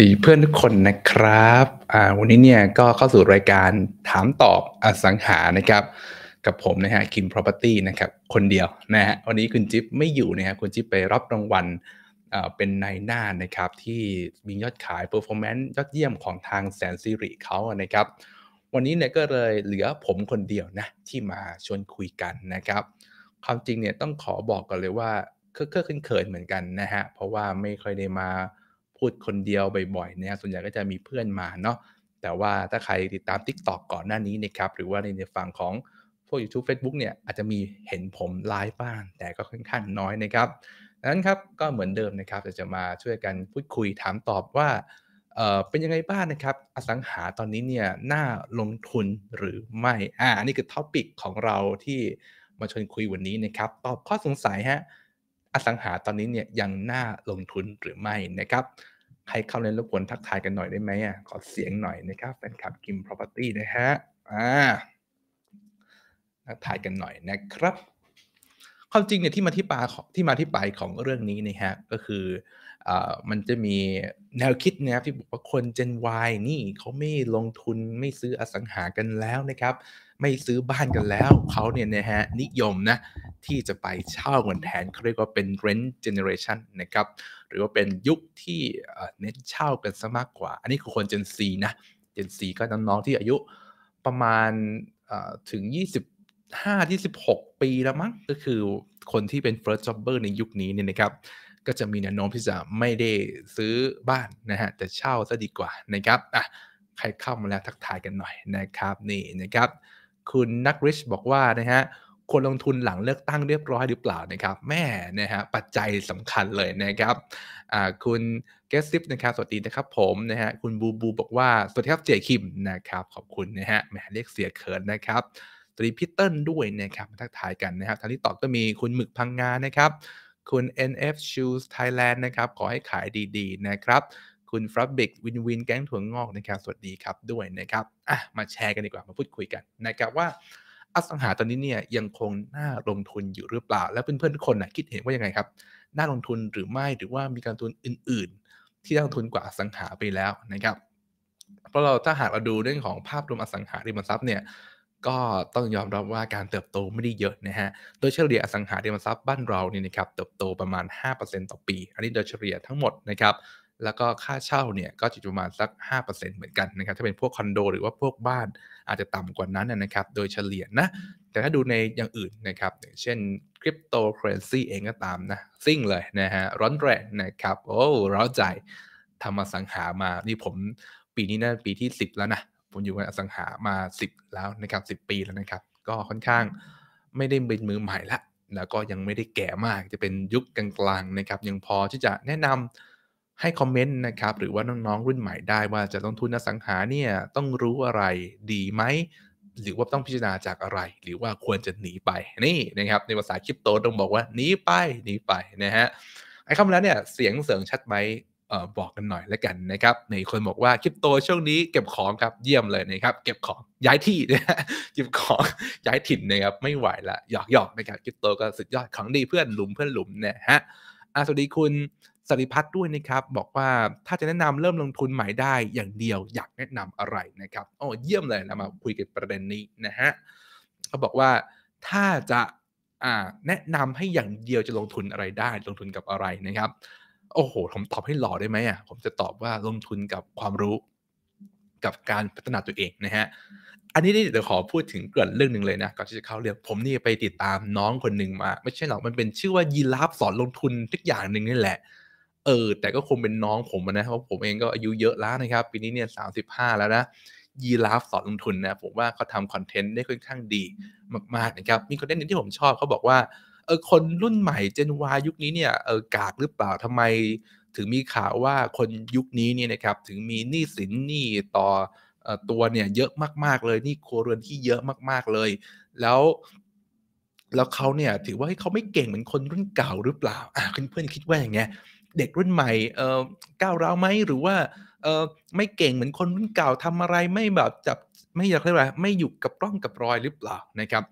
สีเพื่อนทุกคนนะครับ อ่า วันนี้เนี่ยก็เข้าสู่รายการถามตอบอสังหานะครับ กับผมนะฮะกิน property นะครับ คนเดียวนะฮะ วันนี้คุณจิ๊บไม่อยู่นะฮะคุณจิ๊บไปรับรางวัลอ่าเป็นนายหน้านะครับ ที่มียอดขาย performance ยอดเยี่ยมของทางแสนซิริเขานะครับ วันนี้เนี่ยก็เลยเหลือผมคนเดียวนะที่มาชวนคุยกันนะครับ ความจริงเนี่ยต้องขอบอกกันเลยว่าเคอะเขินเขินเหมือนกันนะฮะ เพราะว่าไม่ค่อยได้มาพูดคนเดียวบ่อยๆเนี่ยส่วนใหญ่ก็จะมีเพื่อนมาเนาะแต่ว่าถ้าใครติดตาม Tik t o อกก่อนหน้านี้นะครับ หรือว่าในฝั่งของพวก YouTube Facebook เนี่ยอาจจะมีเห็นผมไลฟ์บ้างแต่ก็ค่อนข้างน้อยนะครับดังนั้นครับก็เหมือนเดิมนะครับจะจะมาช่วยกันพูดคุยถามตอบว่าเออเป็นยังไงบ้างนนะครับ อสังหาตอนนี้เนี่ยน่าลงทุนหรือไม่อ่านี่คือท็อปิกของเราที่มาชวนคุยวันนี้นะครับตอบข้อสงสัยฮะอสังหาตอนนี้เนี่ยยังน่าลงทุนหรือไม่นะครับใคร เข้าเล่นรบกวนทักทายกันหน่อยได้ไหมอ่ะขอเสียงหน่อยนะครับแฟนคลับกิมพพรอเพอร์ตี้นะฮะอ่าทักทายกันหน่อยนะครับ ความจริงเนี่ยที่มาที่ปของที่มาที่ไปของเรื่องนี้นะฮะก็คืออ่ามันจะมีแนวคิดนะครับที่บอกว่าคน Gen Y นี่เขาไม่ลงทุนไม่ซื้ออสังหากันแล้วนะครับ ไม่ซื้อบ้านกันแล้วเขาเนี่ยนะฮะนิยมนะที่จะไปเช่าเงินแทนเขาเรียกว่าเป็น rent generation นะครับ หรือว่าเป็นยุคที่เน้นเช่ากันซะมากกว่า อันนี้คือคน Gen Z นะ Gen Z ก็น้องๆที่อายุประมาณถึง 25 26 ปีแล้วมั้งก็คือคนที่เป็น first jobber ในยุคนี้เนี่ยนะครับ ก็จะมีแนวโน้มที่จะไม่ได้ซื้อบ้านนะฮะ แต่เช่าซะดีกว่านะครับอ่ะใครเข้ามาแล้วทักทายกันหน่อยนะครับ นี่นะครับ คุณนักริชบอกว่านะฮะคนลงทุนหลังเลือกตั้งเรียบร้อยหรือเปล่านะครับแม่นะฮะปัจจัยสำคัญเลยนะครับคุณแกสซิฟนะครับสวัสดีนะครับผมนะฮะคุณบูบูบอกว่า สวัสดีครับเจคิมนะครับขอบคุณนะฮะแหมเรียกเสียเขินนะครับสวัสดีพิเติลด้วยนะครับมาทักทายกันนะครับทางที่ตอบก็มีคุณหมึกพังงานะครับคุณ NF Shoes Thailand นะครับขอให้ขายดีๆนะครับคุณฟรับบิกวินวินแก๊งถั่วงอกนะครับสวัสดีครับด้วยนะครับ อ่ะมาแชร์กันดีกว่ามาพูดคุยกันนะครับว่าอสังหาตอนนี้เนี่ยยังคงน่าลงทุนอยู่หรือเปล่า และเพื่อนๆทุกคนนะคิดเห็นว่ายังไงครับน่าลงทุนหรือไม่หรือว่ามีการทุนอื่นๆ ที่ลงทุนกว่าอสังหาไปแล้วนะครับ เพราะเราถ้าหากเราดูเรื่องของภาพรวมอสังหาริมทรัพย์เนี่ยก็ต้องยอมรับว่าการเติบโตไม่ได้เยอะนะฮะโดยเฉลี่ยอสังหาริมทรัพย์บ้านเราเนี่ยนะครับเติบโตประมาณ 5%ต่อปี อันนี้โดยเฉลี่ยทั้งหมดนะครับแล้วก็ค่าเช่าเนี่ยก็จะประมาณสัก 5%เหมือนกันนะครับถ้าเป็นพวกคอนโดหรือว่าพวกบ้านอาจจะต่ำกว่านั้นนะครับโดยเฉลี่ยนะ แต่ถ้าดูในอย่างอื่น นะครับเช่นคริปโตเคอเรนซีเองก็ตามนะ ซิ่งเลยนะฮะร้อนแรงนะครับ โอ้ร้อนใจทำมาสังหามา นี่ผมปีนี้นะปีที่ 10 แล้วนะ ผมอยู่ในอสังหามา 10 แล้วนะครับ 10 ปีแล้วนะครับ ก็ค่อนข้างไม่ได้เป็นมือใหม่ละแล้วก็ยังไม่ได้แก่มากจะเป็นยุคกลางๆนะครับยังพอที่จะแนะนำให้คอมเมนต์นะครับหรือว่าน้องๆรุ่นใหม่ได้ว่าจะต้องทุนอสังหาเนี่ยต้องรู้อะไรดีไหม หรือว่าต้องพิจารณาจากอะไร หรือว่าควรจะหนีไปนี่นะครับในภาษาคริปโตต้องบอกว่าหนีไปหนีไป นะฮะไอ้คำนั้นเนี่ยเสียงเสริงชัดไหมออบอกกันหน่อยแล้วกันนะครับในคนบอกว่าคริปโตช่วงนี้เก็บของครับเยี่ยมเลยนะครับเก็บของย้ายที่นะเก็บของย้ายถิ่นนะครับไม่ไหวละหยอกหยอกนะครับคริปโตก็สุดยอดของดีเพื่อนหลุมเพื่อนหลุมนะฮะสวัสดีคุณสริพัฒน์ด้วยนะครับบอกว่าถ้าจะแนะนำเริ่มลงทุนใหม่ได้ อย่างเดียวอยากแนะนำอะไรนะครับโอ้เยี่ยมเลยนะมาคุยกันประเด็นนี้นะฮะเขาบอกว่าถ้าจะแนะนำให้อย่างเดียวจะลงทุนอะไรได้ลงทุนกับอะไรนะครับโอ้โหผมตอบให้หล่อได้ไหมอ่ะผมจะตอบว่าลงทุนกับความรู้กับการพัฒนาตัวเองนะฮะอันนี้เดี๋ยวขอพูดถึงเกิดเรื่องหนึ่งเลยนะก่อนที่จะเข้าเรื่องผมนี่ไปติดตามน้องคนหนึ่งมาไม่ใช่หรอกมันเป็นชื่อว่ายีราฟสอนลงทุนทุกอย่างหนึ่งนี่แหละเออแต่ก็คงเป็นน้องผมนะเพราะผมเองก็อายุเยอะแล้วนะครับ ปีนี้เนี่ยสาแล้วนะยีราฟสอนลงทุนนะผมว่าเขาทำคอนเทนต์ได้ค่อนข้างดีมากๆนะครับมีคอนเทนต์นึงที่ผมชอบเขาบอกว่าเออคนรุ่นใหม่เจนวายุคนี้เนี่ยเออกากหรือเปล่าทำไม ถึงมีข่าวว่าคนยุคนี้เนี่ยนะครับถึงมีหนี้สินหนี้ต่อตัวเนี่ยเยอะมาก ๆเลยหนี้ครัวเรือนที่เยอะมากๆเลย แล้ว แล้วเขาเนี่ยถือว่าเขาไม่เก่งเหมือนคนรุ่นเก่าหรือเปล่าอ่ะเพื่อนๆคิดว่าอย่างเงี้ยเด็กรุ่นใหม่เอ่อก้าวร้าวไหมหรือว่าเอ่อไม่เก่งเหมือนคนรุ่นเก่าทำอะไรไม่แบบจับไม่อยากเรียกว่าไม่อยู่กับร่องกับรอยหรือเปล่านะครับ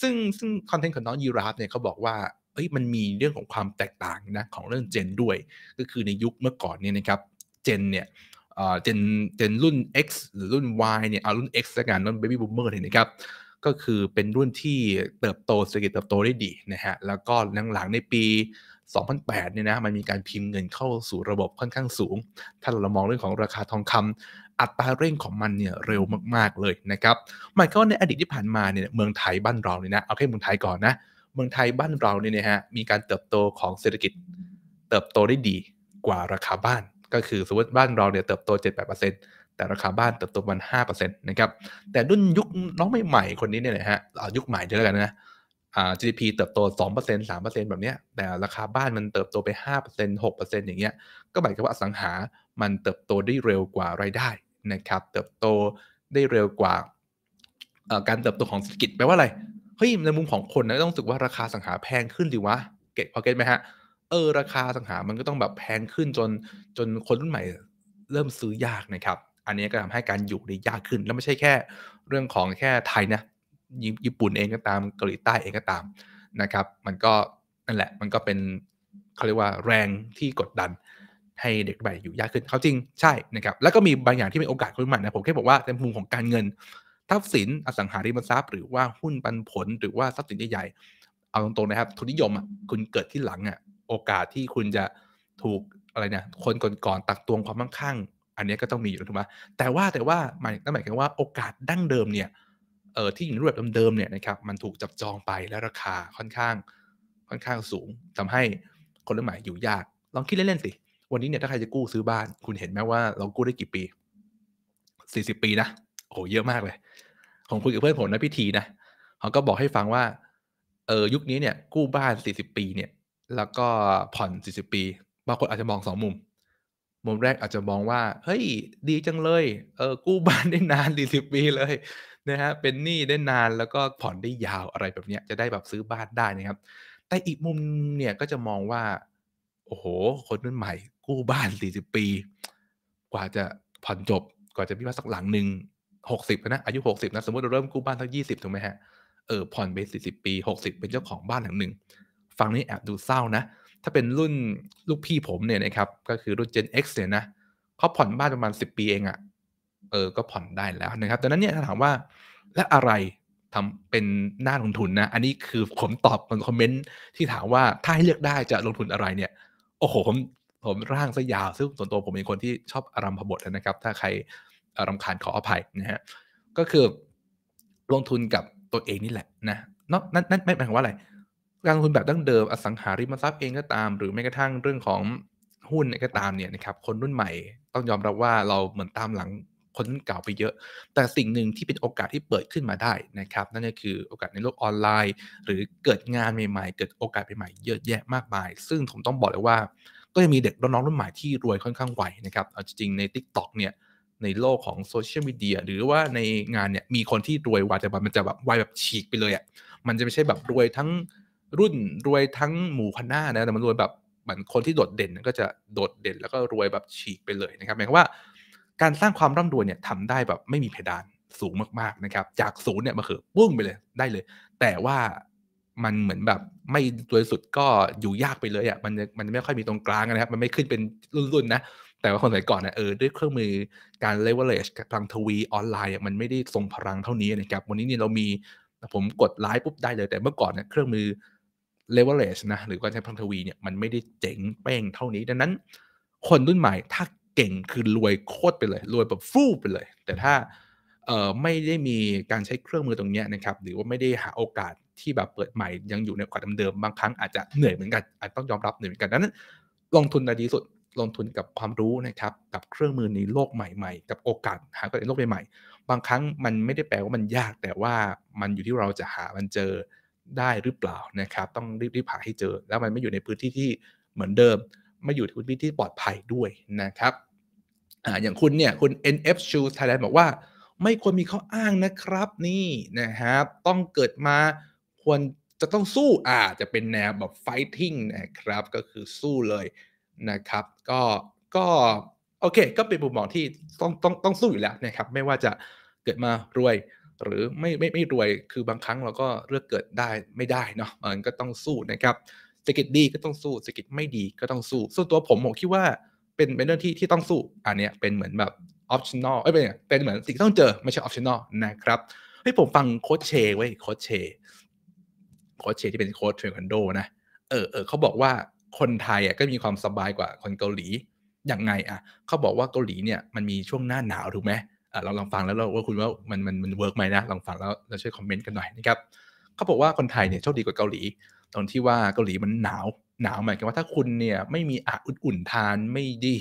ซึ่งซึ่งคอนเทนต์ของน้องยีราฟเนี่ยเขาบอกว่าเอ้ยมันมีเรื่องของความแตกต่างนะของเรื่องเจนด้วย ก็คือในยุคเมื่อก่อนเนี่ยนะครับเจนเนี่ยเจนเจนรุ่น X หรือรุ่น Y เนี่ยเอารุ่น X ละกันรุ่นเบบี้บูมเมอร์เนี่ยนะครับก็คือเป็นรุ่นที่เติบโตเศรษฐกิจเติบโตได้ดีนะฮะแล้วก็หลังๆในปี2008 เนี่ยนะ มันมีการพิมพ์เงินเข้าสู่ระบบค่อนข้างสูง ถ้าเรามองเรื่องของราคาทองคำ อัตราเร่งของมันเนี่ยเร็วมากๆ เลยนะครับ หมายก็ในอดีตที่ผ่านมาเนี่ยเมืองไทยบ้านเราเนี่ยนะเอาแค่เมืองไทยก่อนนะ เมืองไทยบ้านเราเนี่ยนะฮะ มีการเติบโตของเศรษฐกิจ เติบโตได้ดีกว่าราคาบ้าน ก็คือสมมติบ้านเราเนี่ยเติบโต7-8%แต่ราคาบ้านเติบโตวันม5%นะครับแต่รุ่นยุคน้องใหม่ๆคนนี้เนี่ยนะฮะยุคใหม่เดียวกันนะ GDP เติบโต 2% 3%แบบเนี้ย แต่ราคาบ้านมันเติบโตไป 5% 6%อย่างเงี้ย ก็หมายความว่าอสังหามันเติบโตได้เร็วกว่ารายได้นะครับ เติบโตได้เร็วกว่าการเติบโตของเศรษฐกิจ แปลว่าอะไร เฮ้ย ในมุมของคนนะต้องรู้สึกว่าราคาสังหาแพงขึ้นดีวะ เก็ตพอเก็ตไหมฮะ เออราคาสังหามันก็ต้องแบบแพงขึ้นจนจนคนรุ่นใหม่เริ่มซื้อยากนะครับ อันนี้ก็ทำให้การอยู่ได้ยากขึ้น แล้วไม่ใช่แค่ เรื่องของแค่ไทยนะญี่ปุ่นเองก็ตามเกาหลีใต้เองก็ตามนะครับ มันก็นั่นแหละมันก็เป็นเขาเรียกว่าแรงที่กดดัน ให้เด็กใหม่อยู่ยากขึ้นเขาจริงใช่นะครับแล้วก็มีบางอย่างที่เป็นโอกาสขึ้นม่นะผมแค่บอกว่าในมุมของการเงินทรัพย์สินอสังหาริมทรัพย์ หรือว่าหุ้นปันผลหรือว่าทรัพย์สินใหญ่ๆเอาตรงๆนะครับ ทุนนิยมอ่ะคุณเกิดที่หลังอ่ะโอกาสที่คุณจะถูกอะไรเนี่ยคนก่อนๆตักตวงความมั่งคั่งอันนี้ก็ต้องมีอยู่ถูกไหมแต่ว่าแต่ว่าหมายนั่นหมายถึงว่าโอกาสดั้งเดิมเนี่ยเออ ที่อยู่ในรูปแบบเดิมๆเนี่ย นะ ครับ มันถูก จับ จองไปและราคาค่อนข้าง ค่อนข้างสูง ทำให้คนรุ่นใหม่อยู่ยากลองคิดเล่น ๆ สิ วันนี้ เนี่ยถ้าใครจะกู้ซื้อ บ้านคุณเห็นไหมว่าเรากู้ได้กี่ปีสี่สิบปีนะ โอ้เยอะมากเลย ของ คุยกับเพื่อนผมนะพี่ทีนะเขาก็บอกให้ฟังว่าเออยุคนี้เนี่ยกู้บ้านสี่สิบปีเนี่ย แล้วก็ผ่อนสี่สิบปีบางคนอาจจะมองสองมุม มุมแรกอาจจะมองว่า เฮ้ยดีจังเลยเออกู้บ้านได้นานสี่สิบปีเลยนะฮะเป็นหนี้ได้นานแล้วก็ผ่อนได้ยาวอะไรแบบนี้จะได้แบบซื้อบ้านได้ นะครับ แต่อีกมุมเนี่ยก็จะมองว่า โอ้โหคนรุ่นใหม่ กู้บ้าน 40 ปี กว่าจะผ่อนจบ กว่า จะ มีบ้านสักหลังหนึ่ง60นะ อายุ 60 นะ สมมติเราเริ่มกู้บ้านตั้ง20ถูกไหมฮะ เออ ผ่อน ไป 40 ปี 60 เป็นเจ้าของบ้านหลังหนึ่งฟังนี้แอบดูเศร้านะถ้าเป็นรุ่นลูกพี่ผมเนี่ยนะครับก็คือรุ่น Gen X เนี่ยนะเขาผ่อนบ้านประมาณ 10 ปีเองอะเออก็ผ่อนได้แล้วนะครับดังนั้นเนี่ยถ้าถามว่าและอะไรทำเป็นหน้าลงทุนนะ อันนี้คือผมตอบนคอมเมนต์ที่ถามว่าถ้าให้เลือกได้จะลงทุนอะไรเนี่ย โอ้โหผมผมร่างซะยาวซึ่งส่วนตัวผมเป็นคนที่ชอบอารมพบทนะครับ ถ้าใครอาร์คาญขออภัยนะฮะ ก็คือลงทุนกับตัวเองนี่แหละนะนนั่นนั่นไม่หมายความว่าอะไรการลงทุนแบบดั้งเดิมอสังหาริมทรัพย์เองก็ตาม หรือแม้กระทั่งเรื่องของหุ้นก็ตามเนี่ยนะครับคนรุ่นใหม่ต้องยอมรับว่าเราเหมือนตามหลังคนนเก่าไปเยอะ แต่สิ่งหนึ่งที่เป็นโอกาสที่เปิดขึ้นมาได้นะครับนั่นก็คือโอกาสในโลกออนไลน์ หรือเกิดงานใหม่ๆเกิดโอกาสใหม่ๆเยอะแยะมากมาย ซึ่ง ผมต้องบอกเลยว่าก็จะมีเด็กน้องรุ่นใหม่ที่รวยค่อนข้างไวนะครับเอาจริงใน Tik t o กเนี่ยในโลกของโซเชียลมีเดียหรือว่าในงานเนี่ยมีคนที่รวยว่าแต่มันจะแบบวายแบบฉีกไปเลยอะ่ะมันจะไม่ใช่แบบรวยทั้งรุ่นรวยทั้งหมู่คณะนะแต่มันรวยแบบเหมือนคนที่โดดเด่นก็จะโดดเด่นแล้วก็รวยแบบฉีกไปเลยนะครับหมายความว่าการสร้างความร่ำรวยเนี่ยทำได้แบบไม่มีเพดานสูงมากๆนะครับจากศูนย์เนี่ยมาเขือปุ้งไปเลยได้เลย แต่ว่ามันเหมือนแบบไม่ตัวสุดก็อยู่ยากไปเลยอะ่ะมันมันไม่ค่อยมีตรงกลางนะครับมันไม่ขึ้นเป็นรุ่นๆนะแต่ว่าคนสมัยก่อนนะเออด้วยเครื่องมือการเลเวลเลชพลังทวีออนไลน์มันไม่ได้ทรงพลังเท่านี้นะครับวันนี้นี่เรามีผมกดไลฟ์ปุ๊บได้เลย แต่เมื่อก่อนเนี่ยเครื่องมือเลเวลเลชนะหรือการใช้พลังทวีเนี่ยมันไม่ได้เจ๋งเป้งเท่านี้ดังนั้น คนรุ่นใหม่ถ้าเก่งคือรวยโคตรไปเลย รวยแบบฟู่ไปเลย แต่ถ้าไม่ได้มีการใช้เครื่องมือตรงนี้นะครับหรือว่าไม่ได้หาโอกาสที่แบบเปิดใหม่ ยังอยู่ในความเดิมบางครั้งอาจจะเหนื่อยเหมือนกันอาจต้องยอมรับเหนื่อยเหมือนกันดังนั้น ลงทุนในดีสุดลงทุนกับความรู้นะครับกับเครื่องมือในโลกใหม่ ๆ กับโอกาสหาในโลกใหม่ๆบางครั้งมันไม่ได้แปลว่ามันยากแต่ว่ามันอยู่ที่เราจะหามันเจอได้หรือเปล่านะครับต้องรีบๆหาให้เจอ แล้วมันไม่อยู่ในพื้นที่ที่เหมือนเดิมมาอยู่ที่ที่ปลอดภัยด้วยนะครับออย่างคุณเนี่ยคุณ NF Shoes Thailand บอกว่า ไม่ควรมีข้ออ้างนะครับนี่นะครับ ต้องเกิดมาควรจะต้องสู้อาจะเป็นแนวแบบ fighting นะครับก็คือสู้เลยนะครับ ก็ก็โอเค ก็เป็นมุมมองที่ต้องต้องต้องสู้อยู่แล้วนะครับ ไม่ว่าจะเกิดมารวยหรือไม่ไม่ไม่รวยคือบางครั้งเราก็เลือกเกิดได้ไม่ได้เนาะมันก็ต้องสู้นะครับเศรษฐกิจดีก็ต้องสู้เศรษฐกิจไม่ดีก็ต้องสู้ ส่วนตัวผมผมคิดว่าเป็นเป็นเรื่องที่ที่ต้องสู้ อันนี้เป็นเหมือนแบบอ p ชั่นอลเอ้ยเป็นเป็นเหมือนสิ่งที่ต้องเจอไม่ใช่อ p ชั่นอลนะครับเฮ้ยผมฟังโค้ชเชไว้โค้ชเชโค้ชเชที่เป็นโค้ชเทควันโดนะเออเออเขาบอกว่าคนไทยอ่ะก็มีความสบายกว่าคนเกาหลี ยังไงอ่ะเขาบอกว่าเกาหลีเนี่ยมันมีช่วงหน้าหนาวถูกไหมอ่าลองลองฟังแล้วเราว่าคุณว่ามันมันมันเวิร์กไหมนะลองฟังแล้วเราช่วยคอมเมนต์กันหน่อยนะครับเขาบอกว่าคนไทยเนี่ยโชคดีกว่าเกาหลีตรงที่ว่าเกาหลีมันหนาว หนาวหมายถึงว่าถ้าคุณเนี่ยไม่มีอาอุ่นๆทานไม่ไดี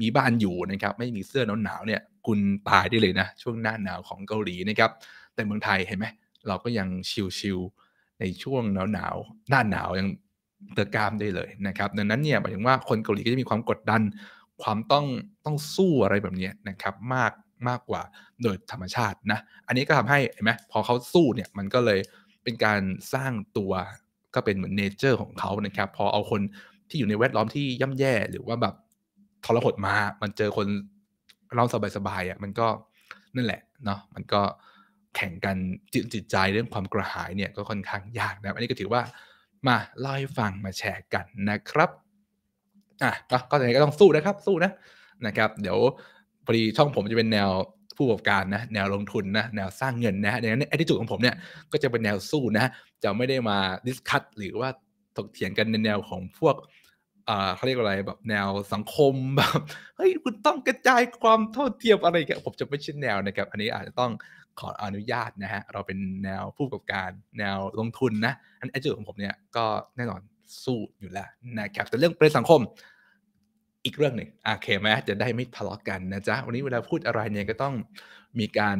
มีบ้านอยู่นะครับ ไม่มีเสื้อหนาวเนี่ยคุณตายได้เลยนะ ช่วงหน้าหนาวของเกาหลีนะครับแต่เมืองไทยเห็นไหมเราก็ยังชิลๆในช่วงหนาวหนาวหน้าหนาวยังเตะกามได้เลยนะครับดังนั้นเนี่ยหมายถึงว่าคนเกาหลีก็จะมีความกดดันความต้องต้องสู้อะไรแบบนี้นะครับมากมากกว่าโดยธรรมชาตินะอันนี้ก็ทำให้เห็นไหมพอเขาสู้เนี่ยมันก็เลยเป็นการสร้างตัวก็เป็นเหมือนเนเจอร์ของเขานะครับ พอเอาคนที่อยู่ในแวดล้อมที่ย่ำแย่ หรือว่าแบบทรหดมามันเจอคนเราสบายๆอะ่ะมันก็นั่นแหละเนาะมันก็แข่งกันจิตจิตใจเรื่องความกระหายเนี่ย ก็ค่อนข้างยากนะอันนี้ก็ถือว่ามาเล่าให้ฟังมาแชร์กันนะครับอ่ะก็ยังไงก็ต้องสู้นะครับสู้นะ นะครับ เดี๋ยวพอดีช่องผมจะเป็นแนวผู้ประกอบการนะแนวลงทุนนะแนวสร้างเงินนะดังนั้นแอดี่จูดของผมเนี่ยก็จะเป็นแนวสู้นะจะไม่ได้มาดิสคัตหรือว่าถกเถียงกันในแนวของพวกเขาเรียกอะไรแบบแนวสังคมแบบเฮ้ยคุณต้องกระจายความเท่าเทียมอะไรกันผมจะไม่ใช่แนวนะครับอันนี้อาจจะต้องขออนุญาตนะฮะเราเป็นแนวผู้ประกอบการ แนวลงทุนนะอันไอจุดของผมเนี่ยก็แน่นอนสู้อยู่แล้วนะครับแต่เรื่องประเด็นสังคมอีกเรื่องหนึ่งโอเคไหมจะได้ไม่ทะเลาะกันนะจ๊ะวัน นี้เวลาพูดอะไรเนี่ยก็ต้องมีการ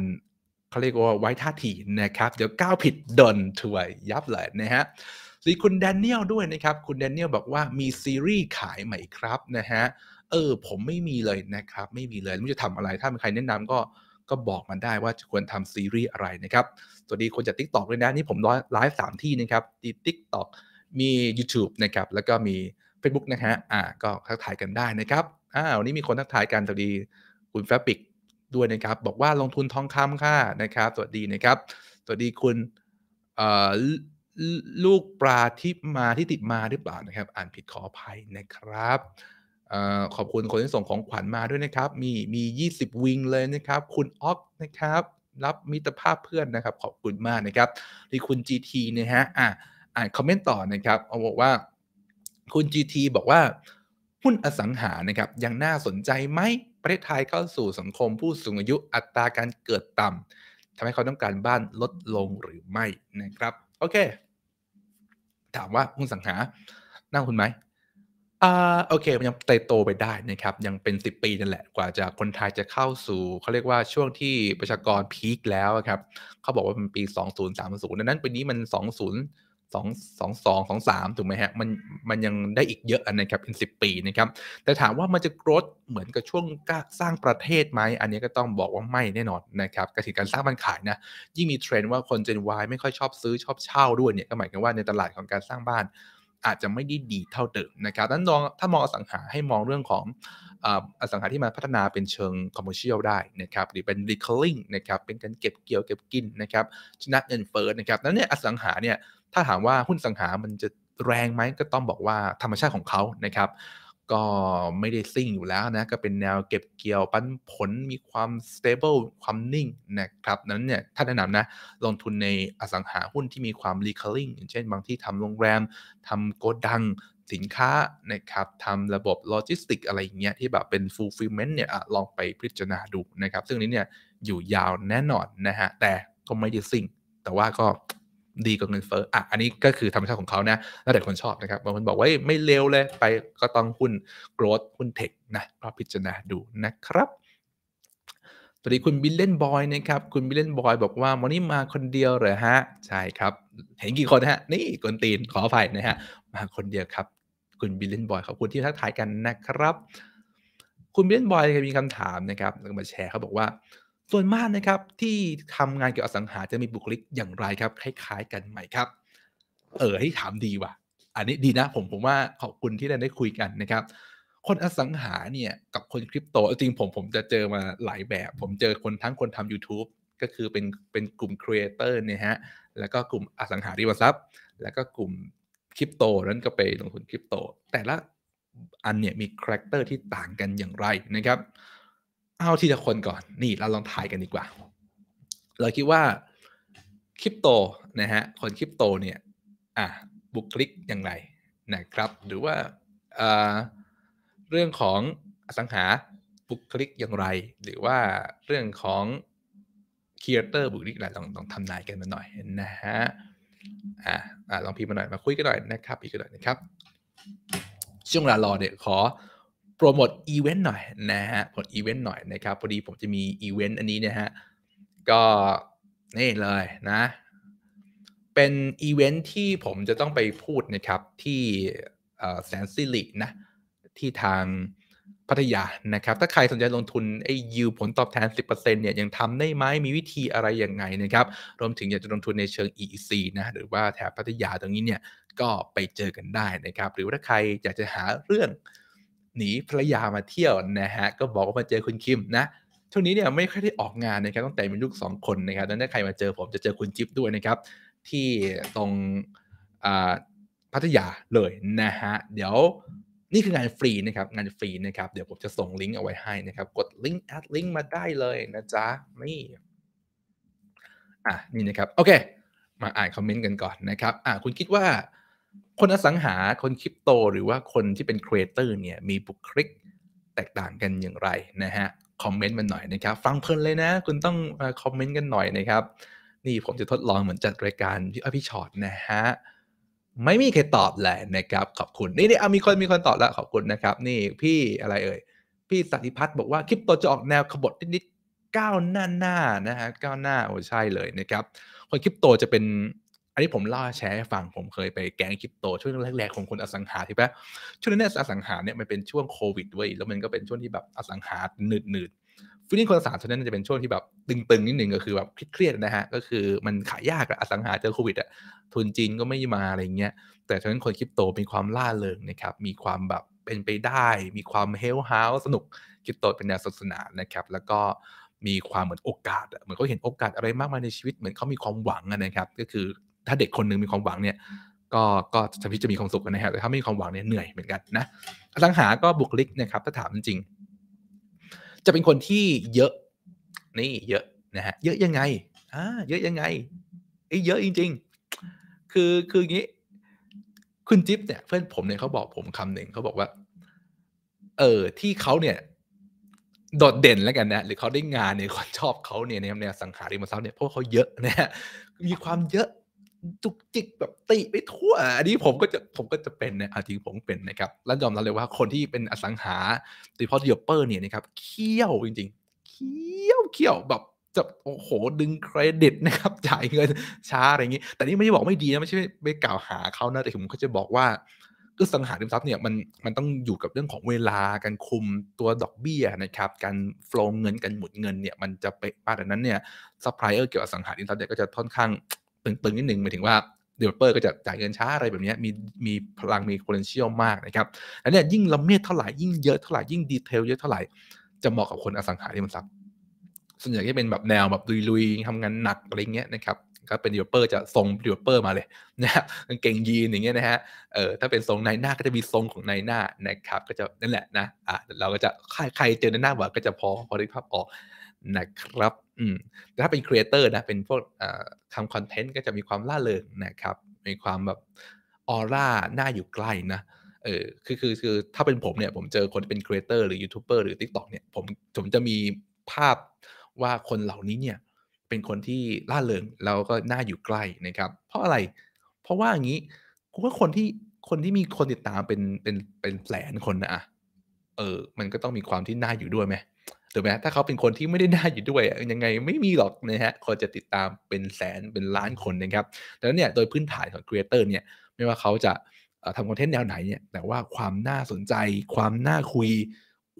เขาเรียกว่าไว้ท่าทีนะครับเดี๋ยวก้าวผิดดนถวยยับเลยนะฮะสีคุณแดเนียลด้วยนะครับคุณแดเนียลบอกว่ามีซีรีส์ขายใหม่ครับนะฮะเออผมไม่มีเลยนะครับไม่มีเลยไม่รจะทำอะไร ถ้ามีใครแนะนำก็ก็บอกมันได้ว่าจะควรทำซีรีส์อะไรนะครับสวัสดีคนจากทิกตอกเลยนะนี่ผมไลฟ์สามที่นะครับที่ t i k t มี YouTube นะครับแล้วก็มี Facebook นะฮะ อ่า ก็ทักทายกันได้นะครับอ่าวันนี้มีคนทักทายกันสวัสดี คุณแฟบิกด้วยนะครับ บอกว่าลงทุนทองคำค่ะนะครับสวัสดีนะครับสวัสดีคุณเอ่อลูกปลาที่มาที่ติดมาหรือเปล่านะครับ อ่านผิดขออภัยนะครับอขอบคุณคนที่ส่งของขวัญมาด้วยนะครับ มี มี 20 วิง เลยนะครับ คุณอ็อกนะครับรับมิตรภาพเพื่อนนะครับ ขอบคุณมากนะครับที่คุณ GT นะฮะ อ่าอ่านคอมเมนต์ต่อนะครับเอาบอกว่าคุณ GT บอกว่า หุ้นอสังหานะครับยังน่าสนใจไหมประเทศไทยเข้าสู่สังคมผู้สูงอายุอัตราการเกิดต่ำทำให้เขาต้องการบ้านลดลงหรือไม่นะครับ โอเค ถามว่าหุ้นสังหาน่าหุ้นไหมอ่าโอเคมันยังเติบโตไปได้นะครับยังเป็น 10 ปีนั่นแหละกว่าจะคนไทยจะเข้าสู่เขาเรียกว่าช่วงที่ประชากรพีคแล้วครับเขาบอกว่ามันปี 2030ดังนั้นปีนี้มัน 20สองสองสองสองสามถูกไหมฮะมันมันยังได้อีกเยอะนะครับอีกสิบปีนะครับแต่ถามว่ามันจะกรดเหมือนกับช่วงสร้างประเทศไหมอันนี้ก็ต้องบอกว่า ไม่แน่นอนนะครับกระถิ่นการสร้างบ้านขายนะยิ่งมีเทรนด์ว่าคนเจนวไม่ค่อยชอบซื้อชอบเช่าด้วยเนี่ยก็หมายความว่าในตลาดของการสร้างบ้าน อาจจะไม่ได้ดีเท่าเดิมนะครับนั้นมองถ้ามองอสังหาให้มองเรื่องของอสังหาที่มาพัฒนาเป็นเชิงคอมเมอร์เชียลได้นะครับหรือเป็นรีคอลลิ่งนะครับเป็นการเก็บเกี่ยวเก็บกินนะครับชนะเงินเฟ้อนะครับนั้นเนี่ยอสังหาเนี่ยถ้าถามว่าหุ้นสังหามันจะแรงไหมก็ต้องบอกว่าธรรมชาติของเขานะครับ ก็ไม่ได้ซิ่งอยู่แล้วนะก็เป็นแนวเก็บเกี่ยวปันผลมีความสเตเบิลความนิ่งนะครับ นั้นเนี่ยถ้าแนะนำนะลงทุนในอสังหาหุ้นที่มีความ recurring อย่างเช่น บางที่ทำโรงแรมทำโกดังสินค้านะครับทำระบบโลจิสติกอะไรอย่างเงี้ยที่แบบเป็น fulfillment เนี่ยลองไปพิจารณาดูนะครับซึ่งนี้เนี่ยอยู่ยาวแน่นอนนะฮะแต่ก็ไม่ได้ซิ่งแต่ว่าก็ดีกว่าเงินเฟ้ออ่ะ อันนี้ก็คือธรรมชาติของเขานะแล้วแต่คนชอบนะครับ บางคนบอกว่าไม่เลวเลย ไปก็ต้องหุ้นโกรดหุ้นเทคนะก็พิจารณาดูนะครับสวัสดีคุณบิลเลนบอยนะครับ คุณบิลเลนบอยบอกว่าวันนี้มาคนเดียวเหรอฮะ ใช่ครับ เห็นกี่คนฮะ นี่กนตีนขออภัยนะฮะ มาคนเดียวครับ คุณบิลเลนบอยขอบคุณที่ทักทายกันนะครับ คุณบิลเลนบอยมีคำถามนะครับมาแชร์เขาบอกว่าส่วนมากนะครับที่ทำงานเกี่ยวกับสังหาจะมีบุคลิกอย่างไรครับคล้ายๆ กันไหมครับ เออที่ถามดีว่ะอันนี้ดีนะผมผมว่าขอบคุณที่ได้ได้คุยกันนะครับคนอสังหาเนี่ยกับคนคริปโตจริงผมผมจะเจอมาหลายแบบ ผมเจอคนทั้งคนทำ YouTube ก็คือเป็นเป็นกลุ่มครีเอเตอร์เนี่ยฮะแล้วก็กลุ่มอสังหาริมทรัพย์แล้วก็กลุ่มคริปโตนั้นก็ไปลงทุนคริปโตแต่ละอันเนี่ยมีคาแรคเตอร์ที่ต่างกันอย่างไรนะครับเอาทีละคนก่อนนี่เราลองถ่ายกันดีกว่า เราคิดว่าคริปโตนะฮะคนคริปโตเนี่ยอ่ะบุคลิกอย่างไรนะครับ หรือว่าเรื่องของอสังหาบุคลิกอย่างไรหรือว่าเรื่องของครีเอเตอร์บุคลิกอะไรลองลองทำนายกันมาหน่อยนะฮะอ่ะอะลองพิมพ์มาหน่อย มาคุย กันหน่อยนะครับพิมพ์กันหน่อยนะครับช่วงเวลารอเนี่ยขอโปรโมท อีเวนต์หน่อยนะฮะผลอีเวนต์หน่อยนะครับ พอดีผมจะมีอีเวนต์อันนี้นะฮะก็นี่เลยนะ เป็น อีเวนต์ที่ผมจะต้องไปพูด นะครับ ที่แสนสิรินะที่ทางพัทยา นะครับ ถ้า ใคร สนใจลงทุนไอ้ยูผล ตอบ แทน 10%เนี่ย ยังทำได้ไหมมีวิธีอะไร ยัง ไง นะครับ รวมถึงอยาก จะลงทุนในเชิง EEC นะ หรือว่าแถบพัทยาตรงนี้เนี่ยก็ไปเจอกันได้นะครับ หรือว่าถ้าใครอยากจะหาเรื่องหนีภรรยามาเที่ยวนะฮะก็บอกว่ามาเจอคุณคิมนะช่วงนี้เนี่ยไม่ค่อยได้ออกงานนะครับตั้งแต่มีลูก2 คนนะครับดังนั้นใครมาเจอผมจะเจอคุณจิ๊บด้วยนะครับ ที่ตรงพัทยาเลยนะฮะ เดี๋ยวนี่คืองานฟรีนะครับ งานฟรีนะครับ เดี๋ยวผมจะส่งลิงก์เอาไว้ให้นะครับ กดลิงก์แอดลิงก์มาได้เลยนะจ๊ะนี่อ่ะนี่นะครับโอเค มาอ่านคอมเมนต์กันก่อนนะครับ อ่ะคุณคิดว่าคนอสังหา คนคริปโต หรือว่าคนที่เป็น ครีเอเตอร์เนี่ยมีบุคลิกแตกต่างกันอย่างไรนะฮะคอมเมนต์มันหน่อยนะครับ ฟังเพลินเลยนะ คุณต้องคอมเมนต์กันหน่อยนะครับ นี่ผมจะทดลองเหมือน จัดรายการพี่อพี่ช็อตนะ ฮะ ไม่มี ใครตอบแหละนะครับ ขอบคุณ นี่นี่เอามีคนมีคนตอบแล้วขอบคุณนะครับนี่พี่อะไรเอ่ยพี่สัติพัฒน์บอกว่าคลิปตัวจะออกแนวขบฏนิดๆก้าวหน้าหน้านะฮะก้าวหน้าโอ้ใช่เลยนะครับคนคลิปโต จะเป็นอันนี้ผมเล่าแชร์ให้ฟัง ผมเคยไปแก๊งคริปโต ช่วงแรกๆของคนอสังหาที่ปะช่วงนั้นอสังหาเนี่ยมันเป็นช่วงโควิดเว้ยแล้วมันก็เป็นช่วงที่แบบอสังหาหนืดหนืดฟินิคนสาช่วงนั้นจะเป็นช่วงที่แบบตึงๆนิดหนึ่งก็คือแบบเครียดๆนะฮะก็คือมันขายยากอะอสังหาเจอโควิดอะทุนจีนก็ไม่มาอะไรเงี้ยแต่ฉะนั้นคนคริปโตมีความล่าเริงนะครับมีความแบบเป็นไปได้ มีความเฮลฮาวสนุกคริปโตเป็นแนวศาสนานะครับ แล้วก็มีความเหมือนโอกาสเหมือนเขาเห็นโอกาสอะไรมากมายในชีวิตเหมือนเขามีความหวังนะครับก็คือถ้าเด็กคนนึง มี ความ หวังเนี่ย ก็ก็ชีวิตจะมีความสุขกันนะฮะแต่ถ้าไม่มีความหวังเนี่ยเหนื่อยเหมือนกัน นะตสังหาก็บุคลิกนะครับถ้าถามจริง จะเป็นคนที่เยอะ นี่เยอะนะฮะเยอะยังไงอ่าเยอะยังไงไอ้เยอะจริงๆคือคืออย่างนี้คุณจิ๊บเนี่ยเพื่อน ผมเนี่ยเขาบอกผมคำหนึ่งเขาบอกว่าเออที่เขาเนี่ยโดดเด่นแล้วกันนะหรือเขาได้งานเนี่ยคนชอบเขาเนี่ยในแนวสังหาริมทรัพย์เนี่ยเพราะเขาเยอะนะฮะมีความเยอะจุกจิกแบบติไปทั่ว อันนี้ผมก็จะผมก็จะเป็นนะจริงผมเป็นนะครับ แล้วยอมรับเลยว่าคนที่เป็นอสังหาโดยเฉพาะเดียเปอร์ เนี่ยนะครับ เคี่ยวจริงๆ เคี่ยวเคี่ยวแบบจะโอ้โหดึงเครดิตนะครับจ่ายเงิน ช้าอะไรอย่างนี้ แต่นี่ไม่ได้บอกไม่ดีนะไม่ใช่ไม่กล่าวหาเขานะแต่ผมก็จะบอกว่าก็อสังหาริมทรัพย์เนี่ยมันมันต้องอยู่กับเรื่องของเวลาการคุมตัวดอกเบี้ยนะครับ การโฟล์เงินการหมุนเงินเนี่ยมันจะเป๊ะมากดังนั้นเนี่ยซัพพลายเออร์เกี่ยวกับสังหาริมทรัพย์เนี่ยก็จะค่อนข้างตึงๆนิดหนึ่งหมายถึงว่าเดเว e เปอร์ก็จะจ่ายเงินช้าอะไรแบบนี้มีมีพลังมีโคเรนเชียลมากนะครับอันนี้ยิ่งละเมียดเท่าไหร่ยิ่งเยอะเท่าไหร่ยิ่งดีเทลเยอะเท่าไหร่จะเหมาะกับคนอสังหาริมทรัพย์ส่วนใหญ่จะเป็นแบบแนวแบบลุยๆทำงานหนักอะไรเงี้ยนะครับก็เป็นเดเวลเปอร์จะทรงเดเวลเปอร์มาเลยนะฮะเก่งยีนอย่างเงี้ยนะฮะเออถ้าเป็นทรงนายหน้าก็จะมีทรงของนายหน้านะครับก็จะนั่นแหละนะอ่ะเราก็จะใครใครเจอนายหน้าบ่าก็จะพอพอได้ภาพออกนะครับอืมแต่ถ้าเป็นครีเอเตอร์นะเป็นพวกทำคอนเทนต์ก็จะมีความล่าเริงนะครับ มีความแบบออร่าหน้าอยู่ใกล้นะเออคือคือคือถ้าเป็นผมเนี่ยผมเจอคนเป็นครีเอเตอร์หรือยูทูบเบอร์หรือ t ิ k t อกเนี่ย ผมผมจะมีภาพว่าคนเหล่านี้เนี่ย เป็นคนที่ล่าเริงแล้วก็น่าอยู่ใกล้นะครับ เพราะอะไร เพราะว่าอย่างนี้กูว่าคนที่คนที่มีคนติดตามเป็นเป็นเป็นแสนคนนะอะเออ มันก็ต้องมีความที่น่าอยู่ด้วยไหมถูกไหมถ้าเขาเป็นคนที่ไม่ได้น่าอยู่ด้วยยังไงไม่มีหรอกนะฮะคนจะติดตามเป็นแสนเป็นล้านคนนะครับแต่้เนี่ยโดยพื้นฐานของครีเอเตอร์เนี่ยไม่ว่าเขาจะทำคอนเทนต์แนวไหนเนี่ยแต่ว่าความน่าสนใจความน่าคุย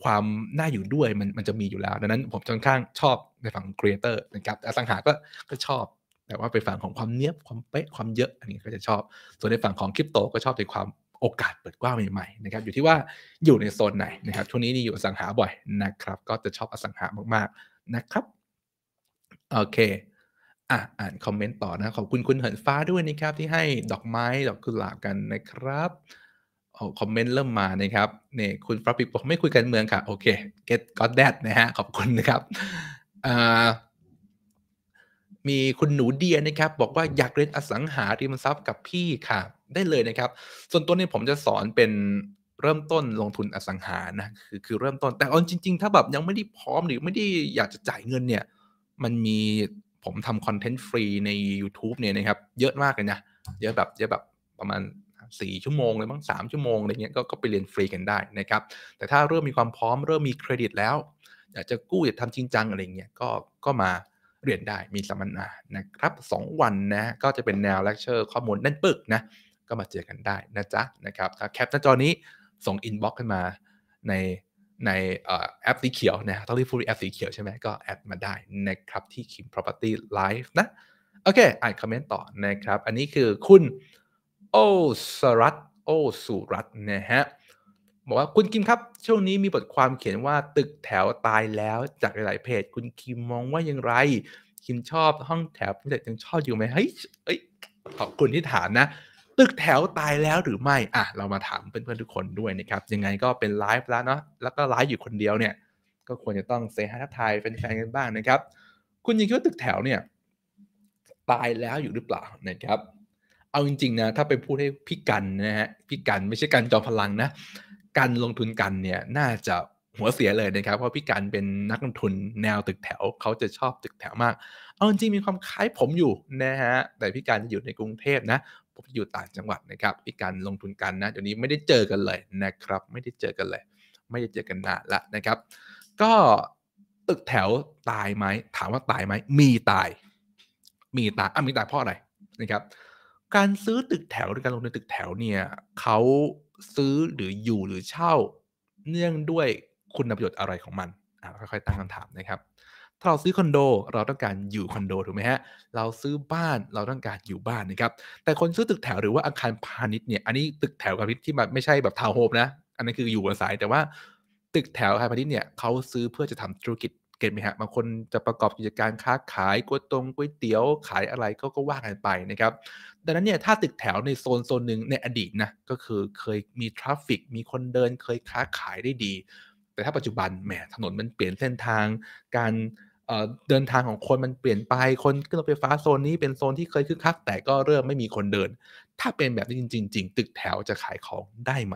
ความน่าอยู่ด้วยมันมันจะมีอยู่แล้วดังนั้นผมค่อนข้างชอบในฝั่งครีเอเตอร์นะครับอสังหาก็ก็ชอบแต่ว่าไปฝั่งของความเนี้ยบความเป๊ะความเยอะอันนี้ก็จะชอบส่วนในฝั่งของคริปโตก็ชอบในความโอกาสเปิดกว้างใหม่ ๆนะครับ อยู่ที่ว่าอยู่ในโซน ไหนนะครับช่วง นี้นี่อยู่อสังหาบ่อยนะครับ ก็จะชอบอสังหามากๆนะครับโอเคอ่ะอ่านคอมเมนต์ต่อนะ ขอบคุณคุณเหินฟ้าด้วยนะครับ ที่ให้ดอกไม้ ดอกกุหลาบกันนะครับโอ้คอมเมนต์เริ่มมา นะครับเนี่ยคุณฟราบปิกบอกไม่คุยกันเมืองค่ะโอเค get got that นะฮะขอบคุณนะครับอ่ามีคุณหนูเดียนะครับ บอกว่าอยากเรียนอสังหาริมทรัพย์กับพี่ค่ะได้เลยนะครับ ส่วนตัวนี้ผมจะสอนเป็นเริ่มต้นลงทุนอสังหานะคือคือเริ่มต้น แต่เอาจริงๆ ถ้าแบบยังไม่ได้พร้อมหรือไม่ได้อยากจะจ่ายเงินเนี่ยมันมีผมทำคอนเทนต์ฟรีใน YouTube เนี่ยนะครับ เยอะมากเลยนะเยอะแบบเยอะแบบประมาณ 4 ชั่วโมงเลยบ้าง3 ชั่วโมงอะไรเงี้ยก็ไปเรียนฟรีกันได้นะครับ แต่ถ้าเริ่มมีความพร้อมเริ่มมีเครดิตแล้ว อยากจะกู้อยากทำจริงจังอะไรเงี้ยก็ก็มาเรียนได้มีสัมมนานะครับ2วันนะก็จะเป็นแนวเลคเชอร์ข้อมูลแน่นปึกนะก็มาเจอกันได้นะจ๊ะนะครับถ้าแคปหน้าจอนี้ส่งอินบ็อกซ์กันมาใน ในแอปสีเขียวนะต้องรีบพูดแอปสีเขียวใช่ไหมก็แอดมาได้นะครับที่คิม Property Live นะ โอเค อ่านคอมเมนต์ต่อนะครับ อันนี้คือคุณ โอสรัตโอสุรัตนะฮะ บอกว่าคุณคิมครับ ช่วงนี้มีบทความเขียนว่าตึกแถวตายแล้วจากหลาย ๆ เพจ คุณคิมมองว่าอย่างไรคิมชอบห้องแถวเพ่ยังชอบอยู่ไหมเฮ้ยขอบคุณที่ถามนะตึกแถวตายแล้วหรือไม่ อ่ะ เรามาถามเพื่อนๆทุกคนด้วยนะครับ ยังไงก็เป็นไลฟ์แล้วเนาะ แล้วก็ไลฟ์อยู่คนเดียวเนี่ย ก็ควรจะต้องเซฮาทักทายแฟนๆกันบ้างนะครับ คุณยังคิดว่าตึกแถวเนี่ยตายแล้วอยู่หรือเปล่านะครับ เอาจริงๆนะ ถ้าไปพูดให้พี่กันนะฮะ พี่กันไม่ใช่กันจอพลังนะการลงทุนกันเนี่ยน่าจะหัวเสียเลยนะครับ เพราะพี่กันเป็นนักลงทุนแนวตึกแถวเขาจะชอบตึกแถวมาก เอาจริงมีความคล้ายผมอยู่นะฮะ แต่พี่การจะอยู่ในกรุงเทพนะผมอยู่ต่างจังหวัดนะครับ มีการลงทุนกันนะเดี๋ยวนี้ไม่ได้เจอกันเลยนะครับ ไม่ได้เจอกันเลย ไม่ได้เจอกันนานละนะครับ ก็ตึกแถวตายไหม ถามว่าตายไหม มีตาย มีตายอ่ะมีตายเพราะอะไรนะครับ การซื้อตึกแถวหรือการลงทุนตึกแถวเนี่ยเขาซื้อหรืออยู่หรือเช่า เนื่องด้วยคุณประโยชน์อะไรของมันค่อยๆตั้งคำถามนะครับถ้าเราซื้อคอนโดเราต้องการอยู่คอนโดถูกไหมฮะเราซื้อบ้านเราต้องการอยู่บ้านนะครับแต่คนซื้อตึกแถวหรือว่าอาคารพาณิชย์เนี่ย อันนี้ตึกแถวพาณิชย์ที่แบบไม่ใช่แบบทาวน์โฮมนะ อันนี้คืออยู่อาศัยแต่ว่าตึกแถวอาคารพาณิชย์เนี่ยเขาซื้อเพื่อจะทำธุรกิจเก็ตไหมฮะบางคนจะประกอบกิจการค้าขายก๋วยตรงก๋วยเตี๋ยวขายอะไรก็ก็ว่ากันไปนะครับดังนั้นเนี่ยถ้าตึกแถวในโซนโซนหนึ่งในอดีตนะก็คือเคยมีทราฟฟิกมีคนเดินเคยค้าขายได้ดีแต่ถ้าปัจจุบันแหมถนนมันเปลี่ยนเส้นทางการเดินทางของคนมันเปลี่ยนไป คนขึ้นรถไฟฟ้าโซนนี้เป็นโซนที่เคยคึกคักแต่ก็เริ่มไม่มีคนเดิน ถ้าเป็นแบบนี้จริงๆตึกแถวจะขายของได้ไหม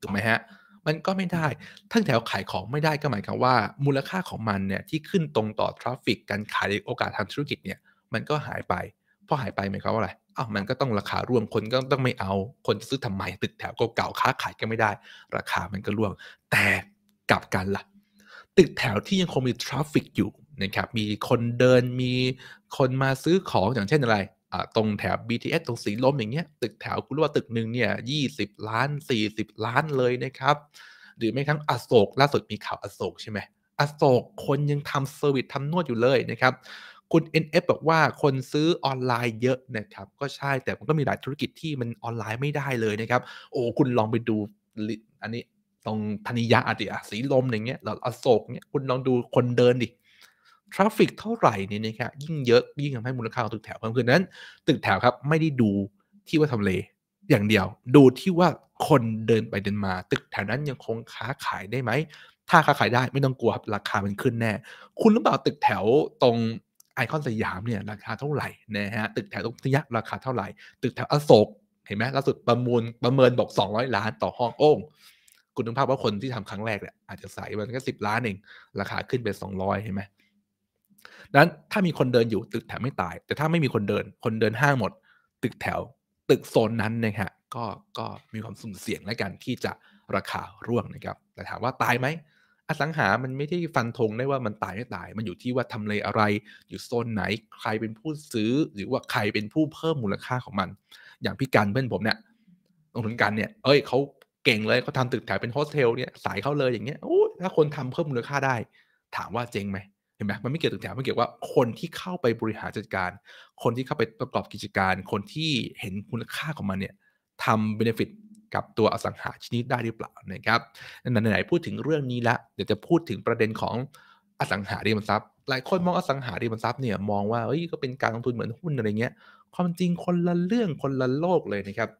ถูกไหมฮะมันก็ไม่ได้ทั้งแถวขายของไม่ได้ก็หมายความว่า มูลค่าของมันเนี่ยที่ขึ้นตรงต่อทราฟฟิกการขายโอกาสทางธุรกิจเนี่ย มันก็หายไปพอหายไปหมายความว่าอะไรอ้าวมันก็ต้องราคาร่วงคนก็ต้องไม่เอา คนจะซื้อทำไมตึกแถวเก่าๆค้าขายก็ไม่ได้ ราคามันก็ร่วงแต่กลับกันละ่ะตึกแถวที่ยังคงมีทราฟฟิกอยู่ นะครับ มีคนเดิน มีคนมาซื้อของ อย่างเช่นอะไร ตรงแถบ BTS ตรงสีลม อย่างเงี้ย ตึกแถวคุณรู้ว่า ตึกหนึ่งเนี่ยยีล้าน 40 ล้านเลยนะครับ หรือแม้ทั้ง อโศกล่าสุด มีข่าวอโศกใช่ไหม อโศกคนยังทำเซอร์วิสทำนวดอยู่เลย นะครับ คุณ NF บอกว่าคนซื้อออนไลน์เยอะนะครับ ก็ใช่แต่มันก็มีหลายธุรกิจที่มันออนไลน์ไม่ได้เลยนะครับ โอ้คุณลองไปดู อันนี้ตรงธนิยะอดีตสีลมอย่างเงี้ยเราอโศกเนี้ยคุณลองดูคนเดินดิทราฟฟิกเท่าไหร่นี่นะครับยิ่งเยอะยิ่งทำให้มูลค่าของตึกแถวเพิ่มขึ้นนั้นตึกแถวครับไม่ได้ดูที่ว่าทำเล อย่างเดียว ดูที่ว่าคนเดินไปเดินมา ตึกแถวนั้นยังคงค้าขายได้ไหมถ้าค้าขายได้ไม่ต้องกลัวครับราคามันขึ้นแน่คุณรู้เปล่าตึกแถวตรงไอคอนสยามเนี่ย ราคาเท่าไหร่นะฮะตึกแถวตรงทยะราคาเท่าไหร่ตึกแถวอโศกเห็นไหมล่าสุดประมูลประเมินบอก 200 ล้านต่อห้องโอ้คุณนึกภาพว่าคนที่ทำครั้งแรกเนี่ยอาจจะใส่มันก็สิบล้านเองราคาขึ้นเป็นสองร้อยเห็นไหมดังนั้นถ้ามีคนเดินอยู่ตึกแถวไม่ตาย แต่ถ้าไม่มีคนเดินคนเดินห้างหมด ตึกแถว ตึกโซนนั้นนะฮะก็ก็มีความสุ่มเสี่ยงและกันที่จะราคาร่วงนะครับแต่ถามว่าตายไหมอสังหามันไม่ได้ฟันธงได้ว่ามันตายไม่ตายมันอยู่ที่ว่าทำเลอะไรอยู่โซนไหน ใครเป็นผู้ซื้อหรือว่าใครเป็นผู้เพิ่มมูลค่าของมัน อย่างพี่กันเพื่อนผมเนี่ย ลงทุนกันเนี่ยเอ้ยเขาเก่งเลยเขาทาตึกแถวเป็นโฮสเทลเนี่ยสายเข้าเลยอย่างเงี้ยโอ้ถ้าคนทำเพิ่มมูลค่าได้ ถามว่าเจ๊งไหมเห็นไหมมันไม่เกี่ยวตึกแถวไม่เกี่ยวว่าคนที่เข้าไปบริหารจัดการ คนที่เข้าไปประกอบกิจการ คนที่เห็นคุณค่าของมันเนี่ยทำเบเนฟิตกับตัวอสังหาชนิดได้หรือเปล่านะครับไหนๆพูดถึงเรื่องนี้ละเดี๋ยวจะพูดถึงประเด็นของอสังหาริมทรัพย์หลายคนมองอสังหาริมทรัพย์เนี่ยมองว่าเฮ้ยก็เป็นการลงทุนเหมือนหุ้นอะไรเงี้ยความจริงคนละเรื่องคนละโลกเลยนะครับ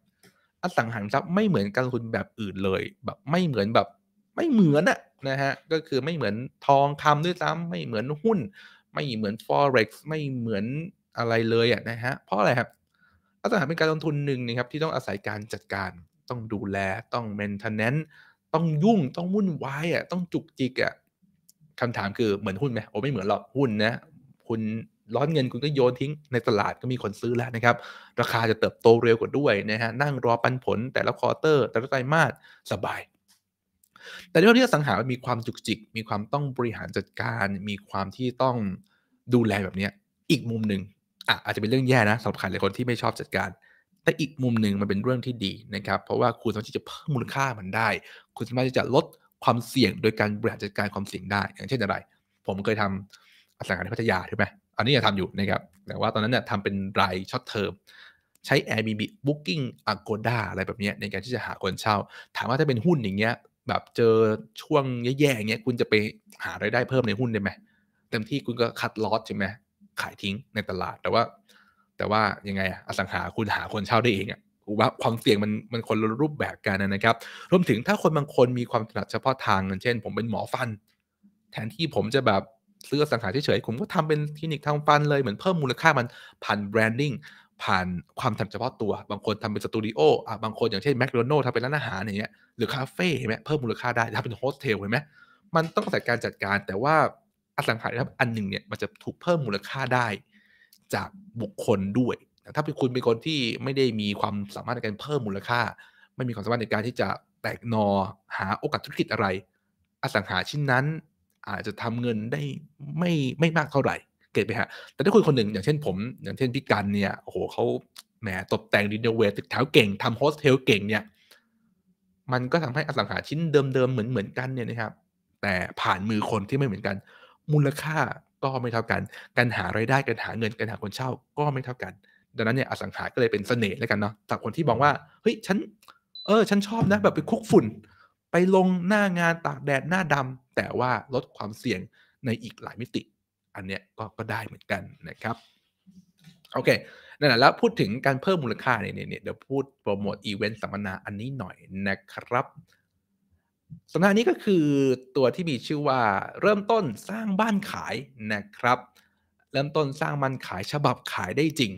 อสังหาริมทรัพย์ไม่เหมือนการลงทุนแบบอื่นเลยแบบไม่เหมือนแบบไม่เหมือนอะนะฮะก็คือไม่เหมือนทองคำด้วยซ้ำไม่เหมือนหุ้น ไม่เหมือน forex ไม่เหมือนอะไรเลยอะนะฮะเพราะอะไรครับอสังหาเป็นการลงทุนหนึ่งนะครับที่ต้องอาศัยการจัดการต้องดูแลต้อง maintenance ต้องยุ่งต้องวุ่นวายอะต้องจุกจิกอะคำถามคือเหมือนหุ้นไหมโอ้ไม่เหมือนหรอกหุ้นนะคุณร้อนเงินคุณก็โยนทิ้งในตลาดก็มีคนซื้อแล้วนะครับราคาจะเติบโตเร็วกว่าด้วยนะฮะนั่งรอปันผลแต่ละควอเตอร์ แต่ละไตรมาสสบาย แต่เรื่องที่สังหารมีความจุกจิกมีความต้องบริหารจัดการ มีความที่ต้องดูแลแบบนี้อีกมุมหนึ่งอ่ะอาจจะเป็นเรื่องแย่นะสำหรับใครหลายคนที่ไม่ชอบจัดการ แต่อีกมุมหนึ่งมันเป็นเรื่องที่ดีนะครับเพราะว่าคุณสามารถที่จะเพิ่มมูลค่ามันได้คุณสามารถที่จะลดความเสี่ยงโดยการบริหารจัดการความเสี่ยงได้อย่างเช่นอะไร ผมเคยทำอสังหาริมทรัพย์ใช่ไหมอันนี้ยังทำอยู่นะครับ แต่ว่าตอนนั้นเนี่ยทำเป็นรายช็อตเทอมใช้ Airbnb Booking Agoda อะไรแบบนี้ในการที่จะหาคนเช่า ถามว่าถ้าเป็นหุ้นอย่างเงี้ย แบบเจอช่วงแย่ๆเงี้ยคุณจะไปหารายได้เพิ่มในหุ้นได้ไหม เต็มที่คุณก็คัดลอสใช่ไหม ขายทิ้งในตลาด แต่ว่า แต่ว่ายังไงอสังหาคุณหาคนเช่าได้เองอะว่าความเสี่ยงมันมันคนรูปแบบกันนะครับรวมถึงถ้าคนบางคนมีความถนัดเฉพาะทางเช่น ผมเป็นหมอฟัน แทนที่ผมจะแบบซื้อสังหาเฉยๆผมก็ทำเป็นคลินิกทำฟันเลยเหมือนเพิ่มมูลค่ามันผ่านแบรนดิ้งผ่านความทำเฉพาะตัวบางคนทำเป็นสตูดิโออ่ะบางคนอย่างเช่นแมคโดนัลด์ทำเป็นร้านอาหารอย่างเงี้ยหรือคาเฟ่เห็นไหมเพิ่มมูลค่าได้ทำเป็นโฮสเทลเห็นไหมมันต้องใส่การจัดการแต่ว่าอสังหาริมทรัพย์อันหนึ่งเนี่ยมันจะถูกเพิ่มมูลค่าได้ จากบุคคลด้วย ถ้าเป็นคุณเป็นคนที่ไม่ได้มีความสามารถในการเพิ่มมูลค่า ไม่มีความสามารถในการที่จะแตกนอหาโอกาสธุรกิจอะไรอสังหาชิ้นนั้นอาจจะทำเงินได้ไม่ไม่มากเท่าไหร่ เก็ดไปฮะแต่ถ้าคนคนหนึ่งอย่างเช่นผมอย่างเช่นพี่กันเนี่ยโอ้โหเขาแหมตกแต่งรีโนเวทตึกแถวเก่งทำโฮสเทลเก่งเนี่ยมันก็ทำให้อสังหาชิ้นเดิมๆเหมือนเหมือนกันเนี่ยนะครับแต่ผ่านมือคนที่ไม่เหมือนกัน มูลค่าก็ไม่เท่ากัน การหารายได้การหาเงินการหาคนเช่าก็ไม่เท่ากัน ดังนั้นเนี่ยอสังหาก็เลยเป็นเสน่ห์แล้วกันเนาะสำหรับคนที่บอกว่า เฮ้ยฉันเออฉันชอบนะแบบไปคุกฝุ่นไปลงหน้างานตากแดด หน้าดำแต่ว่าลดความเสี่ยงในอีกหลายมิติ อันเนี้ยก็ก็ได้เหมือนกันนะครับ โอเคนั่นแหละแล้วพูดถึงการเพิ่มมูลค่าเนี่ยเนี่ยเดี๋ยวพูดโปรโมทอีเวนต์สัมมนาอันนี้หน่อยนะครับสัมมนานี้ก็คือตัวที่มีชื่อว่าเริ่มต้นสร้างบ้านขายนะครับ เริ่มต้นสร้างบ้านขายฉบับขายได้จริง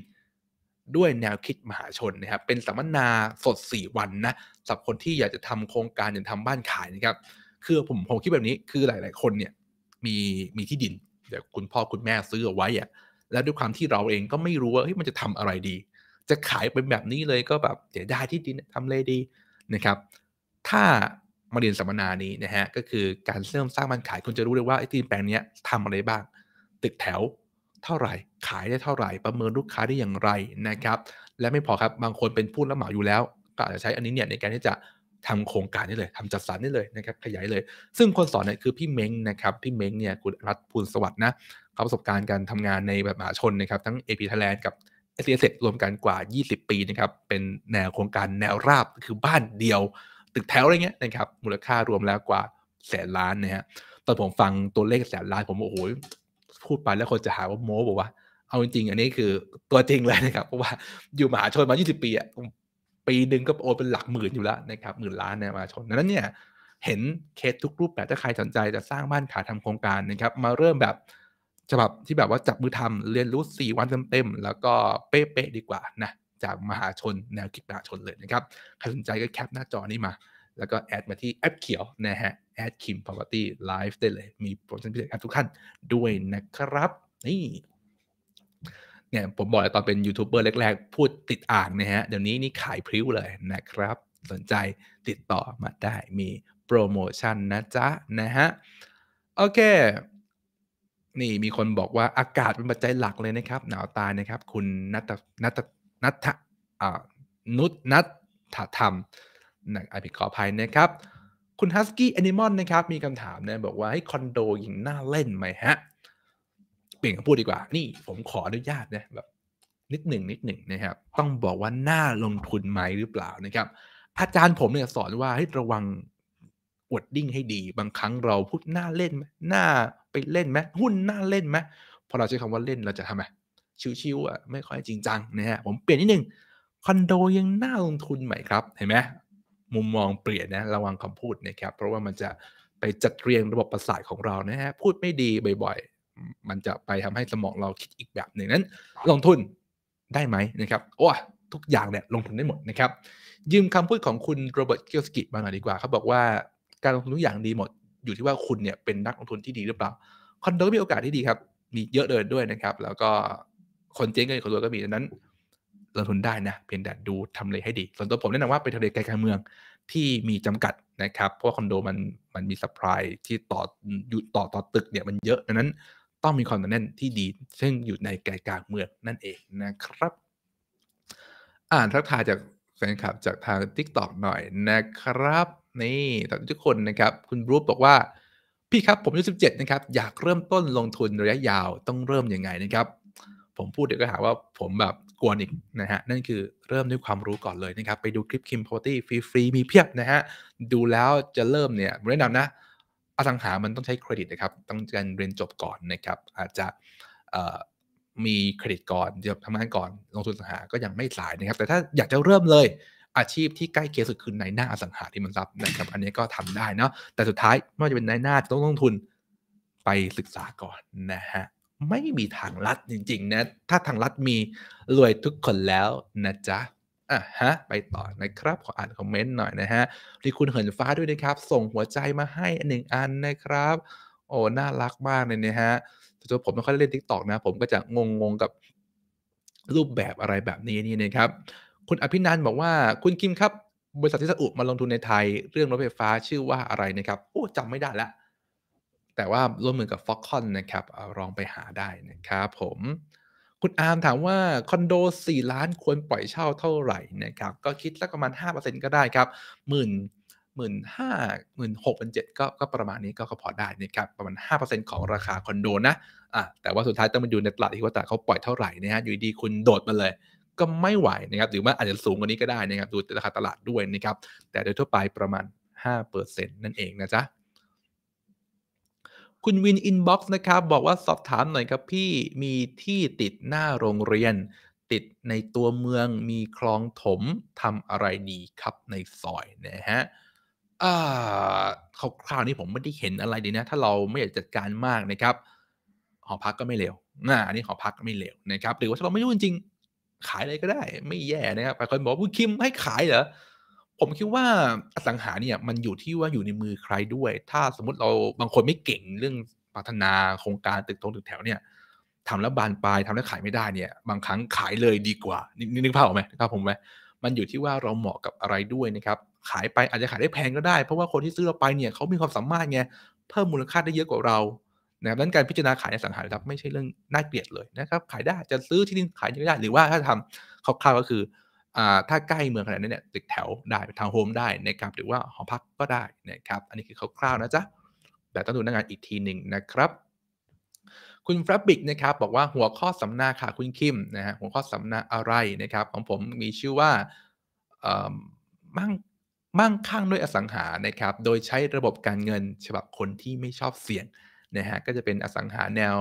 ด้วยแนวคิดมหาชนนะครับ เป็นสัมมนาสด 4 วันนะสำหรับคนที่อยากจะทำโครงการอยากทำบ้านขายนะครับ คือผมผมคิดแบบนี้คือหลาย ๆ คนเนี่ยมีมีที่ดินเดี๋ยวคุณพ่อคุณแม่ซื้อเอาไว้อะแล้วด้วยความที่เราเองก็ไม่รู้ว่ามันจะทำอะไรดี จะขายเป็นแบบนี้เลยก็แบบเดี๋ยวได้ที่ดินทำเลยดีนะครับ ถ้ามาเรียนสัมมนานี้นะฮะก็คือการเริ่มสร้างบ้านขาย คุณจะรู้เลยว่าไอ้ที่แปลงนี้ทำอะไรบ้างตึกแถวเท่าไหร่ ขายได้เท่าไหร่ ประเมินลูกค้าได้อย่างไรนะครับและไม่พอครับบางคนเป็นผู้รับเหมาอยู่แล้ว ก็อาจจะใช้อันนี้เนี่ย ในการที่จะทำโครงการนี่เลยทำจัดสรรนี่เลยนะครับขยายเลย ซึ่งคนสอนเนี่ยคือพี่เม้งนะครับพี่เม้งเนี่ยคุณรัฐภูลสวัสด์นะเขาประสบการณ์การทำงานในแบบมหาชนนะครับทั้ง AP ไทยแลนด์กับเอสเอรวมกันกว่า 20 ปีนะครับเป็นแนวโครงการแนวราบคือบ้านเดียวตึกแถวอะไรเงี้ยนะครับมูลค่ารวมแล้วกว่าแสนล้านนะฮะตอนผมฟังตัวเลขแสนล้านผมโอ้โหพูดไปแล้วคนจะหาว่าโม้บอกว่า เอาจริงๆ อันนี้คือตัวจริงเลยนะครับ เพราะว่าอยู่มหาชนมา 20 ปีอะปีหนึ่งก็โอนเป็นหลักหมื่นอยู่แล้วนะครับหมื่นล้านในมหาชนนั้นเนี่ยเห็นเคสทุกรูปแบบ ถ้าใครสนใจจะสร้างบ้านขาทำโครงการนะครับมาเริ่มแบบฉบับที่แบบว่าจับมือทำเรียนรู้ 4 วันเต็มๆแล้วก็เป๊ะๆดีกว่านะจากมหาชนแนวคิดมหาชนเลยนะครับใครสนใจก็แคปหน้าจอนี้มาแล้วก็แอดมาที่แอปเขียวนะฮะ แอดคิมพาวเวอร์ตี้ไลฟ์ได้เลย มีโปรโมชั่นพิเศษกับทุกท่านด้วยนะครับ นี่ เนี่ยผมบอกตอนเป็นยูทูบเบอร์แรกๆ พูดติดอ่างนะฮะ เดี๋ยวนี้นี่ขายพริ้วเลยนะครับ สนใจติดต่อมาได้มีโปรโมชั่นนะจ๊ะนะฮะ โอเค นี่มีคนบอกว่าอากาศเป็นปัจจัยหลักเลยนะครับ หนาวตายนะครับคุณนัทนัทนัทนุชนัทถธรรมนะอภิขออภัยนะครับคุณฮัสกี้แอนิมอลนะครับมีคำถามนะบอกว่าให้คอนโดยิงหน้าเล่นไหมฮะเปลี่ยนคำพูดดีกว่า นี่ผมขออนุญาตนะแบบนิดหนึ่งนิดหนึ่งนะครับต้องบอกว่าน่าลงทุนไหมหรือเปล่านะครับอาจารย์ผมเนี่ยสอนว่าให้ระวังวดดิ้งให้ดี บางครั้งเราพูดหน้าเล่นไหมหน้าไปเล่นไหมหุ้นหน้าเล่นไหมพอเราใช้คำว่าเล่นเราจะทำไมชิวๆอ่ะไม่ค่อยจริงจังนะฮะผมเปลี่ยนนิดหนึ่งคอนโดยังน่าลงทุนไหมครับเห็นไหมมุมมองเปลี่ยนนะระวังคำพูดนะครับเพราะว่ามันจะไปจัดเรียงระบบประสาทของเรานะฮะพูดไม่ดีบ่อยๆมันจะไปทำให้สมองเราคิดอีกแบบหนึ่งนั้น ลงทุนได้ไหมนะครับโอ้ทุกอย่างเนี่ยลงทุนได้หมดนะครับ ยืมคำพูดของคุณโรเบิร์ตเกียวสกิมาหน่อยดีกว่าเขาบอกว่าการลงทุนทุกอย่างดีหมดอยู่ที่ว่าคุณ เนี่ยเป็นนักลงทุนที่ดีหรือเปล่าคอนโดมีโอกาสที่ดีครับ มีเยอะเลยด้วยนะครับ แล้วก็คนเจ๊งเงินของตัวก็มีดังนั้นลงทุนได้นะเพียงแต่ดูทำเลให้ดีส่วนตัวผมแนะนำว่าไปทำเลไกลการเมืองที่มีจำกัดนะครับ เพราะคอนโดมันมันมีสปายที่ต่ออยู่ต่อต่อตึกเนี่ยมันเยอะดังนั้นต้องมีความหนาแน่นที่ดี ซึ่งอยู่ในไกลกลางเมืองนั่นเองนะครับ อ่านทักทายจากแฟนคลับจากทาง t ิ k t o อกหน่อยนะครับ นี่ทุกคนนะครับคุณบรูปบอกว่าพี่ครับผมอายุ 17 นะครับอยากเริ่มต้นลงทุนระยะยาวต้องเริ่มยังไงนะครับผมพูดเดี๋ยวก็หาว่าผมแบบกวนอีกนะฮะ นั่นคือเริ่มด้วยความรู้ก่อนเลยนะครับ ไปดูคลิปคิมพอตี้ฟรีๆมีเพียบนะฮะ ดูแล้วจะเริ่มเนี่ยแนะนำนะอสังหามันต้องใช้เครดิตนะครับ ต้องการเรียนจบก่อนนะครับ อาจจะมีเครดิตก่อนเดี๋ยวทำงานก่อนลงทุนสังหาก็ยังไม่สายนะครับ แต่ถ้าอยากจะเริ่มเลยอาชีพที่ใกล้เคียงสุดคือในหน้าอสังหาที่มันรับนะครับ อันนี้ก็ทำได้เนาะแต่สุดท้ายไม่ว่าจะเป็นในหน้าต้องลงทุนไปศึกษาก่อนนะฮะไม่มีทางลัดจริงๆ นะ ถ้าทางลัดมี รวยทุกคนแล้วนะจ๊ะ อ่ะฮะไปต่อนะครับ ขออ่านคอมเมนต์หน่อยนะฮะดีคุณเหินฟ้าด้วยนะครับ ส่งหัวใจมาให้หนึ่งอันนะครับ โอ้ น่ารักมากเลยนะฮะตัวผมไม่ค่อยเล่นทิกตอกนะผมก็จะงงๆกับ รูปแบบอะไรแบบนี้นี่นะครับ คุณอภินันบอกว่าคุณกิมครับบริษัทที่สอุมาลงทุนในไทย เรื่องรถไฟฟ้าชื่อว่าอะไรนะครับ โอ้จำไม่ได้แล้วแต่ว่าร่วมมือกับ f o x c o n นะครับลองไปหาได้นะครับผมคุณอาร์มถามว่า คอนโด 4 ล้านควรปล่อยเช่าเท่าไหร่นะครับก็คิดสักประมาณ 5%ก็ได้ครับหมื่นหมื่นห้าหมื่นหกนเจ็ดก็ก็ประมาณนี้ก็พอได้นะครับประมาณ 5%ของราคาคอนโดนะอ่ะแต่ว่าสุดท้ายต้องมาดูในตลาดที่ว่าตลาดเขาปล่อยเท่าไหร่นะฮะอยู่ดีคุณโดดมาเลย ก็ไม่ไหวนะครับหรือว่าอาจจะสูงกว่านี้ก็ได้นะครับดูราคาตลาดด้วยนะครับแต่โดยทั่วไปประมาณ5%นั่นเองนะจ๊ะคุณวินอินบ็อกซ์นะครับบอกว่าสอบถามหน่อย ครับ พี่มีที่ติดหน้าโรงเรียน ติดในตัวเมืองมีคลองถมทำอะไร ดี ครับใน ซอยนะฮะาคราวนี้ ผม ไม่ ได้เห็นอะไรดีนะ ถ้าเราไม่อยากจัดการมากนะครับหอพักก็ไม่เลวน่าอันนี้หอพักไม่เลวนะครับหรือว่าถ้าเราไม่รู้จริงขายอะไรก็ได้ ไม่แย่นะครับบางคนบอกคุณคิมให้ขายเหรอผมคิดว่าอสังหาเนี่ยมันอยู่ที่ว่าอยู่ในมือใครด้วย ถ้าสมมติเราบางคนไม่เก่งเรื่องพัฒนาโครงการตึกตรงตึกแถวเนี่ยทำแล้วบานปลายทำแล้วขายไม่ได้เนี่ยบางครั้งขายเลยดีกว่านึกภาพออกไหมครับผมไหมมันอยู่ที่ว่าเราเหมาะกับอะไรด้วยนะครับขายไปอาจจะขายได้แพงก็ได้ เพราะว่าคนที่ซื้อเราไปเนี่ยเขามีความสามารถไงเพิ่มมูลค่าได้เยอะกว่าเรานะครับดังนั้นการพิจารณาขายในสังหาริมทรัพย์ไม่ใช่เรื่องน่าเกลียดเลยนะครับขายได้จะซื้อที่ดินขายยังได้ หรือว่าถ้าทำคร่าวๆก็คือถ้าใกล้เมืองขนาดนี้เนี่ยตึกแถวได้ทางโฮมได้นะครับหรือว่าหอพักก็ได้นะครับอันนี้คือคร่าวๆนะจ๊ะแต่ต้องดูหน้างานอีกทีหนึ่งนะครับ คุณฟรับบิกนะครับบอกว่าหัวข้อสัมนาค่ะ คุณ คิมนะฮะหัวข้อสัมนาอะไรนะครับของผมมีชื่อว่ามั่งมั่งคั่งด้วยอสังหานะครับโดยใช้ระบบการเงินฉบับคนที่ไม่ชอบเสี่ยงนะฮะก็จะเป็นอสังหาแนว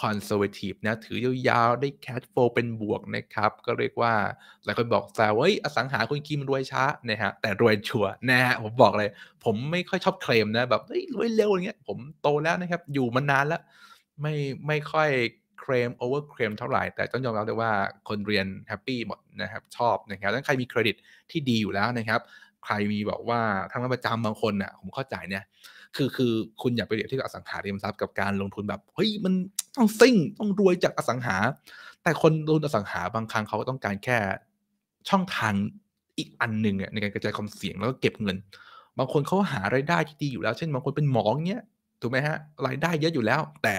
คอนเซอร์เวทีฟนะถือยาวๆได้แคชโฟเป็นบวกนะครับ ก็เรียกว่า หลายคนบอกแซวว่าอสังหาคุณกิมรวยช้านะฮะแต่รวยชัวนะฮะผมบอกเลย ผมไม่ค่อยชอบเคลมนะแบบเฮ้ยรวยเร็วอย่างเงี้ยผมโตแล้วนะครับอยู่มานานแล้ว ไม่ไม่ค่อยเคลมโอเวอร์เคลมเท่าไหร่แต่ต้องยอมรับเลยว่าคนเรียนแฮปปี้หมดนะครับ ชอบนะครับถ้าใครมีเครดิตที่ดีอยู่แล้วนะครับ ใครมีบอกว่าทำงานประจำบางคนอนะ่ะผมเข้าใจเนี่ยคือคือคุณอย่าไปเรียบเทียบอสังหาริมทรัพย์กับการลงทุนแบบเฮ้ยมันต้องซิ่งต้องรวยจากอสังหาแต่คนลงอสังหาบางครั้งเขาก็ต้องการแค่ช่องทางอีกอันหนึ่งในการกระจายความเสี่ยงแล้วก็เก็บเงิน บางคนเขาหารายได้ที่ดีอยู่แล้วเช่น บางคนเป็นหมอเงี้ยถูกไหมฮะรายได้เยอะอยู่แล้ว แต่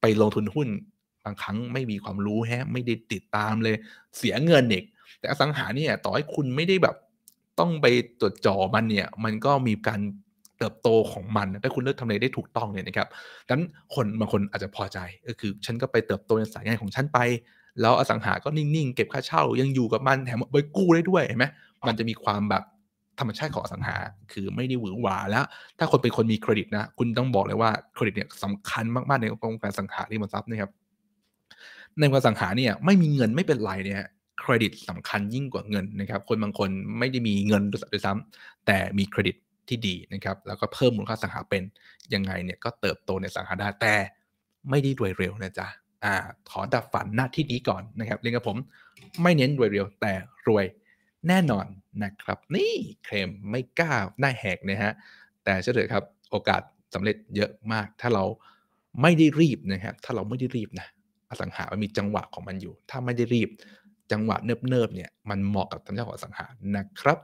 ไปลงทุนหุ้นบางครั้งไม่มีความรู้ฮะไม่ได้ติดตามเลยเสียเงินเอกแต่อสังหาเนี่ยต่อให้คุณไม่ได้แบบต้องไปตรวจจ่อมันเนี่ย มันก็มีการเติบโตของมันถ้าคุณเลือกทำเลได้ถูกต้องเนี่ยนะครับดังนั้นคนบางคนอาจจะพอใจก็คือฉันก็ไปเติบโตในสายงานของฉันไปแล้วอสังหาก็นิ่งๆ เก็บค่าเช่า ยังอยู่กับมันแถมไปกู้ได้ด้วยเห็นไหมมันจะมีความแบบธรรมชาติของอสังหา คือไม่ได้หวือหวาแล้ว ถ้าคนเป็นคนมีเครดิตนะ คุณต้องบอกเลยว่าเครดิตเนี่ยสำคัญมากๆในองการสังหาริมทรัพย์นะครับในองการสังหาเนี่ยไม่มีเงินไม่เป็นไรเนี่ย เครดิตสำคัญยิ่งกว่าเงินนะครับคนบางคนไม่ได้มีเงินโดยซ้ำแต่มีเครดิตที่ดีนะครับแล้วก็เพิ่มมูลค่าสังหาเป็นยังไงเนี่ยก็เติบโตในสังหาได้แต่ไม่ได้รวยเร็วนะจ๊ะอ่าขอดับฝันหน้าที่นี้ก่อนนะครับเรียนกับผมไม่เน้นรวยเร็วแต่รวยแน่นอนนะครับ นี่เคลมไม่กล้าหน้าแหกนะฮะแต่เชื่อเถอะครับโอกาสสำเร็จเยอะมาก ถ้าเราไม่ได้รีบนะครับถ้าเราไม่ได้รีบนะอสังหามันมีจังหวะของมันอยู่ ถ้าไม่ได้รีบจังหวะเนิบๆเนี่ย มันเหมาะกับทางเจ้าของสังหานะครับ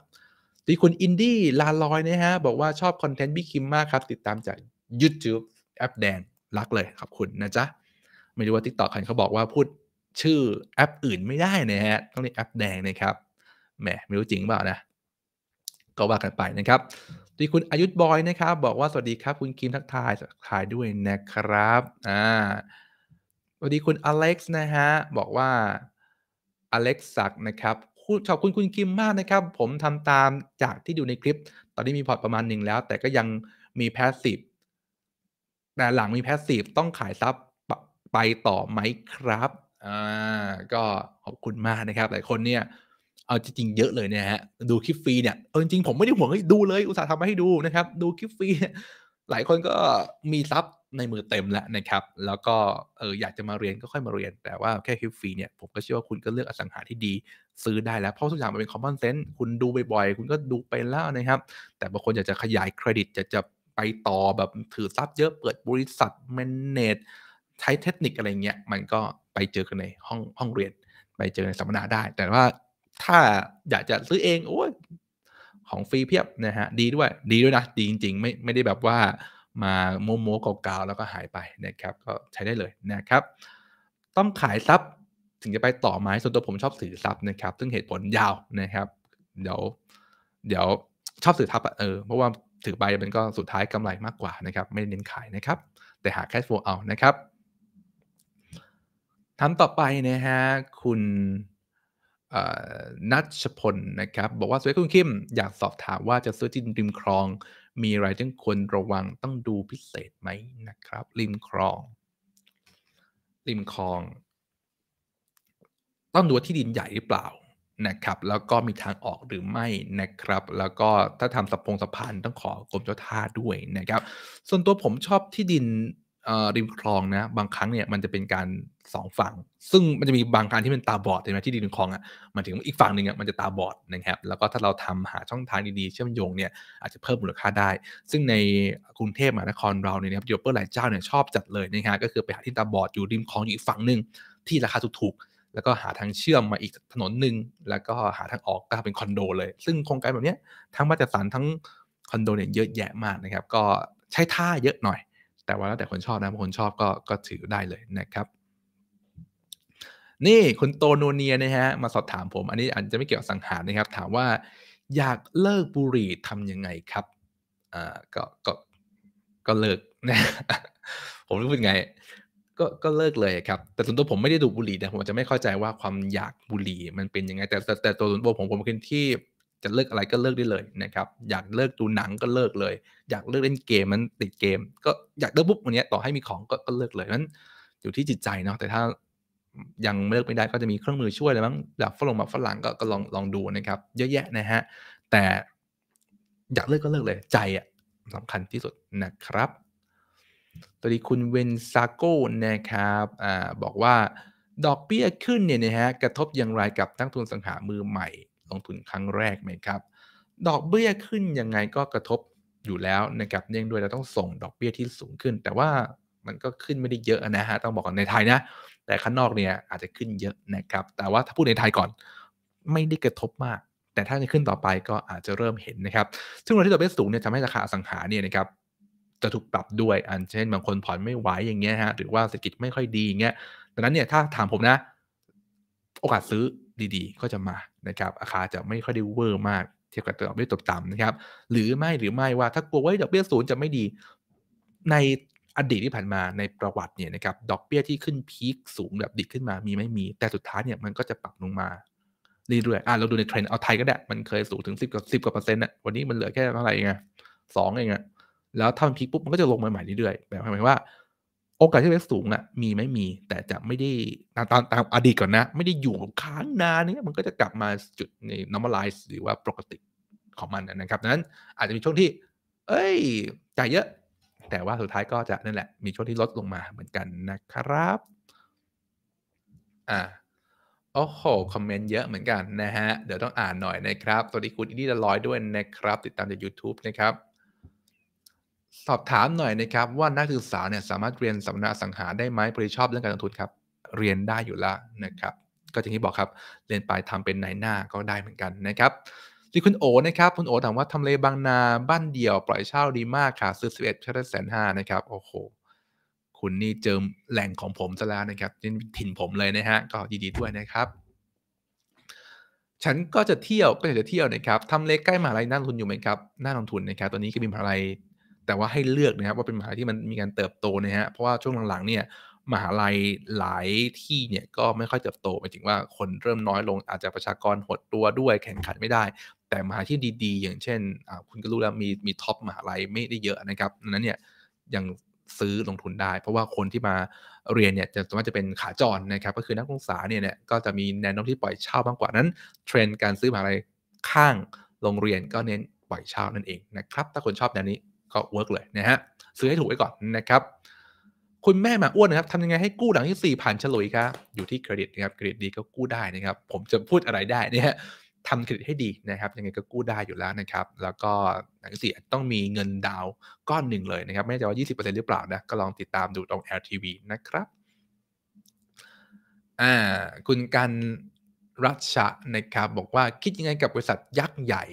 ทีคุณ อินดี้ลาลอยนะฮะ บอกว่าชอบคอนเทนต์พี่คิมมากครับติดตามจาก YouTube แอปแดนรักเลยขอบคุณนะจ๊ะ ไม่รู้ว่าติกตอกครเขาบอกว่าพูดชื่อแอปอื่นไม่ได้นะฮะต้องเรียกแอปแดงนะครับแหมไม่รู้จริงเปล่านะก็ว่ากันไปนะครับดีคุณอายุธบอยนะครับ บอกว่าสวัสดีครับ คุณคิมทักทายทักทายด้วย นะครับอ่าสวัสดีคุณอเล็กซ์นะฮะบอกว่าอเล็กซ์ศักนะครับขอบคุณคุณกิมมากนะครับ ผม ทำ ตามจากที่ดูในคลิป ตอนนี้มีพอร์ตประมาณหนึ่งแล้ว แต่ก็ยังมี แพสซีฟแต่หลังมี แพสซีฟต้องขายทรัพย์ไปต่อไหมครับอ่าก็ ขอบคุณมากนะครับ หลาย คนเนี่ย เอา จริง ๆ เยอะเลยเนี่ยฮะดูคลิปฟรีเนี่ยเออจริงผม ไม่ได้ห่วงให้ดูเลย อุตส่าห์ทำมาให้ดูนะครับ ดูคลิปฟรีหลายคนก็มีทรัพยในมือเต็มแล้วนะครับแล้วก็เอออยากจะมาเรียนก็ค่อยมาเรียนแต่ว่าแค่คลิปฟรีเนี่ยผมก็เชื่อว่าคุณก็เลือกอสังหาที่ดี ซื้อได้แล้วเพราะทุกอย่างมันเป็นคอมมอนเซนส์คุณดูบ่อย ๆ คุณก็ดูไปแล้วนะครับ แต่บางคนอยากจะขยายเครดิตจะจะไปต่อแบบถือทรัพย์เยอะเปิดบริษัทแมนเนจใช้เทคนิคอะไรเงี้ย มันก็ไปเจอกันในห้องห้องเรียนไปเจอในสัมมนาได้ แต่ว่าถ้าอยากจะซื้อเองโอ้ยของฟรีเพียบนะฮะดีด้วยดีด้วยนะดีจริงๆไม่ไม่ได้แบบว่ามาโม้โม้เก่าๆแล้วก็หายไปนะครับก็ใช้ได้เลยนะครับ ต้องขายทรัพย์ถึงจะไปต่อไหมส่วนตัวผมชอบสื่อทรัพย์นะครับซึ่งเหตุผลยาวนะครับ เดี๋ยวเดี๋ยวชอบสื่อทรัพย์เออเพราะว่าถือไปมันก็สุดท้ายกำไรมากกว่านะครับไม่เน้นขายนะครับ แต่หาแคชโฟเอานะครับถามต่อไปนะฮะคุณนัชพลนะครับ บอกว่าสวยคุณคิมอยากสอบถามว่าจะซื้อที่ริมคลองมีอะไรที่ควรระวังต้องดูพิเศษไหมนะครับ ริมคลองริมคลอง ต้องดูว่าที่ดินใหญ่หรือเปล่านะครับ แล้วก็มีทางออกหรือไม่นะครับ แล้วก็ถ้าทำสะพงสะพาน ต้องขอกรมเจ้าท่าด้วยนะครับ ส่วนตัวผมชอบที่ดินริมคลองนะบางครั้งเนี่ยมันจะเป็นการสองฝั่ง ซึ่งมันจะมีบางการที่เป็นตาบอดใช่ไหมที่ริมคลองอ่ะมันถึงอีกฝั่งหนึ่งอ่ะมันจะตาบอดนะครับแล้วก็ถ้าเราทำหาช่องทางดีๆ เชื่อมโยงเนี่ยอาจจะเพิ่มมูลค่าได้ ซึ่งในกรุงเทพมหานครเราเนี่ยนะครับดีเวลเปอร์หลายเจ้าเนี่ยชอบจัดเลยนะฮะก็คือไปหาที่ตาบอดอยู่ริมคลองอีกฝั่งหนึ่งที่ราคาถูกๆ แล้วก็หาทางเชื่อมมาอีกถนนหนึ่งแล้วก็หาทางออกก็เป็นคอนโดเลยซึ่งโครงการแบบนี้ทั้งมาตรฐานทั้งคอนโดเนี่ยเยอะแยะมากนะครับก็ใช้ท่าเยอะหน่อยแต่ว่าแล้วแต่คนชอบนะบางคนชอบก็ก็ถือได้เลยนะครับ นี่คุณโตโนเนียนะฮะมาสอบถามผมอันนี้อาจจะไม่เกี่ยวกับสังหาร นะ ครับ ถามว่า อยากเลิกบุหรี่ทำยังไงครับอ่าก็ก็ก็เลิกนะผมรู้เป็นไงก็ก็เลิกเลยครับ แต่ส่วนตัว ผมไม่ได้ดูบุหรี่นะ ผมจะไม่ เข้าใจว่าความอยากบุหรี่ มันเป็นยังไงแต่แต่ตัวส่วนตัวผมผมเป็นที่จะเลิกอะไรก็เลิกได้เลยนะครับ อยากเลิกดูหนังก็เลิกเลย อยากเลิกเล่นเกมมันติดเกม ก็อยากเลิกปุ๊บวันนี้ต่อให้มีของก็ก็เลิกเลยนั้นอยู่ที่จิตใจเนาะ แต่ถ้ายังเลิกไม่ได้ก็จะมีเครื่องมือช่วยอะไรบ้างแบบฝรั่งแบบฝรั่งก็ก็ลองลองดูนะครับ เยอะแยะนะฮะ แต่อยากเลิกก็เลิกเลยใจอะสำคัญที่สุดนะครับ ตัวนี้คุณเวนซาโก้นะครับอบอกว่าดอกเบี้ยขึ้นเนี่ยนะฮะกระทบอย่างไรกับนักทุนสังหามือใหม่ลงทุนครั้งแรกไหมครับ ดอกเบี้ยขึ้นยังไงก็กระทบอยู่แล้วนะครับเนื่องด้วยเราต้องส่งดอกเบี้ยที่สูงขึ้น แต่ว่ามันก็ขึ้นไม่ได้เยอะนะฮะ ต้องบอกก่อนในไทยนะ แต่ข้างนอกเนี่ยอาจจะขึ้นเยอะนะครับ แต่ว่าถ้าพูดในไทยก่อนไม่ได้กระทบมาก แต่ถ้าจะขึ้นต่อไปก็อาจจะเริ่มเห็นนะครับ ซึ่งเราที่ดอกเบี้ยสูงเนี่ยทำให้ราคาสังหาเนี่ยนะครับ จะถูกปรับด้วย อันเช่น บางคนผ่อนไม่ไหวอย่างเงี้ยฮะ หรือว่าเศรษฐกิจไม่ค่อยดีอย่างเงี้ยดังนั้นเนี่ยถ้าถามผมนะโอกาสซื้อดีๆก็จะมานะครับราคาจะไม่ค่อยได้เวอร์มากเทียบกับดอกเบี้ยต่ำๆนะครับหรือไม่หรือไม่ว่าถ้ากลัวว่าดอกเบี้ยศูนย์จะไม่ดี ในอดีตที่ผ่านมาในประวัติเนี่ยนะครับดอกเบี้ยที่ขึ้นพีคสูงแบบดิดขึ้นมามีไม่มีแต่สุดท้ายเนี่ยมันก็จะปรับลงมาเรื่อยๆอ่ะ เราดูในเทรนด์เอาไทยก็ได้มันเคยสูงถึง 10กว่า10กว่าเปอร์เซ็นต์อ่ะวันนี้มันเหลือแค่เท่าไหร่ไงสองเองอ่ะแล้วถ้ามันพีคปุ๊บมันก็จะลงมาใหม่เรื่อยๆแบบหมายว่าโอกาสที่เะสูงอะมีไม่มีแต่จะไม่ได้ตามตามตามอดีตก่อนนะ ไม่ได้อยู่ค้างนานนี่มันก็จะกลับมาจุดใน normalize หรือว่าปกติของมันนะครับดังนั้นอาจจะมีช่วงที่ เอ้ยจ่ายเยอะ แต่ว่าสุดท้ายก็จะนั่นแหละ มีช่วงที่ลดลงมาเหมือนกันนะครับอ่าโอ้โห คอมเมนต์เยอะเหมือนกันนะฮะ เดี๋ยวต้องอ่านหน่อยนะครับสวัสดีคุณอินดี้ลอยด้วยนะครับ ติดตามจาก YouTube นะครับสอบถามหน่อยนะครับว่านักศึกษาเนี่ยสามารถเรียนสัมมนาสังหาได้ไหมพรดีชอบเรื่องการลงทุนครับเรียนได้อยู่แล้วนะครับก็อย่างที่บอกครับเรียนไปทำเป็นนายหน้าก็ได้เหมือนกันนะครับที่คุณโอนะครับคุณโอถามว่าทำเลบางนาบ้านเดี่ยวปล่อยเช่าดีมากค่ะซื้อสิบเอ็ดเช่าได้แสนห้านะครับโอ้โหคุณนี่เจอแหล่งของผมซะแล้วนะครับนี่ถิ่นผมเลยนะฮะก็ดีด้วยนะครับ ฉันก็จะเที่ยวก็กจะเที่ยวนะครับทำเลใกล้มหาลัยน่าลงทุนอยู่ไหมครับน่าลงทุนนะครับตอนนี้ก็มีมหาลัยแต่ว่าให้เลือกนะครับว่าเป็นมหาลัยที่มันมีการเติบโตนะฮะเพราะว่าช่วงหลังๆเนี่ยมหาลัยหลายที่เนี่ยก็ไม่ค่อยเติบโตหมายถึงว่าคนเริ่มน้อยลงอาจจะประชากรหดตัวด้วยแข่งขันไม่ได้ แต่มหาที่ดี ๆ อย่างเช่นคุณก็รู้แล้วมีมีท็อปมหาลัยไม่ได้เยอะนะครับนั้นเนี่ยยังซื้อลงทุนได้ เพราะว่าคนที่มาเรียนเนี่ยจะสามารถจะเป็นขาจรนะครับก็คือนักศึกษาเนี่ยก็จะมีแนวโน้มที่ปล่อยเช่ามากกว่านั้น เทรนด์การซื้อมหาลัยข้างโรงเรียนก็เน้นปล่อยเช่านั่นเองนะครับถ้าคนชอบแนวนี้ก็เวิร์กเลยนะฮะซื้อให้ถูกไว้ก่อน นะครับ คุณแม่หมาอ้วนนะครับทำยังไงให้กู้หลังที่4ผ่านฉลุยครับอยู่ที่เครดิต นะครับเครดิตดีก็กู้ได้นะครับผมจะพูดอะไรได้นะฮะทำเครดิตให้ดีนะครับยังไงก็กู้ได้อยู่แล้วนะครับแล้วก็หลังที่ต้องมีเงินดาวก้อนหนึ่งเลยนะครับไม่แน่ใจว่า20%หรือเปล่านะก็ลองติดตามดูตรง LTV นะครับอ่าคุณกันรัชชะ นะครับบอกว่าคิดยังไงกับบริษัทยักษ์ใหญ่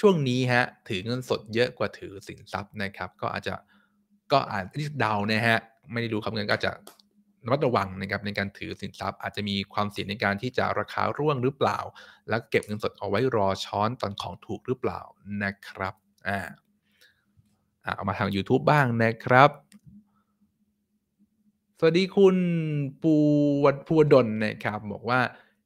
ช่วงนี้ฮะถือเงินสดเยอะกว่าถือสินทรัพย์นะครับ ก็อาจจะก็อ่านจี่เดานะฮะไม่ได้รู้คำเงินก็จะระมัดระวังนะครับในการถือสินทรัพย์อาจจะมีความเสี่ยงในการที่จะราคาร่วงหรือเปล่าแล้วเก็บเงินสดเอาไว้รอช้อนตอนของถูกหรือเปล่านะครับอ่าเอามาทาง YouTube บ้างนะครับ สวัสดีคุณปูวัดพัวดนนะครับบอกว่า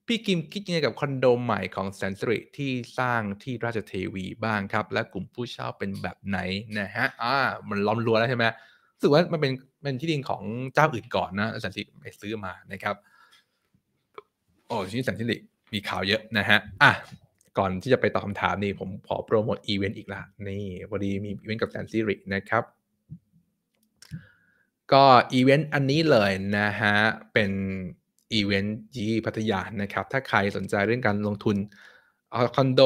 พี่กิมคิดยังไงกับคอนโดใหม่ของแสนสิริที่สร้างที่ราชเทวีบ้างครับ และกลุ่มผู้เช่าเป็นแบบไหนนะฮะอ่ามันล้อมรั้วแล้วใช่ไหมรู้สึกว่า มันเป็นเป็นที่ดินของเจ้าอื่นก่อนนะแสนสิริไปซื้อมานะครับ โอ้ชีนี้แสนสิริมีข่าวเยอะนะฮะ อ่ะ ก่อนที่จะไปตอบคำถามนี่ผมขอโปรโมทอีเวนต์อีกละนี่พอดีมีอีเวนต์กับแสนสิรินะครับ ก็อีเวนต์อันนี้เลยนะฮะเป็นอีเวนต์ที่พัทยานะครับถ้าใครสนใจเรื่องการลงทุนเอาคอนโด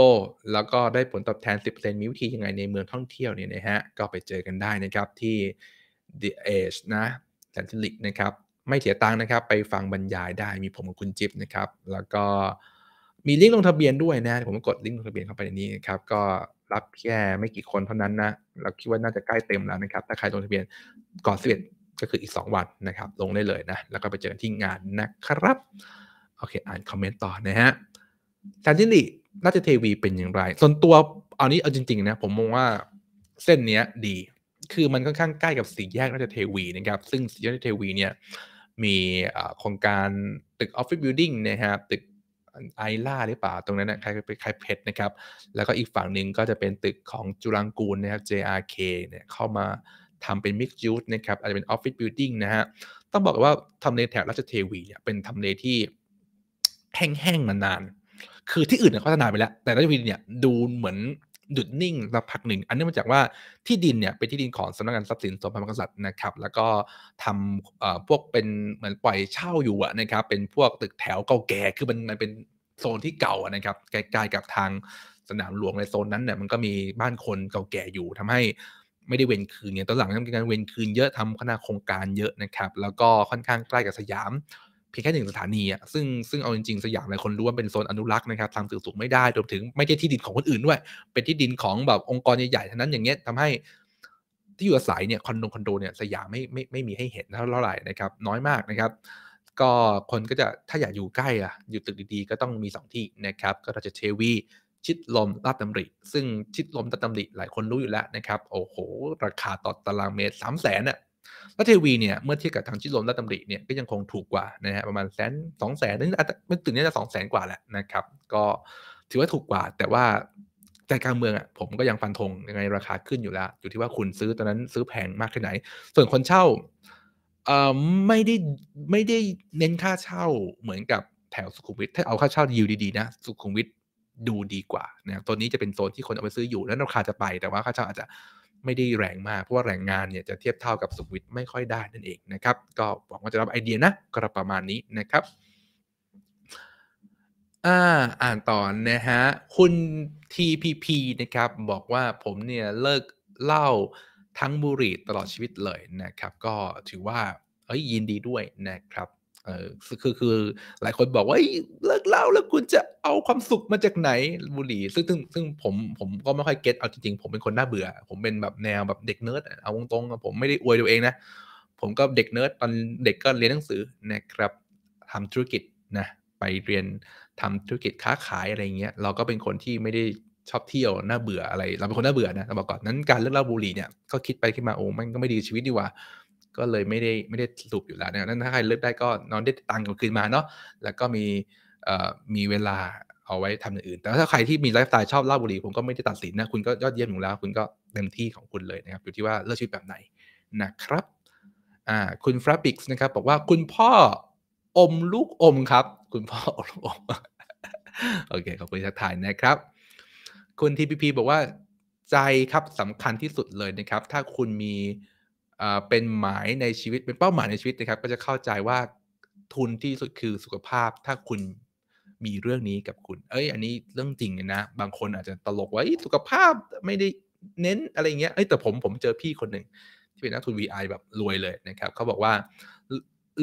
แล้วก็ได้ผลตอบแทน 10%มีวิธียังไงในเมืองท่องเที่ยวเนี่ยนะฮะก็ไปเจอกันได้นะครับ ที่ The Edge นะแสนทิลิกนะครับไม่เสียตังค์นะครับไปฟังบรรยายได้มีผมกับคุณจิ๊บนะครับแล้วก็มีลิงก์ลงทะเบียนด้วยนะ ผมกดลิงก์ลงทะเบียนเข้าไปในนี้นะครับก็รับแค่ไม่กี่คนเท่านั้นนะเราคิดว่าน่าจะใกล้เต็มแล้วนะครับถ้าใครลงทะเบียนก่อนเส็จก็คืออีก 2 วันนะครับ ลงได้เลยนะ แล้วก็ไปเจอกันที่งานนะครับ โอเค อ่านคอมเมนต์ต่อนะฮะาสถิติราชเทวี เป็นอย่างไร ส่วนตัวเอานี้เอาจริง ๆ นะผมมองว่าเส้นเนี้ยดีคือมันค่อนข้างใกล้กับสี่แยกราชเทวีนะครับ ซึ่งสี่แยกราชเทวีเนี่ย มีโครงการตึกออฟฟิศบิลดิ้งนะฮะตึกไอล่าหรือเปล่าตรงนั้นนะใครเป็นใครเพชรนะครับ แล้วก็อีกฝั่งหนึ่งก็จะเป็นตึกของจุลังกูลนะครับ JRK เนี่ยเข้ามาทำเป็นมิกซ์ยูสนะครับอาจจะเป็นออฟฟิศบิวติ้งนะฮะต้องบอกว่า ทำเลแถบราชเทวีเนี่ยเป็นทำเลที่แห้งๆมานาน คือที่อื่นเนี่ยพัฒนาไปแล้ว แต่ราชเทวีเนี่ยดูเหมือนหยุดนิ่งรักพักหนึ่ง อันนี้มาจากว่าที่ดินเนี่ยเป็นที่ดินของสำนักงานทรัพย์สินสมารมกษัตริย์นะครับ แล้วก็ทำพวกเป็นเหมือนปล่อยเช่าอยู่นะครับเป็นพวกตึกแถวเก่าแก่คือมันมันเป็นโซนที่เก่านะครับใกล้ๆกับทางสนามหลวงในโซนนั้นเนี่ยมันก็มีบ้านคนเก่าแก่อยู่ทำให้ไม่ได้เว้นคืนเนี่ยตอนหลังทำการเว้นคืนเยอะ ทำคณะโครงการเยอะนะครับ แล้วก็ค่อนข้างใกล้กับสยาม เพียงแค่หนึ่งสถานีอ่ะ ซึ่งซึ่งเอาจริงๆสยามหลายคนรู้ว่าเป็นโซนอนุรักษ์นะครับทำสื่อสูงไม่ได้รวมถึง ไม่ใช่ที่ดินของคนอื่นด้วย เป็นที่ดินของแบบองค์กรใหญ่ๆทั้งนั้นอย่างเงี้ยทำให้ ที่อยู่อาศัยเนี่ย คอนโดคอนโดเนี่ย สยามไม่ไม่ไม่มีให้เห็นเท่าไหร่นะครับ น้อยมากนะครับ ก็คนก็จะ ถ้าอยากอยู่ใกล้อ่ะ อยู่ตึกดีๆ ก็ต้องมี2ที่นะครับ ก็ราชเทวีชิดลมลาดตำริซึ่งชิดลมลาดตำริหลายคนรู้อยู่แล้วนะครับโอ้โห ราคาต่อตารางเมตรสามแสนอะรัฐทีวีเนี่ยเมื่อเทียบกับทางชิดลมลาดตำริเนี่ยก็ยังคงถูกกว่านะฮะประมาณแสนสองแสนนี่ม่นถึงนี้จะสองแสนกว่าแหละนะครับ ก็ถือว่าถูกกว่า แต่ว่าแต่การเมืองอ่ะผมก็ยังฟันธงยังไงราคาขึ้นอยู่แล้ว อยู่ที่ว่าคุณซื้อตอนนั้นซื้อแพงมากแค่ไหน ส่วนคนเช่าเอ่อไม่ได้ไม่ได้เน้นค่าเช่าเหมือนกับแถวสุขุมวิทถ้าเอาค่าเช่าดีดีๆนะ สุขุมวิทดูดีกว่า นะตัวนี้จะเป็น โซน ที่คน เอา ไป ซื้ออยู่แล้วราคาจะไปแต่ว่าค่าเช่าอาจจะไม่ได้แรงมากเพราะว่าแรงงานเนี่ยจะเทียบเท่ากับ สุขวิทไม่ค่อยได้นั่นเองนะครับ ก็หวังว่าจะรับไอเดียนะก็ประมาณนี้นะครับ อ่า อ่าน ต่อนะฮะคุณ TPP นะ ครับ บอกว่าผมเนี่ยเลิกเล่าทั้งบุหรี่ตลอดชีวิตเลยนะครับ ก็ถือว่าเอ้ยยินดีด้วยนะครับเออคือคือหลายคนบอกว่าเลิกเล่าแล้วคุณจะเอาความสุขมาจากไหนบุหรี่ ซึ่งซึ่งซึ่งผมผมก็ไม่ค่อยเก็ตเอาจริงๆผมเป็นคนน่าเบื่อ ผมเป็นแบบแนวแบบเด็กเนิร์ดเอาตรงๆผมไม่ได้อวยตัวเองนะผมก็เด็กเนิร์ดตอนเด็กก็เรียนหนังสือนะครับทำธุรกิจนะไปเรียนทำธุรกิจค้าขายอะไรเงี้ยเราก็เป็นคนที่ไม่ได้ชอบเที่ยวน่าเบื่ออะไรเราเป็นคนน่าเบื่อนะเราบอกก่อนนั้นการเลิกเล่าบุหรี่เนี่ยก็คิดไปคิดมาโอ้มันก็ไม่ดีชีวิตดีกว่าก็เลยไม่ได้ไม่ได้สูบอยู่แล้วนะนั้นถ้าใครเลิกได้ ก็นอนได้ตังค์กับคืนมาเนาะ แล้วก็มีมีเวลาเอาไว้ทำอย่างอื่น แต่ถ้าใครที่มีไลฟ์สไตล์ชอบเล่าบุหรี่ผมก็ไม่ได้ตัดสินนะ คุณก็ยอดเยี่ยมอยู่แล้ว คุณก็เต็มที่ของคุณเลยนะครับ อยู่ที่ว่าเลือกชีวิตแบบไหนนะครับคุณฟราบิกส์นะครับ บอกว่าคุณพ่ออมลูกอมครับ คุณพ่ออมลูกอมโอเคขอบคุณทักทายนะครับ คุณทีพีพีบอกว่าใจครับสำคัญที่สุดเลยนะครับ ถ้าคุณมีเป็นหมายในชีวิตเป็นเป้าหมายในชีวิตนะครับก็จะเข้าใจว่าทุนที่สุดคือสุขภาพถ้าคุณมีเรื่องนี้กับคุณเอ้ยอันนี้เรื่องจริงนะบางคนอาจจะตลกว่าสุขภาพไม่ได้เน้นอะไรเงี้ยเอ้ยแต่ผมผมเจอพี่คนหนึ่งที่เป็นนักทุน VI แบบรวยเลยนะครับเขาบอกว่า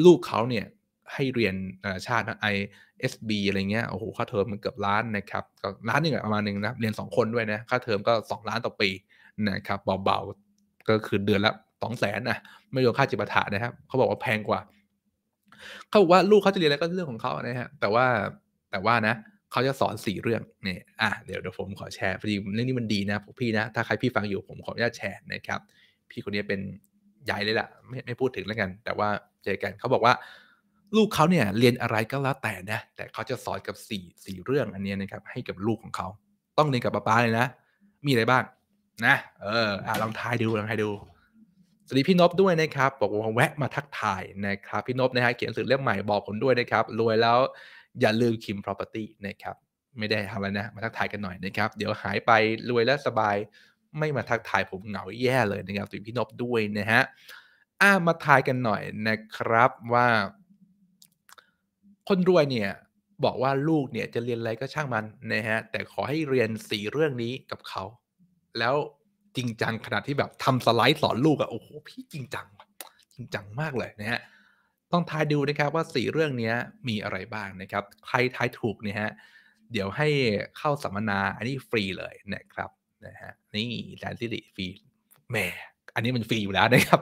ลูกเขาเนี่ยให้เรียนนานาชาตินะ ISB อะไรเงี้ยโอ้โหค่าเทอมมันเกือบล้านนะครับก็ล้านหนึ่งประมาณหนึ่งนะเรียน 2 คนด้วยนะค่าเทอมก็ 2 ล้านต่อปีนะครับเบาๆก็คือเดือนละสองแสนนะไม่รวมค่าจิปาถะนะครับเขาบอกว่าแพงกว่าเขาบอกว่าลูกเขาจะเรียนอะไรก็เรื่องของเขานะฮะแต่ว่าแต่ว่านะ เขาจะสอนสี่เรื่องเนี่ยอ่ะเดี๋ยวเดี๋ยวผมขอแชร์พอดีเรื่องนี้มันดีนะพวกพี่นะถ้าใครพี่ฟังอยู่ผมขออนุญาตแชร์นะครับ พี่คนนี้เป็นใหญ่เลยล่ะไม่ไม่พูดถึงแล้วกัน แต่ว่าเจอกันเขาบอกว่า ลูกเขาเนี่ยเรียนอะไรก็แล้วแต่นะ แต่เขาจะสอนกับสี่สี่เรื่องอันนี้นะครับให้กับลูกของเขาต้องเรียนกับป้าป้าเลย นะ มีอะไรบ้างนะ เอออ่ะลองทายดูลองทายดูสวัสดีพี่นบด้วยนะครับบอกว่าแวะมาทักทายนะครับ พี่นบนะฮะเขียนสื่อเล่มใหม่บอกผมด้วยนะครับ รวยแล้วอย่าลืมคิม property นะครับ ไม่ได้ทำอะไรนะมาทักทายกันหน่อยนะครับ เดี๋ยวหายไปรวยและสบาย ไม่มาทักทายผมเหงาแย่ เลยนะครับสวัสดีพี่นบด้วยนะฮะอ่ามาทายกันหน่อยนะครับว่า คนรวยเนี่ยบอกว่าลูกเนี่ยจะเรียนอะไรก็ช่างมันนะฮะแต่ขอให้เรียนสี่เรื่องนี้กับเขาแล้วจริงจัง ขนาดที่แบบทำสไลด์สอนลูกอะโอ้โหพี่จริงจังจริงจังมากเลยนะฮะต้องทายดูนะครับว่าสี่เรื่องนี้มีอะไรบ้างนะครับใครทายถูกเนี่ยฮะเดี๋ยวให้เข้าสัมมนาอันนี้ฟรีเลยนะครับนะฮะนี่แลนซิลิฟรีแหมอันนี้มันฟรีอยู่แล้วนะครับ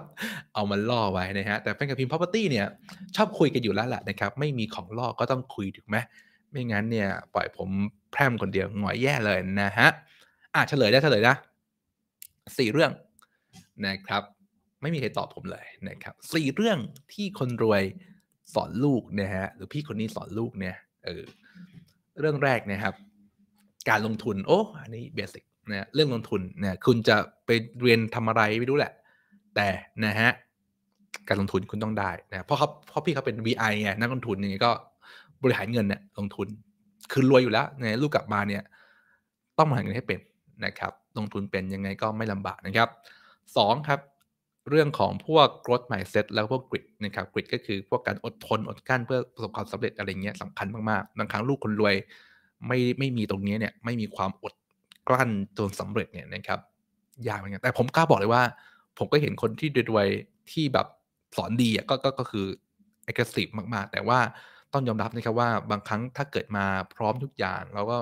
เอามันล่อไว้นะฮะแต่แฟนกับพิมพ์พ r o p e r t y เนี่ยชอบคุยกันอยู่แล้วแหละนะครับ ไม่มีของล่อก็ต้องคุยถูกไหมไม่งั้นเนี่ยปล่อยผมแพร่มคนเดียวหงอยแย่เลยนะฮะอ่ะเฉลยได้เฉลยนะสี่เรื่องนะครับ ไม่มีใครตอบผมเลยนะครับสี่เรื่องที่คนรวยสอนลูกนะฮะหรือพี่คนนี้สอนลูกเนี่ยเออเรื่องแรกนะครับ การลงทุนโอ้อันนี้เบสิกนะเรื่องลงทุนเนี่ย คุณจะไปเรียนทำอะไรไม่รู้แหละ แต่นะฮะการลงทุนคุณต้องได้นะเพราะเขาเพราะพี่เขาเป็น VI ไงนักลงทุนอย่างงี้ก็บริหารเงินเนี่ยลงทุนคือรวยอยู่แล้วในลูกกลับมาเนี่ย ต้องบริหารเงินให้เป็นนะครับลงทุนเป็นยังไงก็ไม่ลำบากนะครับ2ครับเรื่องของพวก growth mindset แล้วพวก grit นะครับ grit ก็คือพวกการอดทนอดกั้นเพื่อประสบความสำเร็จอะไรเงี้ยสำคัญมากๆบางครั้งลูกคนรวยไม่ไม่มีตรงนี้เนี่ยไม่มีความอดกลั้นจนสำเร็จเนี่ยนะครับยากเหมือนกันแต่ผมกล้าบอกเลยว่าผมก็เห็นคนที่รวยที่แบบสอนดีอ่ะก็ก็คือ aggressive มาก ๆ แต่ว่าต้องยอมรับนะครับว่าบางครั้งถ้าเกิดมาพร้อมทุกอย่างแล้วก็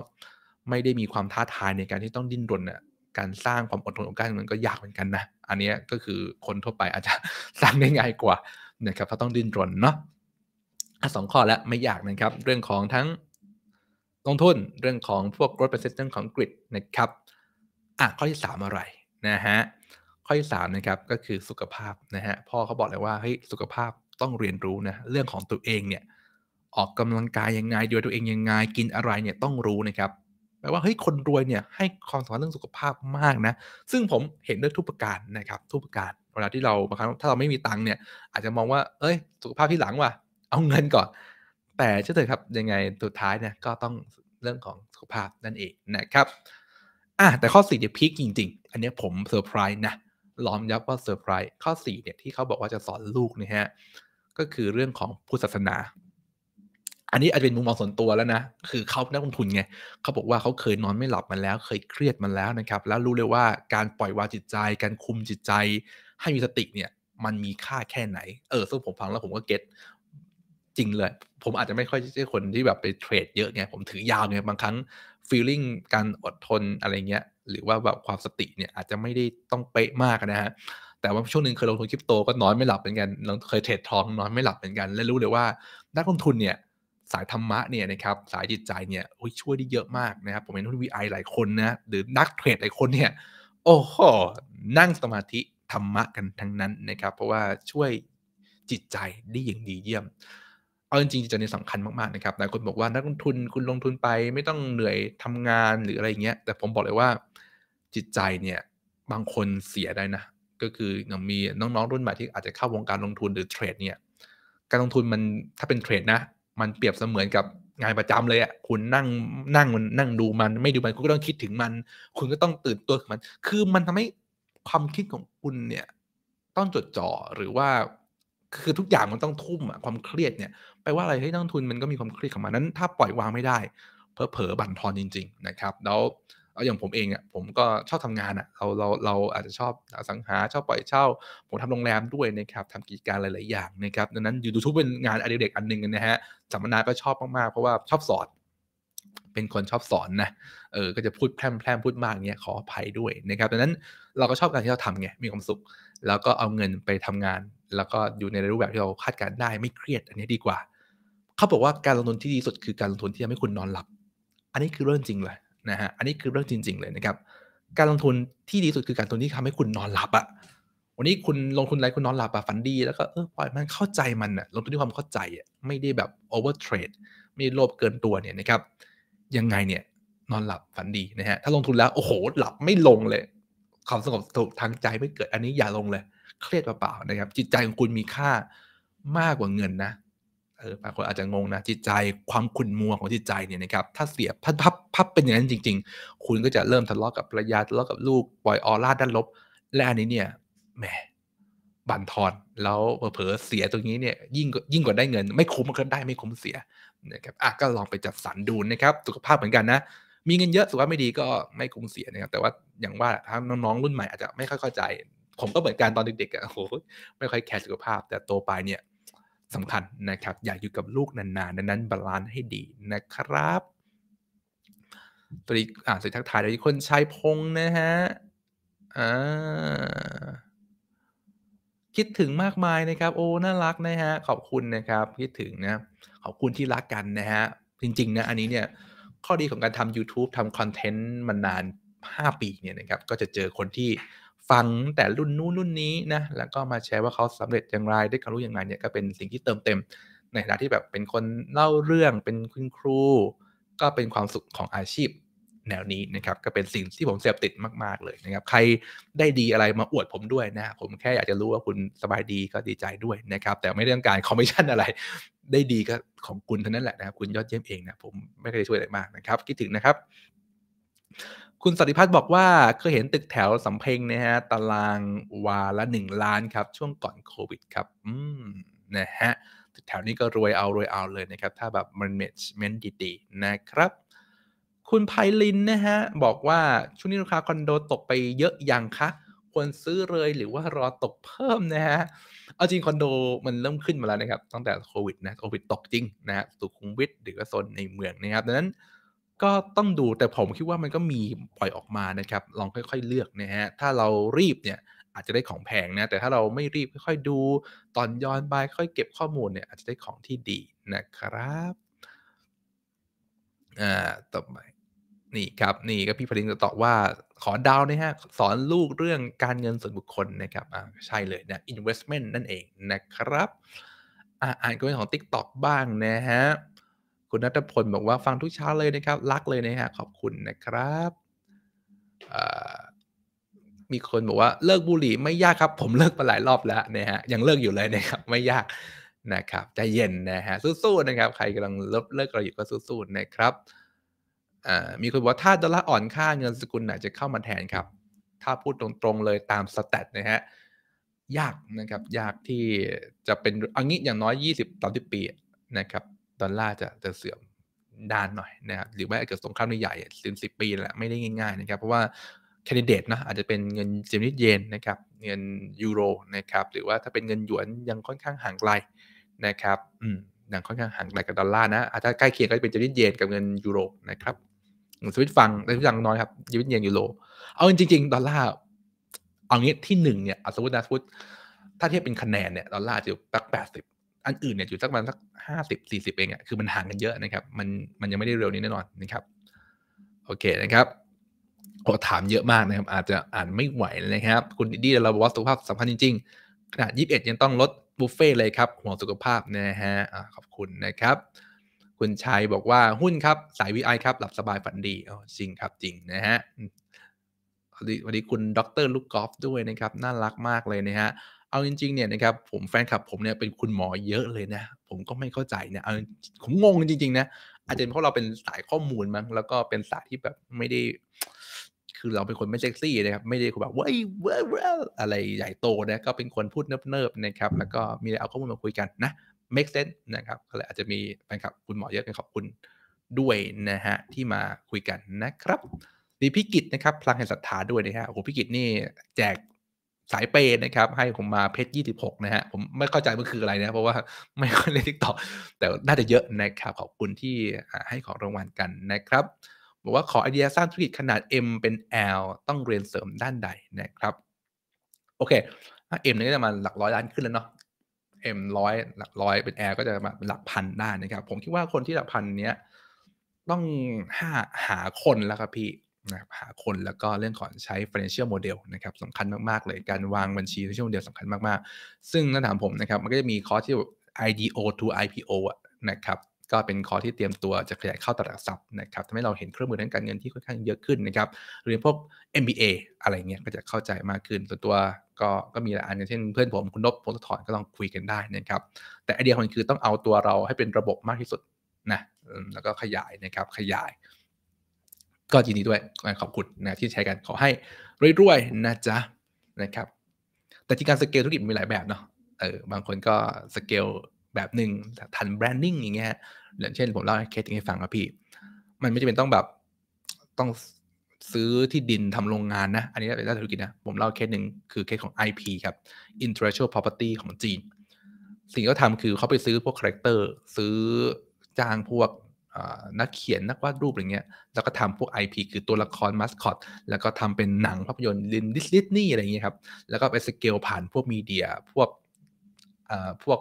ไม่ได้มีความท้าทายในการที่ต้องดิ้นรนเนี่ยการสร้างความอดทนของการเงินก็ยากเหมือนกันนะ อันนี้ก็คือคนทั่วไปอาจจะสร้างได้ง่ายกว่านะครับเราต้องดิ้นรนเนาะสองข้อแล้วไม่ยากนะครับ เรื่องของทั้งลงทุนเรื่องของพวกรถเป็นเซสเรื่องของกริดนะครับ อ่ะข้อที่3อะไรนะฮะ ข้อที่3นะครับก็คือสุขภาพนะฮะ พ่อเขาบอกเลยว่าเฮ้ยสุขภาพต้องเรียนรู้นะ เรื่องของตัวเองเนี่ยออกกำลังกายยังไงดูตัวเองยังไง กินอะไรเนี่ยต้องรู้นะครับแปลว่าเฮ้ยคนรวยเนี่ยให้ความสำคัญเรื่องสุขภาพมาก นะ ซึ่งผมเห็นด้วยทุกประการนะครับทุกประการเวลาที่เราบางครั้งถ้าเราไม่มีตังค์เนี่ยอาจจะมองว่าเอ้ย สุขภาพที่หลังว่ะเอาเงินก่อน แต่เชื่อเถอะครับยังไงสุดท้ายเนี่ยก็ต้องเรื่องของสุขภาพนั่นเองนะครับอ่ะแต่ข้อสี่เนี่ยพีคจริง ๆ อันนี้ผมเซอร์ไพรส์นะล้อมยับว่าเซอร์ไพรส์ข้อสี่เนี่ยที่เขาบอกว่าจะสอนลูกนะฮะก็คือเรื่องของพุทธศาสนาอันนี้อาจจะเป็นมุมมองส่วนตัวแล้วนะคือเขานักลงทุนไงเขาบอกว่าเขาเคยนอนไม่หลับมาแล้ว เคยเครียดมาแล้วนะครับ แล้วรู้เลยว่าการปล่อยวางจิตใจการคุมจิตใจ ให้มีสติเนี่ยมันมีค่าแค่ไหน เออซึ่งผมฟังแล้วผมก็เก็ตจริงเลย ผมอาจจะไม่ค่อยใช่คนที่แบบไปเทรดเยอะไงผมถือยาวไงบางครั้งฟีลลิ่งการอดทนอะไรเงี้ยหรือว่าแบบความสติเนี่ยอาจจะไม่ได้ต้องเป๊ะมากนะฮะแต่ว่าช่วงหนึ่งเคยลงทุนคริปโตก็นอนไม่หลับเหมือนกันเคยเทรดทองนอนไม่หลับเหมือนกัน และรู้เลยว่านักลงทุนเนี่ยสายธรรมะเนี่ยนะครับสายจิตใจเนี่ยโอ้ยช่วยได้เยอะมากนะครับผมเห็นทุกวีไอหลายคนนะหรือนักเทรดหลายคนเนี่ยโอ้โหนั่งสมาธิธรรมะกันทั้งนั้นนะครับ เพราะว่าช่วยจิตใจได้อย่างดีเยี่ยม เอาจริงๆจิตใจนี่สำคัญมากๆนะครับหลายคนบอกว่านักลงทุนคุณลงทุนไปไม่ต้องเหนื่อยทำงานหรืออะไรเงี้ยแต่ผมบอกเลยว่าจิตใจเนี่ยบางคนเสียได้นะ ก็คืออย่างมีน้องๆรุ่นใหม่ที่อาจจะเข้าวงการลงทุนหรือเทรดเนี่ยการลงทุนมันถ้าเป็นเทรดนะมันเปรียบเสมือนกับงานประจำเลยอะ่ะคุณนั่งนั่งมันนั่งดูมันไม่ดูมันคุณก็ต้องคิดถึงมัน คุณก็ต้องตื่นตัวมัน คือมันทำให้ความคิดของคุณเนี่ยต้องจดจ่อหรือว่า คือทุกอย่างมันต้องทุ่มอะความเครียดเนี่ยไปว่าอะไรให้นักทุนมันก็มีความเครียดของมันนั้นถ้าปล่อยวางไม่ได้เพอเพอบั่นทอนจริง ๆนะครับ แล้วแล้วอย่างผมเองอ่ะผมก็ชอบทำงานอ่ะเราเราเราอาจจะชอบอสังหาชอบปล่อยเช่า ผมทำโรงแรมด้วยนะครับทำกิจการหลายๆอย่างนะครับดังนั้นยูทูบเป็นงานอดิเรกอันหนึ่งนะฮะสัมมนาก็ชอบมาก ๆ เพราะว่าชอบสอนเป็นคนชอบสอนนะเออก็จะพูดแพร่มพพูดมากเนี้ยขออภัยด้วยนะครับดังนั้นเราก็ชอบการที่เราทำไงมีความสุข แล้วก็เอาเงินไปทำงาน แล้วก็อยู่ในรูปแบบที่เราคาดการได้ไม่เครียด อันนี้ดีกว่าเขาบอกว่าการลงทุนที่ดีสุดคือการลงทุนที่ทำให้คุณนอนหลับ อันนี้คือเรื่องจริงเลยนะฮะ อันนี้คือเรื่องจริง ๆ เลยนะครับ การลงทุนที่ดีสุดคือการลงทุนที่ทำให้คุณนอนหลับอะวันนี้คุณลงทุนอะไรคุณนอนหลับอะฝันดี แล้วก็เออปล่อยมันเข้าใจมันอะลงทุนด้วยความเข้าใจอะไม่ได้แบบโอเวอร์เทรดไม่โลภเกินตัวเนี่ยนะครับ ยังไงเนี่ยนอนหลับฝันดีนะฮะถ้าลงทุนแล้วโอ้โหหลับไม่ลงเลย ความสงบสุขทางใจไม่เกิด อันนี้อย่าลงเลย เครียดเปล่าๆนะครับ จิตใจของคุณมีค่ามากกว่าเงินนะเออบางคนอาจจะงงนะ จิตใจความขุ่นมัวของจิตใจเนี่ยนะครับถ้าเสียพับพับพับเป็นอย่างนั้นจริงๆ คุณก็จะเริ่มทะเลาะกับภรรยาทะเลาะกับลูกปล่อยออร่าด้านลบและอันนี้เนี่ยแหมบั่นทอนแล้วเผลอเสียตรงนี้เนี่ยยิ่งยิ่งกว่าได้เงินไม่คุ้มก็ได้ ไม่คุ้มเสียนะครับอ่ะก็ลองไปจัดสรรดูนะครับ สุขภาพเหมือนกันนะ มีเงินเยอะสุขภาพไม่ดีก็ไม่คุ้มเสียนะครับแต่ว่าอย่างว่าถ้งน้องๆรุ่นใหม่อาจจะไม่ค่อยเข้าใจ ผมก็เหมือนกันตอนเด็กๆอ่ะโอ้ไม่ค่อยแคร์สุขภาพแต่โตไปเนี่ยสำคัญนะครับอยากอยู่กับลูกนาน ๆ นั้นบาลานซ์ให้ดีนะครับ ตัวนี้อ่านสุดทักทายเดยคนชายพงนะฮะคิดถึงมากมายนะครับ โอ้ น่ารักนะฮะ ขอบคุณนะครับคิดถึงนะขอบคุณที่รักกันนะฮะ จริงๆนะอันนี้เนี่ยข้อดีของการทำ YouTube ทำคอนเทนต์มานาน 5 ปีเนี่ยนะครับ ก็จะเจอคนที่ฟังแต่รุ่นนู้นรุ่นนี้นะแล้วก็มาแชร์ว่าเขาสำเร็จอย่างไร ได้ความรู้อย่างไรเนี่ยก็เป็นสิ่งที่เติมเต็มในฐานะที่แบบเป็นคนเล่าเรื่องเป็นคุณครู ก็เป็นความสุขของอาชีพ แนวนี้นะครับก็เป็นสิ่งที่ผมเสพติดมากๆเลยนะครับ ใครได้ดีอะไรมาอวดผมด้วยนะผมแค่อยากจะรู้ว่าคุณสบายดีก็ดีใจด้วยนะครับแต่ไม่เรื่องการคอมมิชชั่นอะไรได้ดีก็ของคุณเท่านั้นแหละนะครับคุณยอดเยี่ยมเองนะผมไม่เคยช่วยอะไรมากนะครับ คิดถึงนะครับคุณสัติพัฒน์บอกว่า เคยเห็นตึกแถวสำเพ็งนะฮะ ตารางวาละหนึ่งล้านครับช่วงก่อนโควิดครับ อืม นะฮะตึกแถวนี้ก็รวยเอารวยเอาเลยนะครับ ถ้าแบบมันเมจเมนต์ดี ๆ นะครับ คุณไพลินนะฮะ บอกว่าช่วงนี้ราคาคอนโดตกไปเยอะอย่างคะ ควรซื้อเลยหรือว่ารอตกเพิ่มนะฮะ เอาจริงคอนโดมันเริ่มขึ้นมาแล้วนะครับตั้งแต่โควิดนะโควิดตกจริงนะฮะสุขุมวิทหรือว่าโซนในเมืองนะครับดังนั้นก็ต้องดูแต่ผมคิดว่ามันก็มี ปล่อยออกมานะครับ ลองค่อย ๆเลือก นะฮะ ถ้าเรารีบเนี่ยอาจจะได้ของแพงนะ แต่ถ้าเราไม่รีบค่อย ๆ ดูตอนย้อนไปค่อยเก็บข้อมูลเนี่ยอาจจะได้ของที่ดีนะครับอ่าต่อไปนี่ครับนี่ก็พี่พลินจะตอบว่าขอดาวนะฮะสอนลูกเรื่องการเงินส่วนบุคคลนะครับอ่าใช่เลยนะ investment นั่นเองนะครับอ่าอ่านก็เป็นของ TikTok บ้างนะฮะคุณนัทพลบอกว่าฟังทุกเช้าเลยนะครับ รักเลยนะฮะ ขอบคุณนะครับมีคนบอกว่าเลิกบุหรี่ ไม่ยากครับ ผมเลิกไปหลายรอบแล้วนะฮะยังเลิกอยู่เลยนะครับ ไม่ยากนะครับใจเย็นนะฮะสู้ๆนะครับ ใครกำลังเลิกเลิกเราอยู่ก็สู้ๆนะครับมีคนบอกว่าถ้าดอลลาร์อ่อนค่าเงินสกุลไหนจะเข้ามาแทนครับ ถ้าพูดตรงๆเลยตาม สแตทนะฮะยากนะครับ ยากที่จะเป็นอันนี้อย่างน้อย 20-30ปีนะครับดอลลาร์จะจะเสื่อมดานหน่อยนะครับหรือแม้เกิดสงครามใหญ่สิบสิบปีแหละไม่ได้ง่ายๆ นะครับ เพราะว่า แคนดิเดตนะอาจจะเป็นเงินเจมินิเยนนะครับเงินยูโรนะครับหรือว่าถ้าเป็นเงินหยวนยังค่อนข้างห่างไกลนะครับอืมยังค่อนข้างห่างไกลกับดอลลาร์นะอาจจะใกล้เคียงก็จะเป็นเจมินิเยนกับเงินยูโรนะครับสวิตฟังสวิตฟังน้อยครับีวิตเยนยูโรเอาจริงๆดอลลาร์เอางี้ที่หนึ่งเนี่ยสมมตินะสมมติถ้าเทียบเป็นคะแนนเนี่ยดอลลาร์จะอยู่ักแปดสิบอันอื่นเนี่ยอยู่สักประมาณสักห้าสิบสี่สิบเองอะ่ะคือมันห่างกันเยอะนะครับ มันมันยังไม่ได้เร็วนี้แน่นอนนะครับโอเคนะครับขอถามเยอะมากนะครับ อาจจะอ่านไม่ไหวนะครับ คุณดีเราบอกว่าสุขภาพสำคัญจริงๆขนาดยี่สิบเอ็ดยังต้องลดบุฟเฟ่เลยครับห่วงสุขภาพนะฮะขอบคุณนะครับ คุณชัยบอกว่าหุ้นครับสายวีไอครับหลับสบายฝันดีอ๋อจริงครับจริงนะฮะสวัสดีคุณดร ลูกกอล์ฟด้วยนะครับ น่ารักมากเลยนะฮะเอาจริงๆเนี่ยนะครับผมแฟนคลับผมเนี่ยเป็นคุณหมอเยอะเลยนะ ผมก็ไม่เข้าใจเนี่ยเอาผมงงจริงๆนะอาจจะเพราะเราเป็นสายข้อมูลมั้งแล้วก็เป็นสาย ที่แบบไม่ได้ คือเราเป็นคน ไม่เซ็กซี่นะครับไม่ได้คแบบว้าว้ว้อะไรใหญ่โตนะ ก็ เป็นคนพูดเนิบๆนะครับแล้วก็มีเอาข้อมูลมาคุยกันนะ make sense นะครับก็เลยอาจจะมีแฟนคลับคุณหมอเยอะกันขอบคุณด้วยนะฮะที่มาคุยกันนะครับมีพิกิจนะครับพลังแห่งศรัทธาด้วยนะฮะโอ้โหพิกิจนี่แจกสายเปย์นะครับให้ผมมาเพชรยี่สิบหกนะฮะผมไม่เข้าใจมันคืออะไรนะเพราะว่าไม่ค่อยเล่นทิกตอกแต่น่าจะเยอะนะครับขอบคุณที่ให้ของรางวัลกันนะครับบอกว่าขอไอเดียสร้างธุรกิจขนาด M เป็น L ต้องเรียนเสริมด้านใดนะครับโอเคเอ็มนี่ก็จะมาหลักร้อยล้านขึ้นแล้วเนาะเอ็มร้อยหลักร้อยเป็น L ก็จะมาเป็นหลักพันได้นะครับ ผมคิดว่าคนที่หลักพันเนี้ยต้องหาหาคนแล้วครับพี่นะหาคนแล้วก็เรื่องของใช้ financial model นะครับสำคัญมาก ๆ เลยการวางบัญชี financial model สำคัญมาก ๆ ซึ่งถ้าถามผมนะครับมันก็จะมีคอร์สที่ IDO to IPO นะครับก็เป็นคอร์สที่เตรียมตัวจะขยายเข้าตลาดทรัพย์นะครับทำให้เราเห็นเครื่องมือทางการเงินที่ค่อนข้างเยอะขึ้นนะครับเรียนพวก MBA อะไรเงี้ยก็จะเข้าใจมากขึ้นตัวตัวก็ก็มีหลายอันอย่างเช่นเพื่อนผมคุณนพพงศธรก็ลองคุยกันได้นะครับแต่ไอเดียของมันคือต้องเอาตัวเราให้เป็นระบบมากที่สุดนะแล้วก็ขยายนะครับขยายก็ยินดีด้วย ขอบคุณนะที่ใช้กันขอให้รวยๆนะจ๊ะนะครับ แต่จริงการสเกลธุรกิจมีหลายแบบเนาะเออบางคนก็สเกลแบบหนึ่งทันแบรนดิ้งอย่างเงี้ยอย่างเช่นผมเล่าเคสให้ฟังครับพี่ มันไม่จำเป็นต้องแบบต้องซื้อที่ดินทำโรงงานนะ อันนี้เป็นด้านธุรกิจนะผมเล่าเคสหนึ่งคือเคสของ IP ครับ intellectual property ของจีน สิ่งที่เขาทำคือเขาไปซื้อพวกคาแรคเตอร์ซื้อจ้างพวกนักเขียนนักวาดรูปอะไรเงี้ย แล้วก็ทำพวก IP คือตัวละครมัสคอตแล้วก็ทำเป็นหนังภาพยนตร์ลินดิสนีย์อะไรเงี้ยครับ แล้วก็ไปสเกลผ่านพวกมีเดียพวกพวก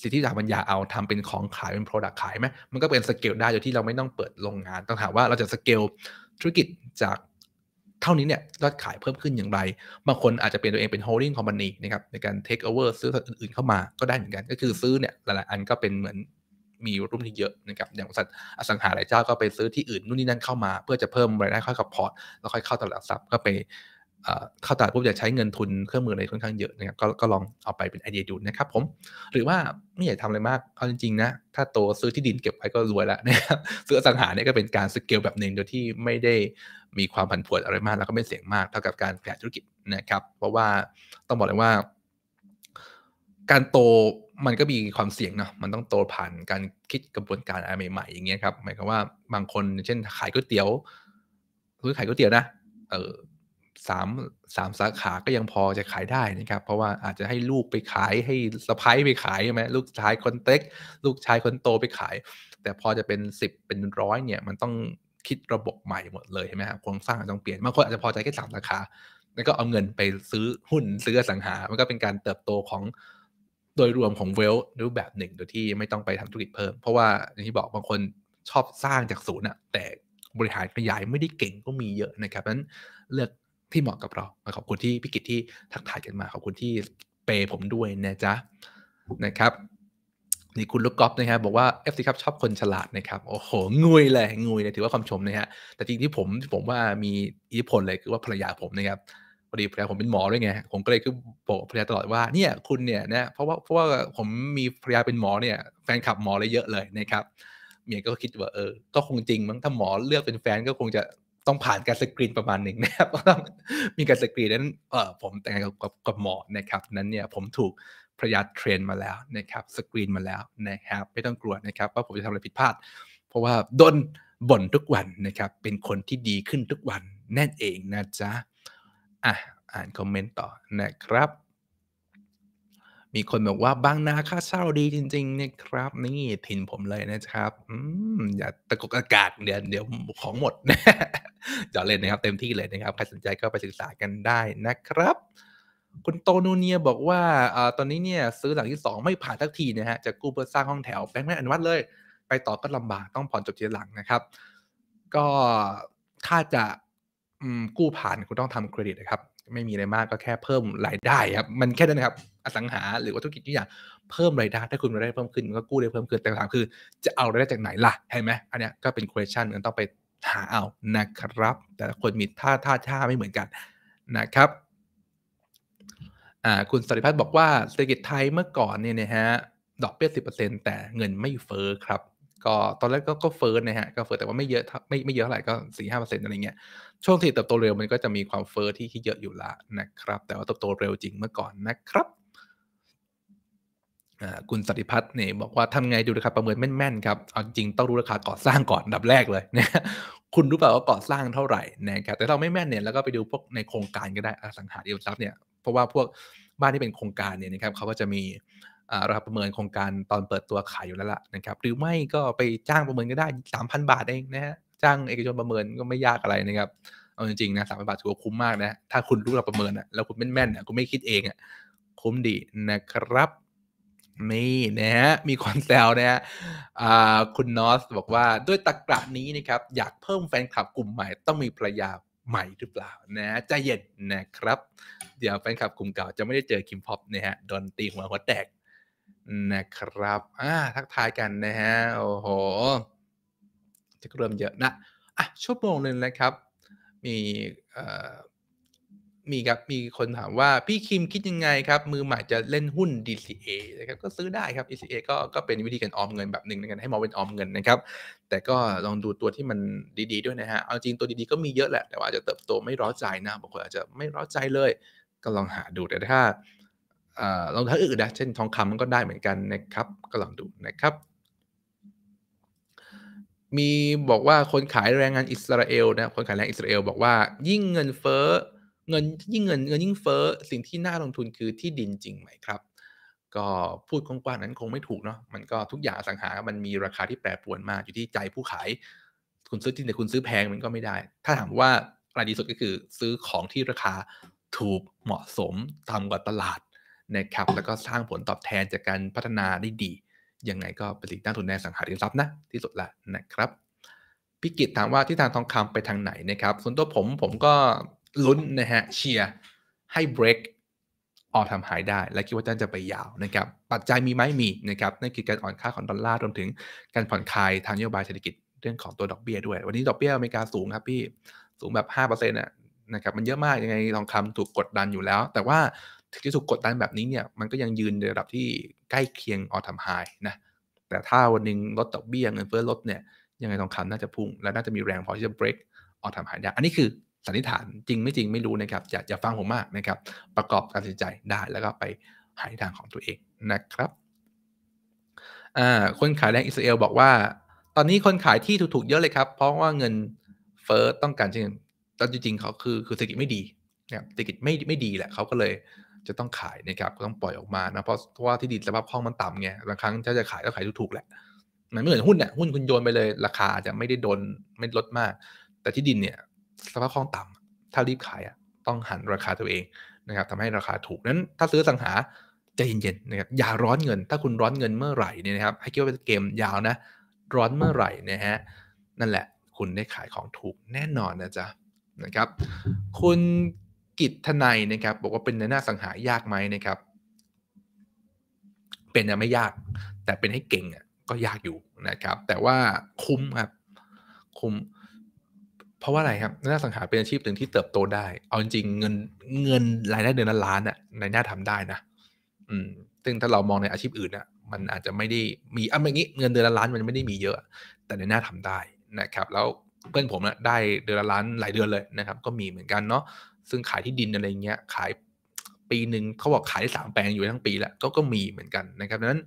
สิทธิทางปัญญาเอาทำเป็นของขายเป็นโปรดักต์ขายไหมมันก็เป็นสเกลได้โดยที่เราไม่ต้องเปิดโรงงาน ต้องถามว่าเราจะสเกลธุรกิจจากเท่านี้เนี่ยยอดขายเพิ่มขึ้นอย่างไร บางคนอาจจะเปลี่ยนตัวเองเป็นโฮลดิ่งคอมพานีนะครับในการเทคโอเวอร์ซื้อสอื่นๆเข้ามา ก็ได้เหมือนกัน ก็คือซื้อเนี่ยหลายๆอันก็เป็นเหมือนมีรุ่นที่เยอะนะครับอย่างบริษัทอสังหาหลายเจ้าก็ไปซื้อที่อื่นนู่นนี่นั่นเข้ามา เพื่อจะเพิ่มรายได้เข้ากับพอร์ตแล้วค่อยเข้าตลาดทรัพย์ก็ไปเข้าตลาดปุ๊บจะใช้เงินทุนเครื่องมืออะไรค่อนข้างเยอะนะครับกก็ลองเอาไปเป็นไอเดียดูนะครับผมหรือว่าไม่อยากทำอะไรมากเอาจริงๆนะถ้าโตซื้อที่ดินเก็บไว้ก็รวยแล้วนะครับซื้ออสังหาเนี่ยก็เป็นการสเกลแบบหนึ่งโดยที่ไม่ได้มีความผันผวนอะไรมากแล้วก็ไม่เสี่ยงมาก เท่ากับการขยายธุรกิจนะครับ เพราะว่าต้องบอกเลยว่า การโตมันก็มีความเสี่ยงเนาะ มันต้องโตผ่านการคิดกระบวนการอะไรใหม่ๆอย่างเงี้ยครับ หมายความว่าบางคนเช่นขายก๋วยเตี๋ยวคือขายก๋วยเตี๋ยวนะ เออสามสามสาขา ก็ยังพอจะขายได้นะครับ เพราะว่าอาจจะให้ลูกไปขายให้สะพ้ายไปขายใช่ไหมลูกชายคนเต็ก ลูกชายคนโตไปขาย แต่พอจะเป็นสิบเป็นร้อยเนี่ย มันต้องคิดระบบใหม่หมดเลยใช่ไหมครับ โครงสร้างต้องเปลี่ยน บางคนอาจจะพอใจแค่สามสาขาแล้วก็เอาเงินไปซื้อหุ้นซื้อสังหา มันก็เป็นการเติบโตของดยรวมของเวลรูปแบบหนึ่งโดยที่ไม่ต้องไปทำธุรกิจเพิ่ม เพราะว่าอย่างที่บอกบางคนชอบสร้างจากศูนย์อะแต่บริหารขยายไม่ได้เก่งก็มีเยอะนะครับนั้นเลือกที่เหมาะกับเราขอบคุณที่พิกิจที่ ทักทายกันมาขอบคุณที่เปย์ผมด้วยนะจ๊ะนะครับนี่คุณลูกกอล์ฟนะครับ บอกว่า f อฟซครับชอบคนฉลาดนะครับโอ้โหงุยเลยงุยเลย ถือว่าความชมนะฮะแต่จริงที่ผมผมว่ามีอิทธิพลเลยคือว่าภรรยาผมนะครับพอดีภรรยาผมเป็นหมอด้วยไงผมก็เลยคือบอกภรรยาตลอดว่าเนี่ยคุณเนี่ยนะเพราะว่าเพราะว่าผมมีภรรยาเป็นหมอเนี่ยแฟนคลับหมอเลยเยอะเลยนะครับเมียก็คิดว่าเออก็คงจริงมั้งถ้าหมอเลือกเป็นแฟนก็คงจะต้องผ่านการสกรีนประมาณหนึ่งนะครับต้องมีการสกรีนนั้นเออผมแต่งงานกับกับหมอนะครับนั้นเนี่ยผมถูกภรรยาเทรนมาแล้วนะครับสกรีนมาแล้วนะครับไม่ต้องกลัวนะครับว่าผมจะทำอะไรผิดพลาด เพราะว่าโดนบ่นทุกวันนะครับเป็นคนที่ดีขึ้นทุกวันนั่นเองนะจ๊ะอ่ะอ่าน คอมเมนต์ต่อนะครับมีคน บอก ว่าบางนาค่าเช่าดีจริง ๆนะครับ นี่ถิ่นผมเลยนะครับ อืมอย่าตะกกอากาศเดี๋ยวเดี๋ยวของหมดอะจะเล่นนะครับเต็มที่เลยนะครับใครสนใจก็ไปศึกษากันได้นะครับคุณโตนูเนียบอกว่าอตอนนี้เนี่ย ซื้อหลังที่ 2 ไม่ผ่านทักที นะฮะจะกู้เพื่อสร้างห้องแถวแบงค์ไม่อนุมัติเลย ไปต่อก็ลำบากต้องผ่อนจบทีหลังนะครับ ก็ถ้าจะกู้ผ่านคุณต้องทำเครดิตนะครับ ไม่มีอะไรมากก็แค่เพิ่มรายได้ครับมันแค่นั้นครับ อสังหาหรือว่าธุรกิจที่อยากเพิ่มรายได้ ถ้าคุณรายได้เพิ่มขึ้นมันก็กู้ได้เพิ่มขึ้นแต่ถามคือ จะเอารายได้จากไหนล่ะเห็นไหมอันนี้ก็เป็น question มันต้องไปหาเอานะครับ แต่คนมีท่าท่าท่าไม่เหมือนกันนะครับคุณสริพัฒน์บอกว่าเศรษฐกิจไทยเมื่อก่อนเนี่ยนะฮะดอกเบี้ยสิแต่เงินไม่เฟ้อครับก็ตอนแรกก็เฟิร์สนะฮะก็เฟิร์สแต่ว่าไม่เยอะไม่ไม่เยอะเท่าไหร่ก็สี่ห้าเปอร์เซ็นต์อะไรเงี้ยช่วงที่เติบโตเร็วมันก็จะมีความเฟิร์สที่ที่เยอะอยู่ละนะครับ แต่ว่าเติบโตเร็วจริงเมื่อก่อนนะครับคุณสติพัฒน์เนี่ยบอกว่าทำไงดูราคาประเมินแม่นๆครับเอาจริงต้องรู้ราคาก่อสร้างก่อนดับแรกเลยนะคุณรู้เปล่าว่าก่อสร้างเท่าไหร่นะครับแต่เราไม่แม่นเนี่ยแล้วก็ไปดูพวกในโครงการก็ได้อสังหาริมทรัพย์เนี่ยเพราะว่าพวกบ้านที่เป็นโครงการเนี่ยนะครับเขาก็จะมีราคาประเมินโครงการตอนเปิดตัวขายอยู่แล้วล่ะนะครับหรือไม่ก็ไปจ้างประเมินก็ได้ 3,000 บาทเองนะฮะจ้างเอกชนประเมินก็ไม่ยากอะไรนะครับเอาจริงๆนะสามพันบาทถือว่าคุ้มมากนะถ้าคุณรู้เราประเมินอ่ะแล้วคุณแม่นๆอะคุณไม่คิดเองอ่ะคุ้มดีนะครับนี่นะฮะมีคนแซวนะฮะคุณนอสบอกว่าด้วยตะกระนี้นะครับอยากเพิ่มแฟนคลับกลุ่มใหม่ต้องมีภรรยาใหม่หรือเปล่านะใจเย็นนะครับเดี๋ยวแฟนคลับกลุ่มเก่าจะไม่ได้เจอคิมพ็อปนะฮะโดนตีหัวหัวแตกนะครับอ่าทักทายกันนะฮะ โอ้โห จะเริ่มเยอะนะอ่ะชั่วโมงหนึ่งนะครับ มีเอ่อมีครับ มีคนถามว่าพี่คิมคิดยังไงครับ มือใหม่จะเล่นหุ้น DCA นะครับ ก็ซื้อได้ครับ DCA ก็ก็เป็นวิธีการออมเงินแบบหนึ่งในการให้มองเป็นออมเงินนะครับ แต่ก็ลองดูตัวที่มันดี ๆด้วยนะฮะ เอาจริงตัวดีๆก็มีเยอะแหละ แต่ว่าจะเติบโตไม่ร้อใจนะ บางคนอาจจะไม่ร้อใจเลย ก็ลองหาดูแต่ถ้าลองเท้าอื่นนะเช่นทองคำมันก็ได้เหมือนกันนะครับ ก็ลองดูนะครับ มีบอกว่าคนขายแรงงานอิสราเอลนะคนขายแรงอิสราเอลบอกว่ายิ่งเงินเฟ้อเงินยิ่งเงินเงินยิ่งเฟ้อสิ่งที่น่าลงทุนคือที่ดินจริงไหมครับ ก็พูดกว้างๆนั้นคงไม่ถูกเนาะมันก็ทุกอย่างสังหามันมีราคาที่แปรปรวนมากอยู่ที่ใจผู้ขาย คุณซื้อที่ไหนคุณซื้อแพงมันก็ไม่ได้ ถ้าถามว่าอะไรดีสุดก็คือซื้อของที่ราคาถูกเหมาะสมต่ำกว่าตลาดนะครับแล้วก็สร้างผลตอบแทนจากการพัฒนาได้ดี ยังไงก็เป็นสิ่งตั้งทุนในสังหาริมทรัพย์นะที่สุดละนะครับพิกิตถามว่าที่ทางทองคำไปทางไหนนะครับส่วนตัวผมผมก็ลุ้นนะฮะเชียร์ให้เบรกออกทำหายได้ และคิดว่าจะไปยาวนะครับปัจจัยมีไหมมีนะครับนั่นคือการอ่อนค่าของดอลลาร์รวมถึงการผ่อนคลายทางนโยบายเศรษฐกิจเรื่องของตัวดอกเบีย้ยด้วยวันนี้ดอกเบีย้ยอเมริกาสูงครับพี่สูงแบบ5%นะนะครับ มันเยอะมากยังไงทองคำถูกกดดันอยู่แล้ว แต่ว่าที่ถูกกดดันแบบนี้เนี่ย มันก็ยังยืนในระดับที่ใกล้เคียงออทมไฮนะ แต่ถ้าวันนึงลดดอกเบี้ยเงินเฟ้อลดเนี่ย ยังไงทองคำน่าจะพุ่ง และน่าจะมีแรง พอที่จะ break ออทมไฮได้ อันนี้คือสันนิษฐาน จริงไม่จริงไม่รู้นะครับอย่าอย่าฟังผมมากนะครับ ประกอบการตัดสินใจได้แล้วก็ไปหาทางของตัวเองนะครับคนขายแรงอิสราเอล บอกว่า ตอนนี้คนขายที่ถูกๆเยอะเลยครับ เพราะว่าเงินเฟ้อต้องการจริงตอนจริงๆเขาคือคือเศรษฐกิจไม่ดีนะครับเศรษฐกิจไม่ไม่ดีแหละ เขาก็เลยจะต้องขายนะครับก็ต้องปล่อยออกมานะเพราะว่าที่ดินสภาพคล่องมันต่ำไงบางครั้งถ้าจะขายก็ขายถูกๆแหละมันไม่เหมือนหุ้นเนี่ยหุ้นคุณโยนไปเลยราคาจะไม่ได้โดนไม่ลดมาก แต่ที่ดินเนี่ยสภาพคล่องต่ำ ถ้ารีบขายอ่ะต้องหันราคาตัวเองนะครับทำให้ราคาถูกนั้นถ้าซื้อสังหาใจเย็นๆนะครับอย่าร้อนเงิน ถ้าคุณร้อนเงินเมื่อไหร่เนี่ยนะครับ ให้คิดว่าเป็นเกมยาวนะ ร้อนเมื่อไหร่นะฮะนั่นแหละ คุณได้ขายของถูกแน่นอนนะจ๊ะนะครับ คุณกิจทนายนะครับ บอกว่าเป็นในหน้าสังหายากไหมนะครับ เป็นนะไม่ยาก แต่เป็นให้เก่งอ่ะ ก็ยากอยู่นะครับ แต่ว่าคุ้มครับ คุ้มเพราะว่าอะไรครับในหน้าสังหาเป็นอาชีพหนึ่งที่เติบโตได้เอาจริงเงินเงินรายได้เดือนละล้านอ่ะ ในหน้าทำได้นะอืมซึ่งถ้าเรามองในอาชีพอื่นอ่ะ มันอาจจะไม่ได้มีอ่ะอบบนี้ เงินเดือนละล้านมันไม่ได้มีเยอะ แต่ในหน้าทำได้นะครับ แล้วเพื่อนผมนะได้เดือนละล้านหลายเดือนเลยนะครับ ก็มีเหมือนกันเนาะซึ่งขายที่ดินอะไรเงี้ยขายปีหนึ่งเขาบอกขายได้สามแปลงอยู่ทั้งปีแล้วก็ก็มีเหมือนกันนะครับดังนั้น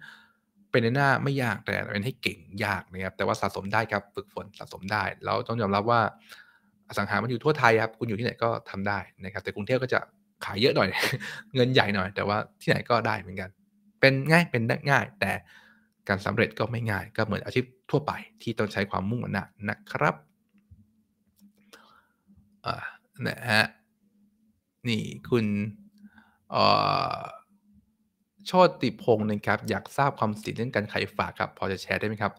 เป็นในหน้าไม่ยากแต่เป็นให้เก่งยากนะครับแต่ว่าสะสมได้ครับฝึกฝนสะสมได้แล้วต้องยอมรับว่าอสังหามันอยู่ทั่วไทยครับคุณอยู่ที่ไหนก็ทำได้นะครับ แต่กรุงเทพก็จะขายเยอะหน่อย เงินใหญ่หน่อย แต่ว่าที่ไหนก็ได้เหมือนกัน เป็นง่ายเป็นง่าย แต่การสำเร็จก็ไม่ง่าย ก็เหมือนอาชีพทั่วไปที่ต้องใช้ความมุ่งมั่นนะครับอ่านะฮะนี่ คุณโชติพงศ์นะครับ อยากทราบความสิทธิ์เรื่องการขายฝากครับพอจะแชร์ได้ไหมครับ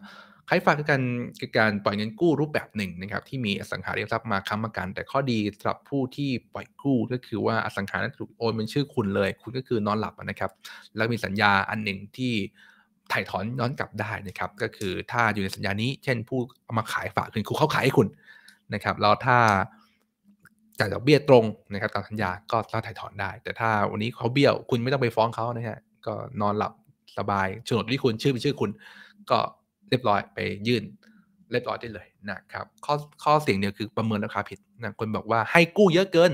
ขายฝากคือการคือการปล่อยเงินกู้รูปแบบหนึ่งนะครับที่มีอสังหาริมทรัพย์มาค้ำประกัน แต่ข้อดีสำหรับผู้ที่ปล่อยกู้ก็คือว่าอสังหาริมทรัพย์โอนเป็นชื่อคุณเลย คุณก็คือนอนหลับนะครับ แล้วมีสัญญาอันหนึ่งที่ถ่ายถอนย้อนกลับได้นะครับ ก็คือถ้าอยู่ในสัญญานี้เช่นผู้เอามาขายฝากคืนคเขาขายให้คุณนะครับ แล้วถ้าจ่ายดอกเบี้ยตรงนะครับตามสัญญาก็ถ้าถ่ายถอนได้ แต่ถ้าวันนี้เขาเบี้ยวคุณไม่ต้องไปฟ้องเขานะฮะ ก็นอนหลับ สบายโฉนดที่คุณชื่อเป็นชื่อคุณ ก็เรียบร้อยไปยื่นเรียบร้อยได้เลยนะครับข้อข้อเสียงเดียวคือประเมินราคาผิดนะคนบอกว่าให้กู้เยอะเกิน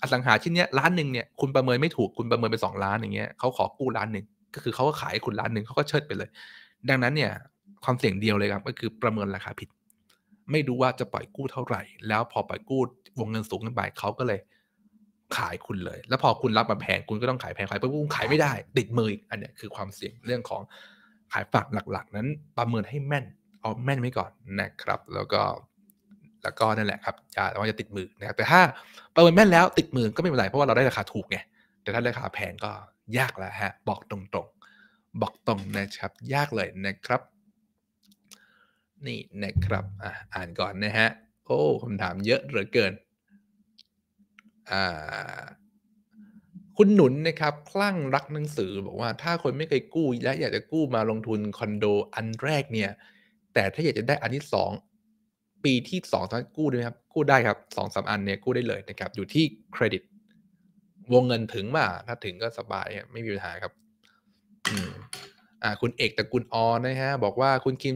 อสังหาชิ้นเนี้ยล้านหนึ่งเนี่ยคุณประเมินไม่ถูกคุณประเมินไปสองล้านอย่างเงี้ยเขาขอกู้ล้านหนึ่งก็คือเขาก็ขายคุณล้านหนึ่งเขาก็เชิดไปเลย ดังนั้นเนี่ยความเสี่ยงเดียวเลยครับก็คือประเมินราคาผิด ไม่รู้ว่าจะปล่อยกู้เท่าไหร่ แล้วพอปล่อยกู้วงเงินสูงขึ้นไปเขาก็เลยขายคุณเลย แล้วพอคุณรับมาแพงคุณก็ต้องขายแพงขายเพื่อคุณขายไม่ได้ติดมืออีก อันนี้คือความเสี่ยงเรื่องของขายฝากหลัก ๆ นั้นประเมินให้แม่นเอาแม่นไว้ก่อนนะครับ แล้วก็แล้วก็นั่นแหละครับอย่าว่าจะติดมือนะครับแต่ถ้า ประเมินแม่นแล้วติดมือก็ไม่เป็นไร เพราะว่าเราได้ราคาถูกไงแต่ถ้าราคาแพงก็ยากแล้วฮะ บอกตรงๆ บอกตรงนะครับ ยากเลยนะครับ นี่นะครับอ่านก่อนนะฮะ โอ้คำถามเยอะเหลือเกินคุณหนุนนะครับ คลั่งรักหนังสือ บอกว่า ถ้าคนไม่เคยกู้และอยากจะกู้มาลงทุนคอนโดอันแรกเนี่ยแต่ถ้าอยากจะได้อันที่สองปีที่สองสามกู้ได้ไหมครับกู้ได้ครับสองสามอันเนี่ยกู้ได้เลยนะครับ อยู่ที่เครดิต วงเงินถึงมาถ้าถึงก็สบายไม่มีปัญหาครับอ่า คุณเอกตะกุลออนนะฮะ บอกว่าคุณคิม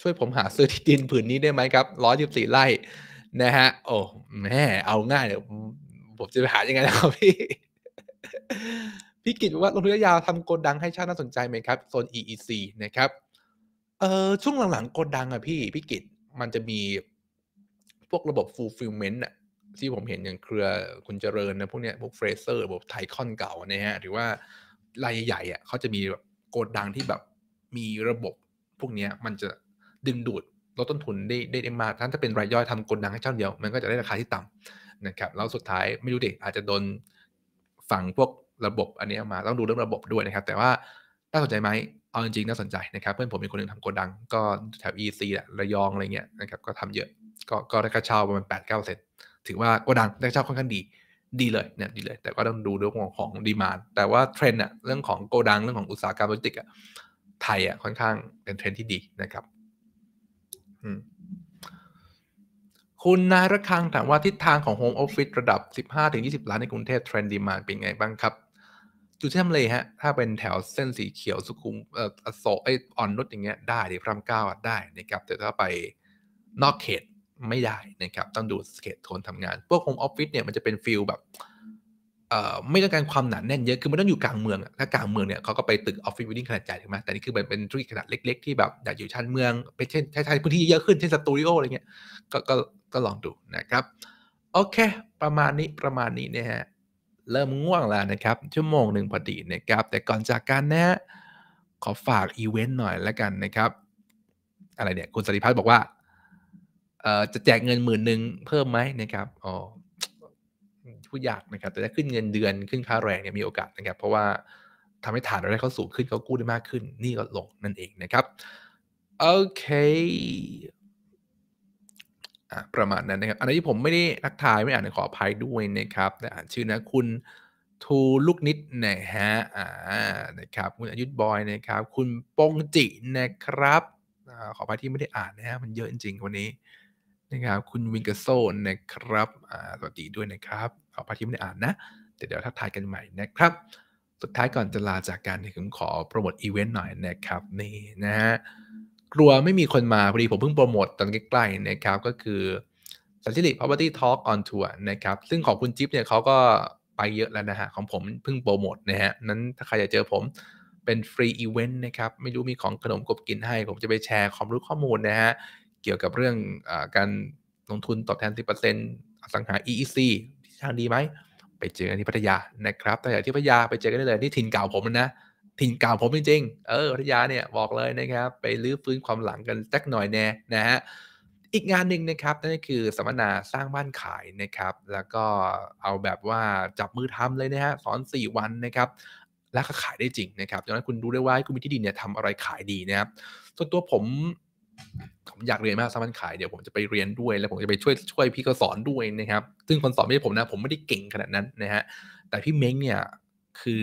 ช่วยผมหาซื้อที่ดินผืนนี้ได้ไหมครับ ร้อยสิบสี่ไร่ นะฮะโอ้แม่เอาง่ายเดี๋ยวผมจะไปหายังไงนะครับพี่พี่กิจบอกว่าลงทุนระยะยาวทำโกดังให้ชาติน่าสนใจไหมครับ โซน EEC นะครับเออช่วงหลังๆโกดังอะพี่ พี่กิจมันจะมีพวกระบบ fulfillment อะที่ผมเห็นอย่างเครือ คุณเจริญ นะ พวกเนี้ยพวกเฟรเซอร์ระบบไทคอนเก่านะฮะ หรือว่ารายใหญ่ๆอ่ะเขาจะมีแบบโกดังที่แบบมีระบบ พวกเนี้ยมันจะดึงดูดลดต้นทุนได้ได้มากถ้าเป็นรายย่อยทำโกดังให้เช่าเดียว มันก็จะได้ราคาที่ต่ำนะครับแล้วสุดท้ายไม่รู้ดิอาจจะโดนฝังพวกระบบ อันนี้มาต้องดูเรื่องระบบด้วยนะครับแต่ว่าน่าสนใจไหมเอาจริงน่าสนใจนะครับเพื่อนผมมีคนหนึ่งทำโกดัง ก็แถว EC แหละระยองอะไรเงี้ยนะครับ ก็ทำเยอะ ก็ก็ได้ค่าเช่าประมาณแปดเก้าเซนถือว่าโกดังได้เช่าค่อนข้างดีดีเลยเนี่ย ดีเลย แต่ก็ต้องดูเรื่องของของดีมาแต่ว่าเทรนด์อะเรื่องของโกดังเรื่องของอุตสาหกรรมโลจิสติกอะไทยอะค่อนข้างเป็นเทรนด์ที่ดีนะครับ อืมคุณนายระคังถามว่าทิศ ทางของโฮมออฟฟิศระดับ 15-20 ล้านในกรุงเทพเทรนด์ดี มานเป็น ไงบ้างครับจุดที่ทำเลยฮะ ถ้าเป็นแถวเส้นสีเขียวสุขุมเอ่ออโศกไออ่อนนุชอย่างเงี้ยได้หรือพระรามเก้าได้นะครับแต่ถ้าไปนอกเขตไม่ได้นะครับ ต้องดูเขตโทนทำงาน พวกโฮมออฟฟิศเนี่ยมันจะเป็นฟิลแบบเอ่อไม่ต้องการความหนาแน่นเยอะคือมันต้องอยู่กลางเมืองถ้ากลางเมืองเนี่ยเขาก็ไปตึกออฟฟิศวิลิงขนาดใหญ่ถูกไหมแต่นี่คือมันเป็นธุรกิจขนาดเล็กๆที่แบบอยากอยู่ชานเมืองเป็นเช่นใช้พื้นที่เยอะขึ้นเช่นสตูดิโออะไรเงี้ยก็ก็ลองดูนะครับ โอเคประมาณนี้ประมาณนี้นะฮะเริ่มง่วงแล้วนะครับชั่วโมงหนึ่งพอดีนะครับแต่ก่อนจากกันนะฮะขอฝากอีเวนต์หน่อยแล้วกันนะครับอะไรเนี่ยคุณสริพัฒน์บอกว่าเอ่อจะแจกเงินหมื่นหนึ่งเพิ่มไหมนะครับอ๋อผู้ยากนะครับ แต่ถ้าขึ้นเงินเดือนขึ้นค่าแรงเนี่ยมีโอกาสนะครับเพราะว่าทำให้ฐานรายได้เขาสูงขึ้นเขากู้ได้มากขึ้นนี่ก็ลงนั่นเองนะครับโอเคประมาณนั้นนะครับอันนี้ผมไม่ได้ทักทายไม่อ่านขออภัยด้วยนะครับแต่อ่านชื่อนะ คุณทูลูกนิดนะฮะอ่านะครับ คุณอายุทบอยนะครับ คุณปงจินะครับอขออภัยที่ไม่ได้อ่านนะฮะมันเยอะจริงวันนี้นะครับคุณวิงกโซนนะครับสวัสดีด้วยนะครับขออภัยที่ไม่ได้อ่านนะเดี๋ยวทักทายกันใหม่นะครับ สุดท้ายก่อนจะลาจากการผมขอโปรโมทอีเวนต์หน่อยนะครับนี่นะฮะกลัวไม่มีคนมาพอดีผมเพิ่งโปรโมทตอนใกล้ๆนะครับก็คือญลักษณ์ Property Talk on Tour นะครับซึ่งของคุณจิ๊บเนี่ยเขาก็ไปเยอะแล้วนะฮะของผมเพิ่งโปรโมทนะฮะนั้นถ้าใครอยากเจอผมเป็นฟรีอีเวนต์นะครับไม่รู้มีของขนมกบกินให้ ผมจะไปแชร์ความรู้ข้อมูลนะฮะเกี่ยวกับเรื่องอการลงทุนตอบแทน 10%อสังหา EEC ที่ทางดีไหมไปเจอกันที่พัทยานะครับแต่อยากที่พัทยาไปเจอกันได้เลยที่ถิ่นเก่าผมนะถิ่นเก่าผมจริงๆ เออพัทยาเนี่ยบอกเลยนะครับ ไปรื้อฟื้นความหลังกันสักหน่อยแน่นะฮะ อีกงานหนึ่งนะครับ นั่นก็คือสัมมนาสร้างบ้านขายนะครับแล้วก็เอาแบบว่าจับมือทำเลยนะฮะสอน4วันนะครับ แล้วก็ขายได้จริงนะครับดังนั้นคุณดูได้ว่าคุณมีที่ดินเนี่ยทำอะไรขายดีนะครับส่วนตัวผม ผมอยากเรียนมากสร้างบ้านขายเดี๋ยวผมจะไปเรียนด้วย แล้วผมจะไปช่วยช่วยพี่ก็สอนด้วยนะครับ ซึ่งคนสอนไม่ใช่ผมนะผมไม่ได้เก่งขนาดนั้นนะฮะแต่พี่เม้งเนี่ยคือ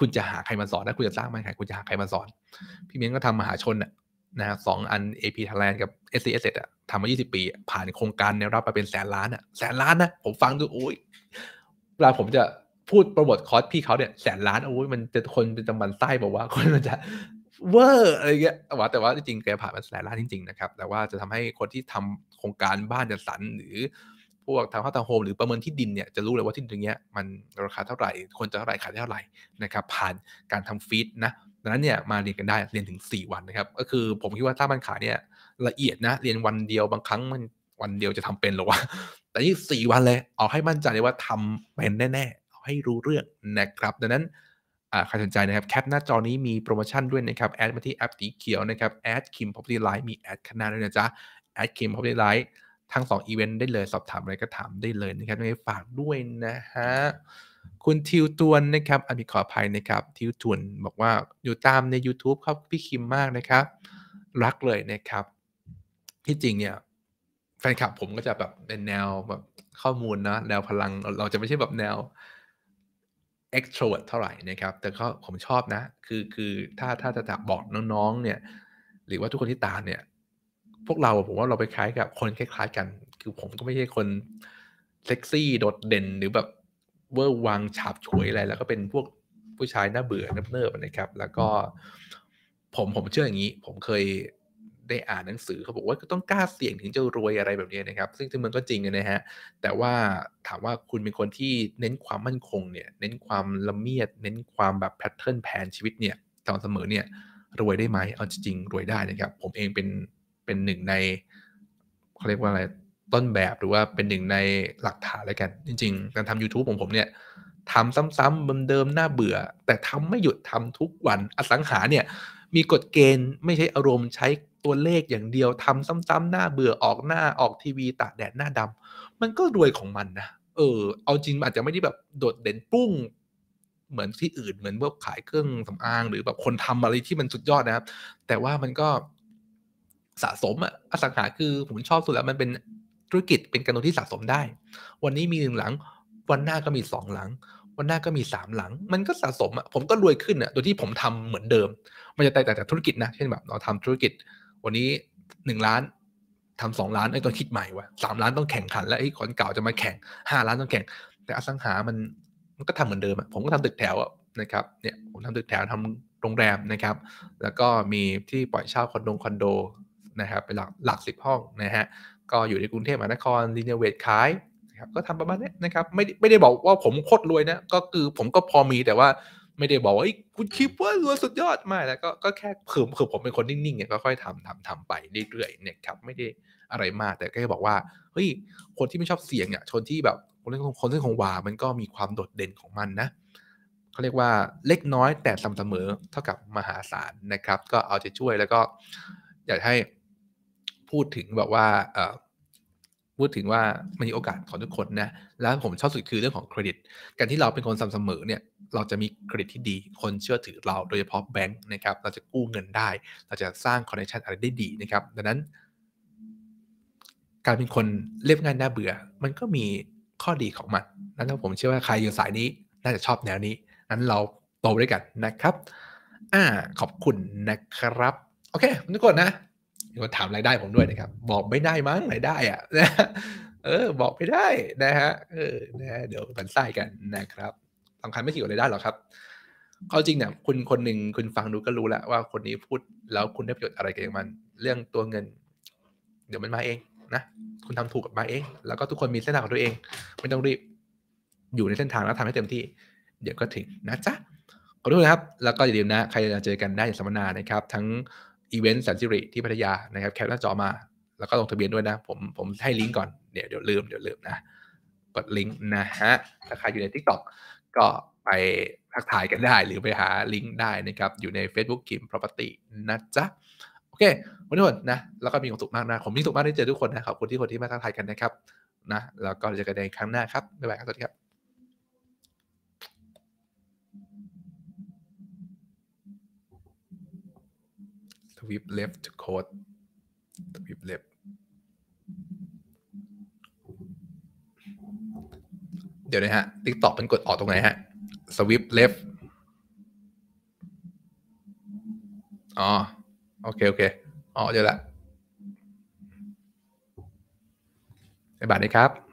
คุณจะหาใครมาสอนถ้าคุณจะสร้างมันใครคุณจะหาใครมาสอน พี่เม้งก็ทำมหาชนน่ะ นะสองอัน AP Thailand กับ s c s อ่ะทำมา 20 ปี ผ่านโครงการแนวรับไปเป็นแสนล้านอ่ะ แสนล้านนะ ผมฟังดูโอ้ยเวลาผมจะพูดโปรโมทคอร์สพี่เขาเนี่ย แสนล้านโอ้ย มันจะคนเป็นตำบันไส้บอกว่าคนมันจะเวอร์อะไรเงี้ยว่าแต่ว่าจริงแกผ่านมาแสนล้านจริงๆนะครับ แต่ว่าจะทำให้คนที่ทำโครงการบ้านจัดสรรหรือพวกทาง้าทางโฮมหรือประเมินที่ดินเนี่ยจะรู้เลยว่าที่ดินตรงเนี้ยมันราคาเท่าไหร่ควรจะเท่าไหร่ขายได้เท่าไหร่นะครับผ่านการทำฟีดนะดังนั้นเนี่ยมาเรียนกันได้เรียนถึง 4 วันนะครับก็คือผมคิดว่าถ้ามันขายเนี่ยละเอียดนะเรียนวันเดียวบางครั้งมันวันเดียวจะทำเป็นหรอวะแต่นี่สี่วันเลยเอาให้มั่นใจเลยว่าทำเป็นแน่ๆเอาให้รู้เรื่องนะครับดังนั้นใครสนใจนะครับแคปหน้าจอนี้มีโปรโมชั่นด้วยนะครับแอดมาที่แอปสีเขียวนะครับแอดคิมพอพตี้ไลท์มีแอดคณะด้วยนะจ๊ะแอดคิมพอพตี้ไลท์ทั้ง 2 อีเวนต์ ได้เลย สอบถาม อะไร ก็ถามได้เลย นะครับฝากด้วย นะฮะ คุณทิว ตวน นะครับ อันนีขออภัยนะครับ ทิว ตวน บอกว่าอยู่ตามใน YouTube ครับพี่ คิมมากนะครับ รักเลยนะครับ ที่จริง เนี่ย แฟนคลับผมก็จะ แบบเป็นแนวแบบข้อมูล นะแนวพลังเราจะไม่ใช่ แบบ แนว extrovert เท่าไหร่นะครับ แต่ก็ผมชอบนะ คือคือถ้าถ้าจะบอกน้องๆ เนี่ย หรือว่าทุกคนที่ตามเนี่ยพวกเราผมว่าเราไปคล้ายกับคนคล้าย ๆ กันคือผมก็ไม่ใช่คน เซ็กซี่ โดดเด่นหรือแบบเวอร์วังฉาบฉวยอะไร แล้วก็เป็นพวกผู้ชายน่าเบื่อเนิบๆนะครับแล้วก็ ผมผมเชื่อ อย่างนี้ ผมเคยได้อ่านหนังสือเขาบอกว่าก็ต้องกล้าเสี่ยงถึงจะ รวยอะไรแบบนี้นะครับ ซึ่งซึ่งมันก็จริงนะฮะแต่ว่าถามว่าคุณเป็นคนที่เน้นความมั่นคงเนี่ยเน้นความละเมียด เน้นความแบบแพทเทิร์นแผนชีวิตเนี่ยตอนเสมอเนี่ยรวยได้ไหมเอาจริงรวยได้นะครับผมเองเป็นเป็นหนึ่งในเขาเรียกว่าอะไรต้นแบบหรือว่าเป็นหนึ่งในหลักฐานแล้วกันจริงๆการทำ YouTube ของผมเนี่ยทำซ้ำๆเดิมๆน่าเบื่อ แต่ทำไม่หยุดทำทุกวันอสังหาเนี่ย มีกฎเกณฑ์ไม่ใช่อารมณ์ใช้ตัวเลขอย่างเดียวทำซ้ำๆหน้าเบื่อออกหน้าออกทีวีตากแดดหน้าดำมันก็รวยของมันนะเออเอาจริงอาจจะไม่ได้แบบโดดเด่นปุ้ง เหมือนที่อื่นเหมือนพวกขายเครื่องสำอาง หรือแบบคนทำอะไรที่มันสุดยอดนะครับ แต่ว่ามันก็สะสมอะอสังหาคือผมชอบสุดแล้ว มันเป็นธุรกิจเป็นการลงที่สะสมได้ วันนี้มีหนึ่งหลังวันหน้าก็มีสองหลัง วันหน้าก็มีสามหลังมันก็สะสมอะผมก็รวยขึ้นอะโดยที่ผมทำเหมือนเดิม มันจะแตกต่างจากธุรกิจนะเช่นแบบเราทำธุรกิจวันนี้หนึ่งล้านทำสองล้านไอ้ต้องคิดใหม่ว่ะสามล้านต้องแข่งขันแล้วไอ้คนเก่าจะมาแข่งห้าล้านต้องแข่ง แต่อสังหามันมันก็ทำเหมือนเดิมอะผมก็ทำตึกแถวอะนะครับเนี่ยผมทำตึกแถวทำโรงแรมนะครับ แล้วก็มีที่ปล่อยเช่าคอนโดคอนโดนะครับเป็นหลักหลักสิบห้องนะฮะก็อยู่ในกรุงเทพมหานครรีเนเวทขายนะครับก็ทำประมาณนี้นะครับไม่ไม่ได้บอกว่าผมโคตรรวยนะ ก็คือผมก็พอมีแต่ว่า ไม่ได้บอกว่าคุณคิดว่ารวยสุดยอดไม่แล้วก็ก็แค่คือคือผมเป็นคนนิ่งๆเนี่ยก็ค่อยทำทำทำไปเรื่อยๆเนี่ยครับไม่ได้อะไรมาก แต่ก็จะบอกว่าเฮ้ยคนที่ไม่ชอบเสี่ยงเนี่ยชนที่แบบ คนเี่องคนเี่องของวามันก็มีความโดดเด่นของมันนะเขาเรียกว่าเล็กน้อยแต่สม่ำเสมอเท่ากับมหาศาลนะครับก็เอาใจช่วยแล้วก็ อยากให้พูดถึงแบบว่าพูดถึงว่ามันมีโอกาสของทุกคนนะแล้วผมชอบสุดคือเรื่องของเครดิตการที่เราเป็นคนสม่ำเสมอเนี่ย เราจะมีเครดิตที่ดี คนเชื่อถือเราโดยเฉพาะแบงค์นะครับเราจะกู้เงินได้เราจะสร้างคอนเนคชันอะไรได้ดีนะครับ ดังนั้น การเป็นคนเรียบง่ายน่าเบื่อ มันก็มีข้อดีของมันนั้นผมเชื่อว่าใครอยู่สายนี้น่าจะชอบแนวนี้นั้นเราโตด้วยกันนะครับ อ่า ขอบคุณนะครับโอเคทุกคนนะเดี๋ยวถามรายได้ผมด้วยนะครับ บอกไม่ได้มั้งรายได้อะนะเออ บอกไม่ได้นะฮะเออนะ เดี๋ยวปันไส้กันนะครับสำคัญไม่เกี่ยวกับรายได้หรอกครับเอาจริงเนี่ยคุณคนหนึ่งคุณฟังดูก็รู้แล้วว่าคนนี้พูดแล้วคุณได้ประโยชน์อะไรกับมัน เรื่องตัวเงิน เดี๋ยวมันมาเอง นะคุณทำถูกกับมาเอง แล้วก็ทุกคนมีเส้นทางของตัวเองไม่ต้องรีบอยู่ในเส้นทางแล้วทำให้เต็มที่ เดี๋ยวก็ถึงนะจ๊ะขอบคุณครับ แล้วก็อย่าลืมนะใครจะเจอกันได้ในสัมมนานะครับ ทั้งอีเวนต์สันสิริที่พัทยานะครับแคปหน้าจอมา แล้วก็ลงทะเบียนด้วยนะ ผมผมให้ลิงก์ก่อนเดี๋ยวเดี๋ยวลืมเดี๋ยวลืมนะ กดลิงก์นะฮะถ้าใครอยู่ใน TikTok ก็ไปทักทายกันได้หรือไปหาลิงก์ได้นะครับ อยู่ใน Facebook คิม property นะจ๊ะ โอเควันนี้หมดนะ แล้วก็มีความสุขมากนะ ผมมีสุขมากที่เจอทุกคนนะ ขอบคุณที่คนที่มาทักทายกันนะครับนะแล้วก็เจอกันในครั้งหน้าครับบ๊ายบายครับสวัสดีครับวิป left code วิป left เดี๋ยวนะฮะ ติ๊กตอกเป็นกดออกตรงไหนฮะ s w i ปเ left อ๋อ โอเค โอเค อ๋อเดี๋ยวละบ๊ายบายน้ครับ